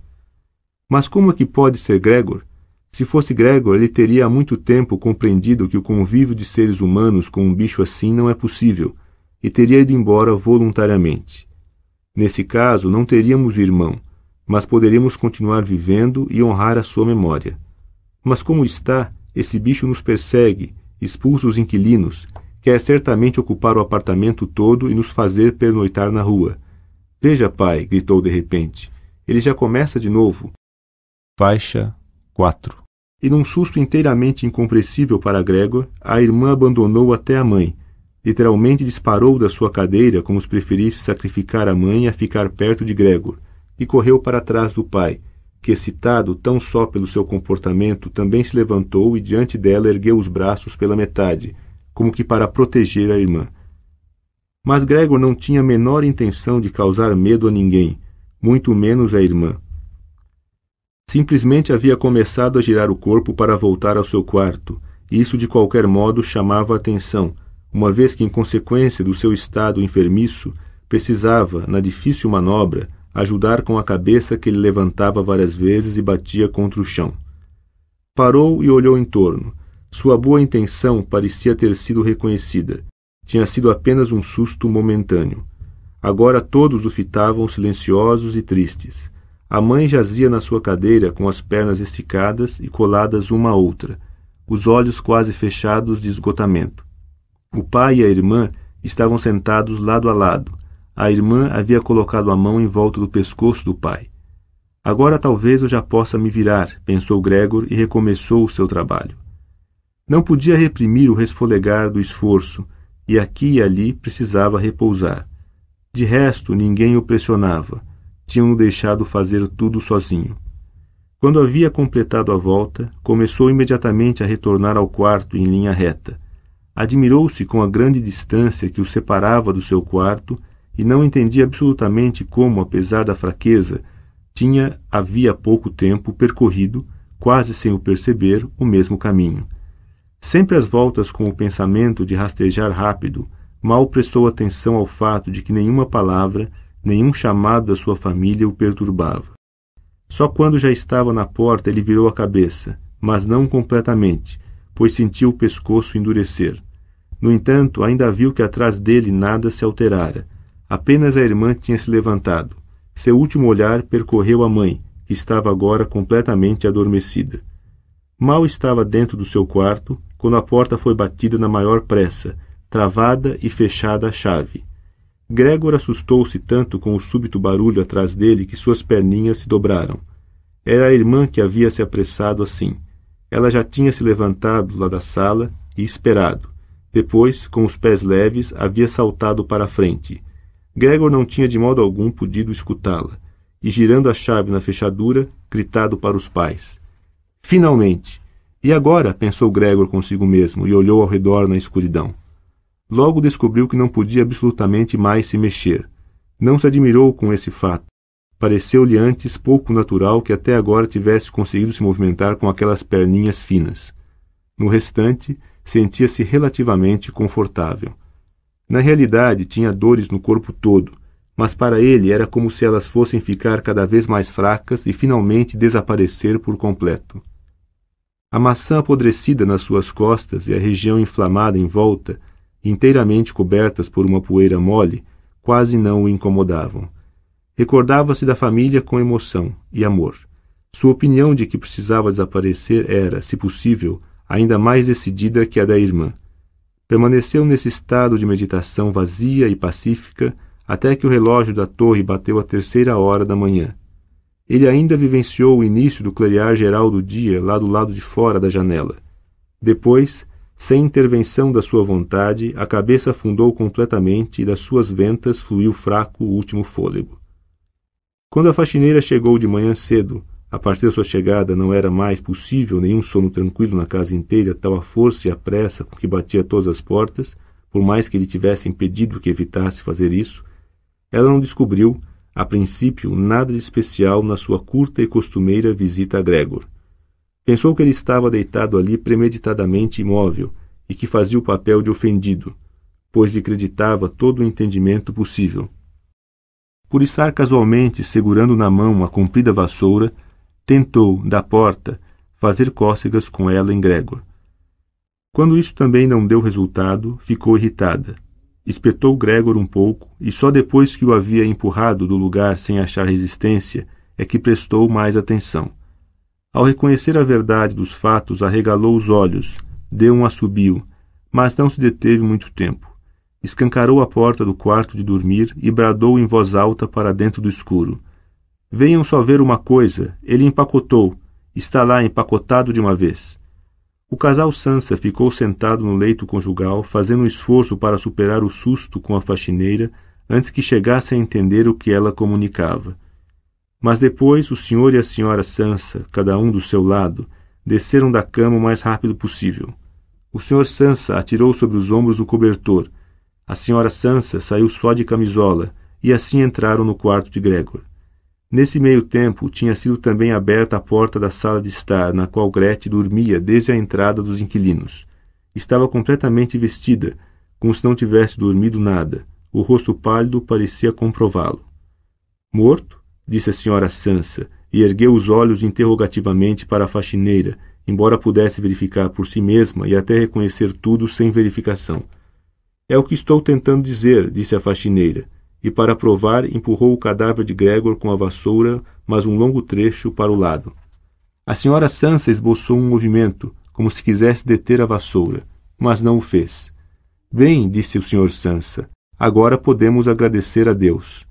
[SPEAKER 1] Mas como é que pode ser Gregor? Se fosse Gregor, ele teria há muito tempo compreendido que o convívio de seres humanos com um bicho assim não é possível e teria ido embora voluntariamente. Nesse caso, não teríamos irmão, mas poderíamos continuar vivendo e honrar a sua memória. Mas como está, esse bicho nos persegue expulsa os inquilinos, quer certamente ocupar o apartamento todo e nos fazer pernoitar na rua. Veja, pai, gritou de repente, ele já começa de novo. Faixa 4 E num susto inteiramente incompreensível para Gregor, a irmã abandonou até a mãe. Literalmente disparou da sua cadeira como se preferisse sacrificar a mãe a ficar perto de Gregor, e correu para trás do pai, que, excitado tão só pelo seu comportamento, também se levantou e diante dela ergueu os braços pela metade, como que para proteger a irmã. Mas Gregor não tinha a menor intenção de causar medo a ninguém, muito menos à irmã. Simplesmente havia começado a girar o corpo para voltar ao seu quarto, e isso de qualquer modo chamava a atenção, uma vez que, em consequência do seu estado enfermiço, precisava, na difícil manobra, ajudar com a cabeça que ele levantava várias vezes e batia contra o chão. Parou e olhou em torno. Sua boa intenção parecia ter sido reconhecida. Tinha sido apenas um susto momentâneo. Agora todos o fitavam silenciosos e tristes. A mãe jazia na sua cadeira com as pernas esticadas e coladas uma à outra, os olhos quase fechados de esgotamento. O pai e a irmã estavam sentados lado a lado, a irmã havia colocado a mão em volta do pescoço do pai. Agora talvez eu já possa me virar, pensou Gregor e recomeçou o seu trabalho. Não podia reprimir o resfolegar do esforço, e aqui e ali precisava repousar. De resto, ninguém o pressionava. Tinham-no deixado fazer tudo sozinho. Quando havia completado a volta, começou imediatamente a retornar ao quarto em linha reta. Admirou-se com a grande distância que o separava do seu quarto e não entendi absolutamente como, apesar da fraqueza, tinha havia pouco tempo percorrido, quase sem o perceber, o mesmo caminho. Sempre às voltas com o pensamento de rastejar rápido, mal prestou atenção ao fato de que nenhuma palavra, nenhum chamado da sua família o perturbava. Só quando já estava na porta ele virou a cabeça, mas não completamente, pois sentiu o pescoço endurecer. No entanto, ainda viu que atrás dele nada se alterara Apenas a irmã tinha se levantado. Seu último olhar percorreu a mãe, que estava agora completamente adormecida. Mal estava dentro do seu quarto quando a porta foi batida na maior pressa, travada e fechada a chave. Gregor assustou-se tanto com o súbito barulho atrás dele que suas perninhas se dobraram. Era a irmã que havia se apressado assim. Ela já tinha se levantado lá da sala e esperado. Depois, com os pés leves, havia saltado para a frente. Gregor não tinha de modo algum podido escutá-la, e girando a chave na fechadura, gritado para os pais. Finalmente! E agora? pensou Gregor consigo mesmo e olhou ao redor na escuridão. Logo descobriu que não podia absolutamente mais se mexer. Não se admirou com esse fato. Pareceu-lhe antes pouco natural que até agora tivesse conseguido se movimentar com aquelas perninhas finas. No restante, sentia-se relativamente confortável. Na realidade, tinha dores no corpo todo, mas para ele era como se elas fossem ficar cada vez mais fracas e finalmente desaparecer por completo. A maçã apodrecida nas suas costas e a região inflamada em volta, inteiramente cobertas por uma poeira mole, quase não o incomodavam. Recordava-se da família com emoção e amor. Sua opinião de que precisava desaparecer era, se possível, ainda mais decidida que a da irmã. Permaneceu nesse estado de meditação vazia e pacífica até que o relógio da torre bateu a terceira hora da manhã. Ele ainda vivenciou o início do clarear geral do dia lá do lado de fora da janela. Depois, sem intervenção da sua vontade, a cabeça afundou completamente e das suas ventas fluiu fraco o último fôlego. Quando a faxineira chegou de manhã cedo, a partir da sua chegada não era mais possível nenhum sono tranquilo na casa inteira, tal a força e a pressa com que batia todas as portas, por mais que lhe tivessem pedido que evitasse fazer isso, ela não descobriu, a princípio, nada de especial na sua curta e costumeira visita a Gregor. Pensou que ele estava deitado ali premeditadamente imóvel e que fazia o papel de ofendido, pois lhe acreditava todo o entendimento possível. Por estar casualmente segurando na mão uma comprida vassoura, tentou, da porta, fazer cócegas com ela em Gregor. Quando isso também não deu resultado, ficou irritada. Espetou Gregor um pouco e só depois que o havia empurrado do lugar sem achar resistência é que prestou mais atenção. Ao reconhecer a verdade dos fatos, arregalou os olhos, deu um assobio, mas não se deteve muito tempo. Escancarou a porta do quarto de dormir e bradou em voz alta para dentro do escuro. Venham só ver uma coisa, ele empacotou, está lá empacotado de uma vez. O casal Sansa ficou sentado no leito conjugal, fazendo um esforço para superar o susto com a faxineira antes que chegasse a entender o que ela comunicava. Mas depois o senhor e a senhora Sansa, cada um do seu lado, desceram da cama o mais rápido possível. O senhor Sansa atirou sobre os ombros o cobertor. A senhora Sansa saiu só de camisola, e assim entraram no quarto de Gregor. Nesse meio tempo, tinha sido também aberta a porta da sala de estar, na qual Gretchen dormia desde a entrada dos inquilinos. Estava completamente vestida, como se não tivesse dormido nada. O rosto pálido parecia comprová-lo. Morto? disse a senhora Sansa, e ergueu os olhos interrogativamente para a faxineira, embora pudesse verificar por si mesma e até reconhecer tudo sem verificação. É o que estou tentando dizer, disse a faxineira e, para provar, empurrou o cadáver de Gregor com a vassoura, mas um longo trecho para o lado. A senhora Sansa esboçou um movimento, como se quisesse deter a vassoura, mas não o fez. Bem, disse o senhor Sansa, agora podemos agradecer a Deus.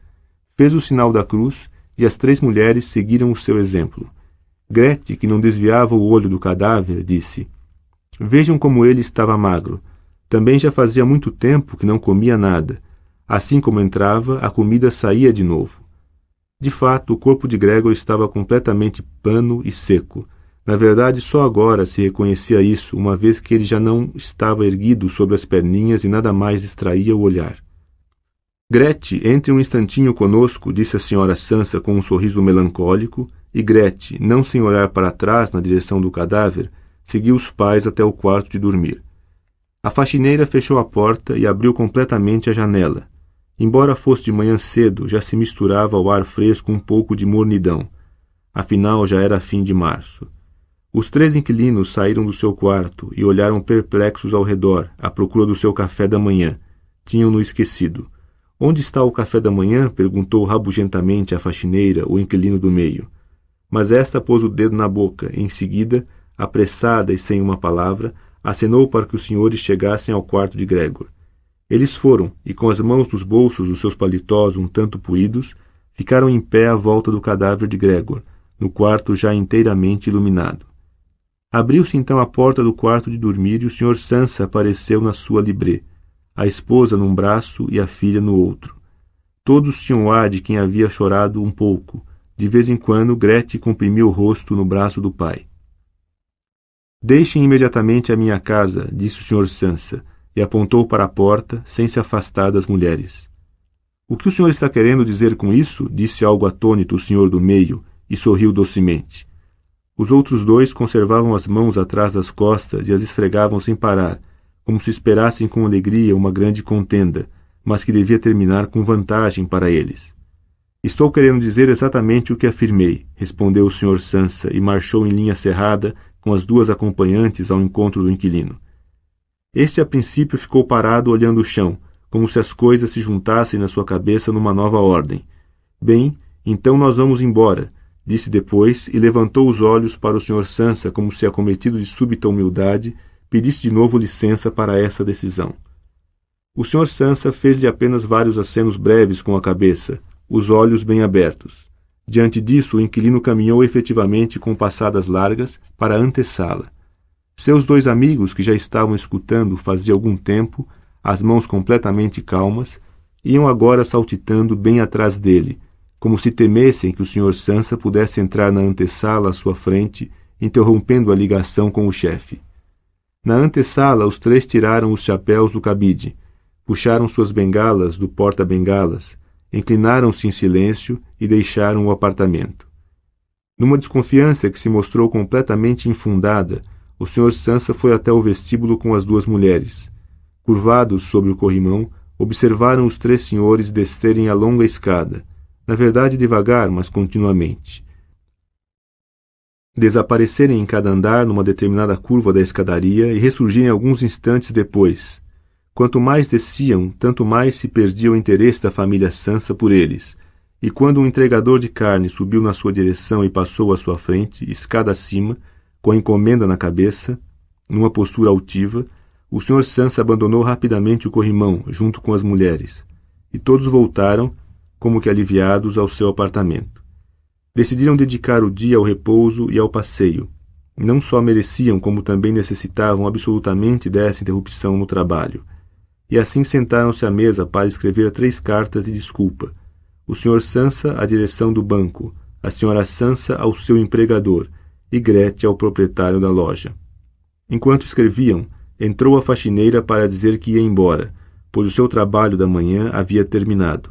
[SPEAKER 1] Fez o sinal da cruz e as três mulheres seguiram o seu exemplo. Grete, que não desviava o olho do cadáver, disse: Vejam como ele estava magro. Também já fazia muito tempo que não comia nada Assim como entrava, a comida saía de novo. De fato, o corpo de Gregor estava completamente pano e seco. Na verdade, só agora se reconhecia isso, uma vez que ele já não estava erguido sobre as perninhas e nada mais extraía o olhar. Grete, entre um instantinho conosco, disse a senhora Sansa com um sorriso melancólico, e Grete, não sem olhar para trás na direção do cadáver, seguiu os pais até o quarto de dormir. A faxineira fechou a porta e abriu completamente a janela. Embora fosse de manhã cedo, já se misturava ao ar fresco um pouco de mornidão. Afinal, já era fim de março. Os três inquilinos saíram do seu quarto e olharam perplexos ao redor, à procura do seu café da manhã. Tinham-no esquecido. Onde está o café da manhã? perguntou rabugentamente à faxineira, o inquilino do meio. Mas esta pôs o dedo na boca, e em seguida, apressada e sem uma palavra, acenou para que os senhores chegassem ao quarto de Gregor. Eles foram, e com as mãos nos bolsos dos seus paletós um tanto puídos, ficaram em pé à volta do cadáver de Gregor, no quarto já inteiramente iluminado. Abriu-se então a porta do quarto de dormir e o Sr. Sansa apareceu na sua libré, a esposa num braço e a filha no outro. Todos tinham ar de quem havia chorado um pouco. De vez em quando, Grete comprimia o rosto no braço do pai. Deixem imediatamente a minha casa, disse o Sr. Sansa e apontou para a porta, sem se afastar das mulheres. O que o senhor está querendo dizer com isso? disse algo atônito o senhor do meio, e sorriu docemente. Os outros dois conservavam as mãos atrás das costas e as esfregavam sem parar, como se esperassem com alegria uma grande contenda, mas que devia terminar com vantagem para eles. Estou querendo dizer exatamente o que afirmei, respondeu o senhor Sansa e marchou em linha cerrada com as duas acompanhantes ao encontro do inquilino. Este a princípio ficou parado olhando o chão, como se as coisas se juntassem na sua cabeça numa nova ordem. Bem, então nós vamos embora, disse depois e levantou os olhos para o Sr. Sansa, como se acometido de súbita humildade, pedisse de novo licença para essa decisão. O Sr. Sansa fez-lhe apenas vários acenos breves com a cabeça, os olhos bem abertos. Diante disso, o inquilino caminhou efetivamente com passadas largas para a antessala seus dois amigos, que já estavam escutando fazia algum tempo, as mãos completamente calmas, iam agora saltitando bem atrás dele, como se temessem que o Sr. Sansa pudesse entrar na antessala à sua frente, interrompendo a ligação com o chefe. Na antessala, os três tiraram os chapéus do cabide, puxaram suas bengalas do porta-bengalas, inclinaram-se em silêncio e deixaram o apartamento. Numa desconfiança que se mostrou completamente infundada, o Sr. Sansa foi até o vestíbulo com as duas mulheres. Curvados sobre o corrimão, observaram os três senhores descerem a longa escada, na verdade devagar, mas continuamente. Desaparecerem em cada andar numa determinada curva da escadaria e ressurgirem alguns instantes depois. Quanto mais desciam, tanto mais se perdia o interesse da família Sansa por eles. E quando um entregador de carne subiu na sua direção e passou à sua frente, escada acima, com a encomenda na cabeça, numa postura altiva, o Sr. Sansa abandonou rapidamente o corrimão, junto com as mulheres, e todos voltaram, como que aliviados, ao seu apartamento. Decidiram dedicar o dia ao repouso e ao passeio. Não só mereciam, como também necessitavam absolutamente dessa interrupção no trabalho. E assim sentaram-se à mesa para escrever três cartas de desculpa. O Sr. Sansa à direção do banco, a Sra. Sansa ao seu empregador e Gretchen ao proprietário da loja. Enquanto escreviam, entrou a faxineira para dizer que ia embora, pois o seu trabalho da manhã havia terminado.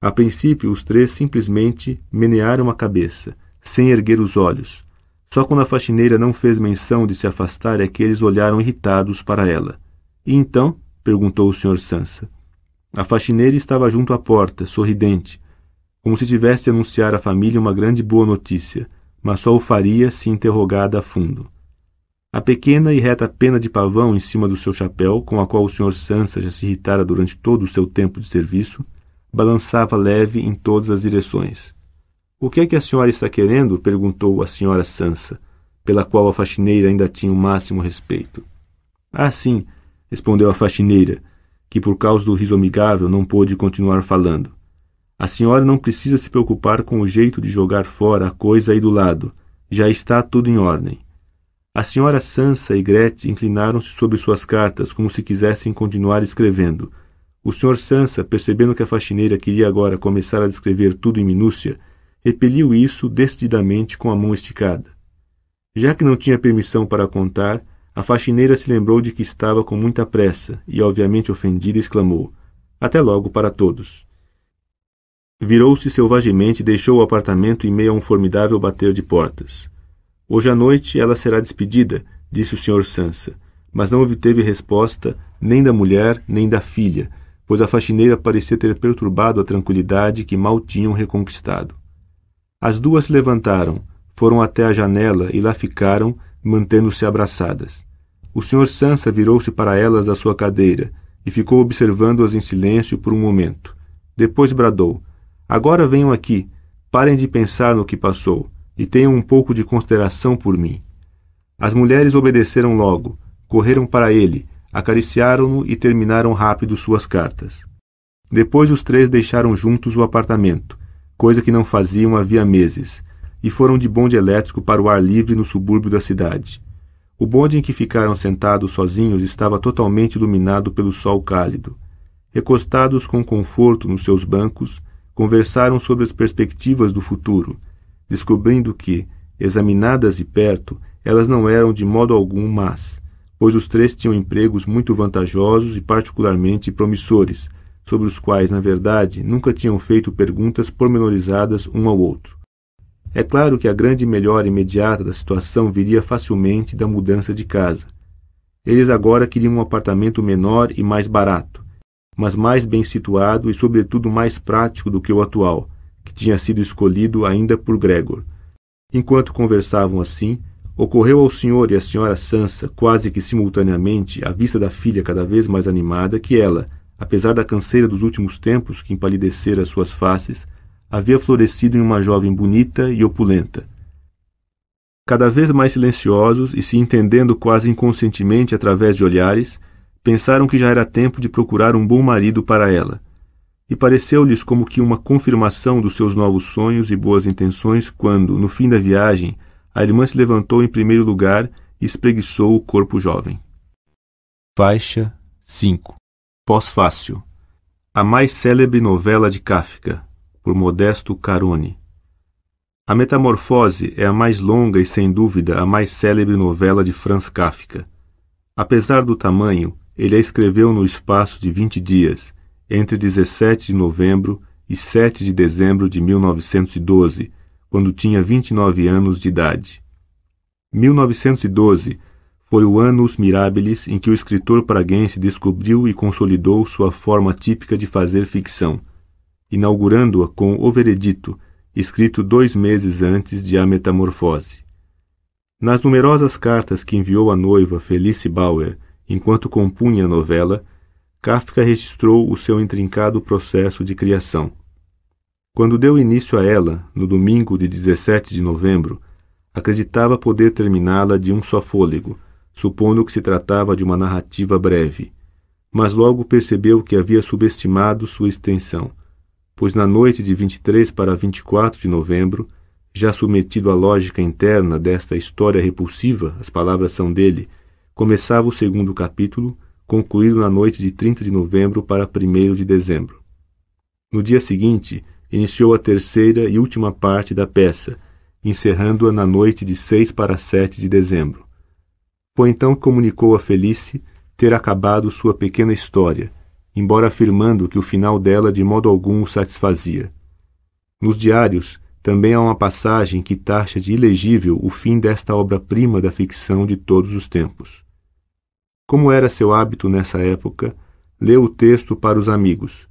[SPEAKER 1] A princípio, os três simplesmente menearam a cabeça, sem erguer os olhos. Só quando a faxineira não fez menção de se afastar é que eles olharam irritados para ela. E então? perguntou o Sr. Sansa. A faxineira estava junto à porta, sorridente, como se tivesse a anunciar à família uma grande boa notícia mas só o faria se interrogada a fundo. A pequena e reta pena de pavão em cima do seu chapéu, com a qual o Sr. Sansa já se irritara durante todo o seu tempo de serviço, balançava leve em todas as direções. O que é que a senhora está querendo? perguntou a senhora Sansa, pela qual a faxineira ainda tinha o máximo respeito. Ah, sim, respondeu a faxineira, que por causa do riso amigável não pôde continuar falando. A senhora não precisa se preocupar com o jeito de jogar fora a coisa aí do lado. Já está tudo em ordem. A senhora Sansa e Gretchen inclinaram-se sobre suas cartas, como se quisessem continuar escrevendo. O senhor Sansa, percebendo que a faxineira queria agora começar a descrever tudo em minúcia, repeliu isso decididamente com a mão esticada. Já que não tinha permissão para contar, a faxineira se lembrou de que estava com muita pressa e, obviamente ofendida, exclamou: Até logo para todos virou-se selvagemente e deixou o apartamento em meio a um formidável bater de portas. Hoje à noite ela será despedida, disse o Sr. Sansa, mas não obteve resposta nem da mulher nem da filha, pois a faxineira parecia ter perturbado a tranquilidade que mal tinham reconquistado. As duas se levantaram, foram até a janela e lá ficaram, mantendo-se abraçadas. O Sr. Sansa virou-se para elas da sua cadeira e ficou observando-as em silêncio por um momento. Depois bradou: Agora venham aqui, parem de pensar no que passou, e tenham um pouco de consideração por mim. As mulheres obedeceram logo, correram para ele, acariciaram-no e terminaram rápido suas cartas. Depois os três deixaram juntos o apartamento, coisa que não faziam havia meses, e foram de bonde elétrico para o ar livre no subúrbio da cidade. O bonde em que ficaram sentados sozinhos estava totalmente iluminado pelo sol cálido. Recostados com conforto nos seus bancos, conversaram sobre as perspectivas do futuro, descobrindo que, examinadas de perto, elas não eram de modo algum más, pois os três tinham empregos muito vantajosos e particularmente promissores, sobre os quais, na verdade, nunca tinham feito perguntas pormenorizadas um ao outro. É claro que a grande melhora imediata da situação viria facilmente da mudança de casa. Eles agora queriam um apartamento menor e mais barato, mas mais bem situado e, sobretudo, mais prático do que o atual, que tinha sido escolhido ainda por Gregor. Enquanto conversavam assim, ocorreu ao senhor e à senhora Sansa, quase que simultaneamente, à vista da filha cada vez mais animada, que ela, apesar da canseira dos últimos tempos que empalidecera suas faces, havia florescido em uma jovem bonita e opulenta. Cada vez mais silenciosos e se entendendo quase inconscientemente através de olhares, pensaram que já era tempo de procurar um bom marido para ela. E pareceu-lhes como que uma confirmação dos seus novos sonhos e boas intenções quando, no fim da viagem, a irmã se levantou em primeiro lugar e espreguiçou o corpo jovem. Faixa 5 Pós-fácil A mais célebre novela de Kafka, por Modesto Carone. A Metamorfose é a mais longa e, sem dúvida, a mais célebre novela de Franz Kafka. Apesar do tamanho, ele a escreveu no espaço de 20 dias, entre 17 de novembro e 7 de dezembro de 1912, quando tinha 29 anos de idade. 1912 foi o Annus Mirabilis em que o escritor praguense descobriu e consolidou sua forma típica de fazer ficção, inaugurando-a com O Veredito, escrito dois meses antes de A Metamorfose. Nas numerosas cartas que enviou à noiva Felice Bauer, enquanto compunha a novela, Kafka registrou o seu intrincado processo de criação. Quando deu início a ela, no domingo de 17 de novembro, acreditava poder terminá-la de um só fôlego, supondo que se tratava de uma narrativa breve. Mas logo percebeu que havia subestimado sua extensão, pois na noite de 23 para 24 de novembro, já submetido à lógica interna desta história repulsiva, as palavras são dele, começava o segundo capítulo, concluído na noite de 30 de novembro para 1 de dezembro. No dia seguinte, iniciou a terceira e última parte da peça, encerrando-a na noite de 6 para 7 de dezembro. Foi então que comunicou a Felice ter acabado sua pequena história, embora afirmando que o final dela de modo algum o satisfazia. Nos diários, também há uma passagem que taxa de ilegível o fim desta obra-prima da ficção de todos os tempos. Como era seu hábito nessa época, leu o texto para os amigos.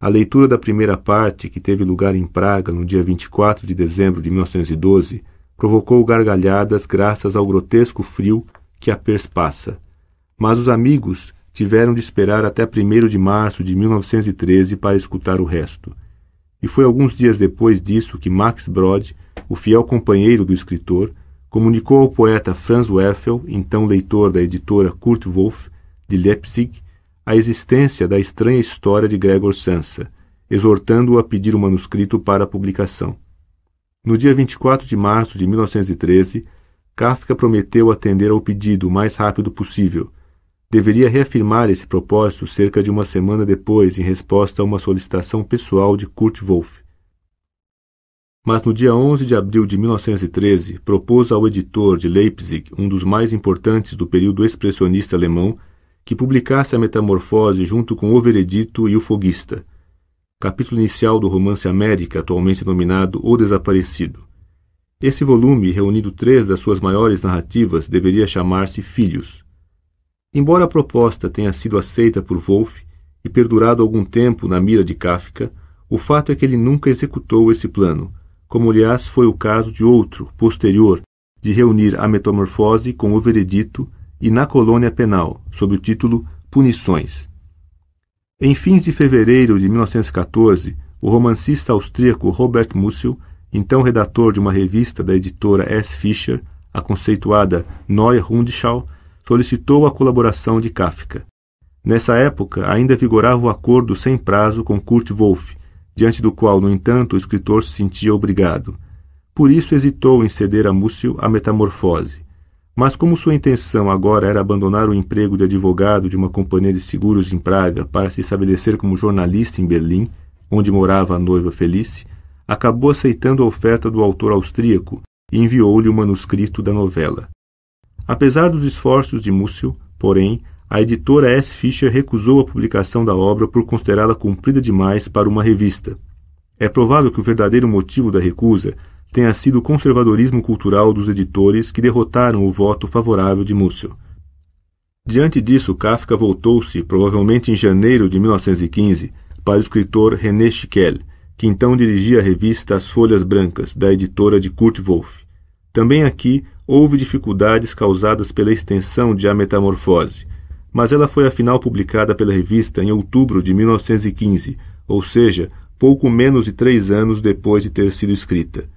[SPEAKER 1] A leitura da primeira parte, que teve lugar em Praga no dia 24 de dezembro de 1912, provocou gargalhadas graças ao grotesco frio que a perspassa. Mas os amigos tiveram de esperar até 1 de março de 1913 para escutar o resto. E foi alguns dias depois disso que Max Brod, o fiel companheiro do escritor, comunicou ao poeta Franz Werfel, então leitor da editora Kurt Wolff, de Leipzig, a existência da estranha história de Gregor Sansa, exortando-o a pedir o manuscrito para publicação. No dia 24 de março de 1913, Kafka prometeu atender ao pedido o mais rápido possível. Deveria reafirmar esse propósito cerca de uma semana depois, em resposta a uma solicitação pessoal de Kurt Wolff mas no dia 11 de abril de 1913 propôs ao editor de Leipzig, um dos mais importantes do período expressionista alemão, que publicasse a Metamorfose junto com O Veredito e O Foguista, capítulo inicial do romance América, atualmente nominado O Desaparecido. Esse volume, reunindo três das suas maiores narrativas, deveria chamar-se Filhos. Embora a proposta tenha sido aceita por Wolff e perdurado algum tempo na mira de Kafka, o fato é que ele nunca executou esse plano como aliás foi o caso de outro, posterior, de reunir a metamorfose com o veredito e na colônia penal, sob o título Punições. Em fins de fevereiro de 1914, o romancista austríaco Robert Musil, então redator de uma revista da editora S. Fischer, a conceituada Neue Rundschau, solicitou a colaboração de Kafka. Nessa época, ainda vigorava o acordo sem prazo com Kurt Wolff, diante do qual, no entanto, o escritor se sentia obrigado. Por isso hesitou em ceder a Múcio a metamorfose. Mas como sua intenção agora era abandonar o emprego de advogado de uma companhia de seguros em Praga para se estabelecer como jornalista em Berlim, onde morava a noiva Felice, acabou aceitando a oferta do autor austríaco e enviou-lhe o manuscrito da novela. Apesar dos esforços de Múcio, porém, a editora S. Fischer recusou a publicação da obra por considerá-la comprida demais para uma revista. É provável que o verdadeiro motivo da recusa tenha sido o conservadorismo cultural dos editores que derrotaram o voto favorável de Musil. Diante disso, Kafka voltou-se, provavelmente em janeiro de 1915, para o escritor René Schickel, que então dirigia a revista As Folhas Brancas, da editora de Kurt Wolff. Também aqui houve dificuldades causadas pela extensão de A Metamorfose, mas ela foi afinal publicada pela revista em outubro de 1915, ou seja, pouco menos de três anos depois de ter sido escrita.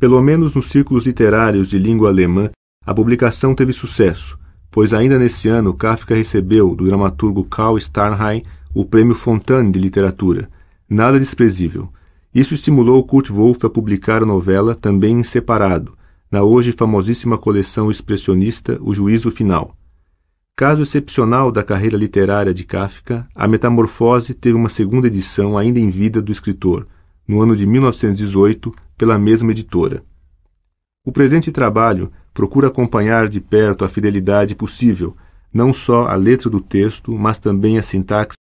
[SPEAKER 1] Pelo menos nos círculos literários de língua alemã, a publicação teve sucesso, pois ainda nesse ano Kafka recebeu, do dramaturgo Karl Steinheim, o Prêmio Fontane de Literatura. Nada desprezível. Isso estimulou Kurt Wolff a publicar a novela, também em separado, na hoje famosíssima coleção expressionista O Juízo Final. Caso excepcional da carreira literária de Kafka, A Metamorfose teve uma segunda edição ainda em vida do escritor, no ano de 1918, pela mesma editora. O presente trabalho procura acompanhar de perto a fidelidade possível, não só a letra do texto, mas também a sintaxe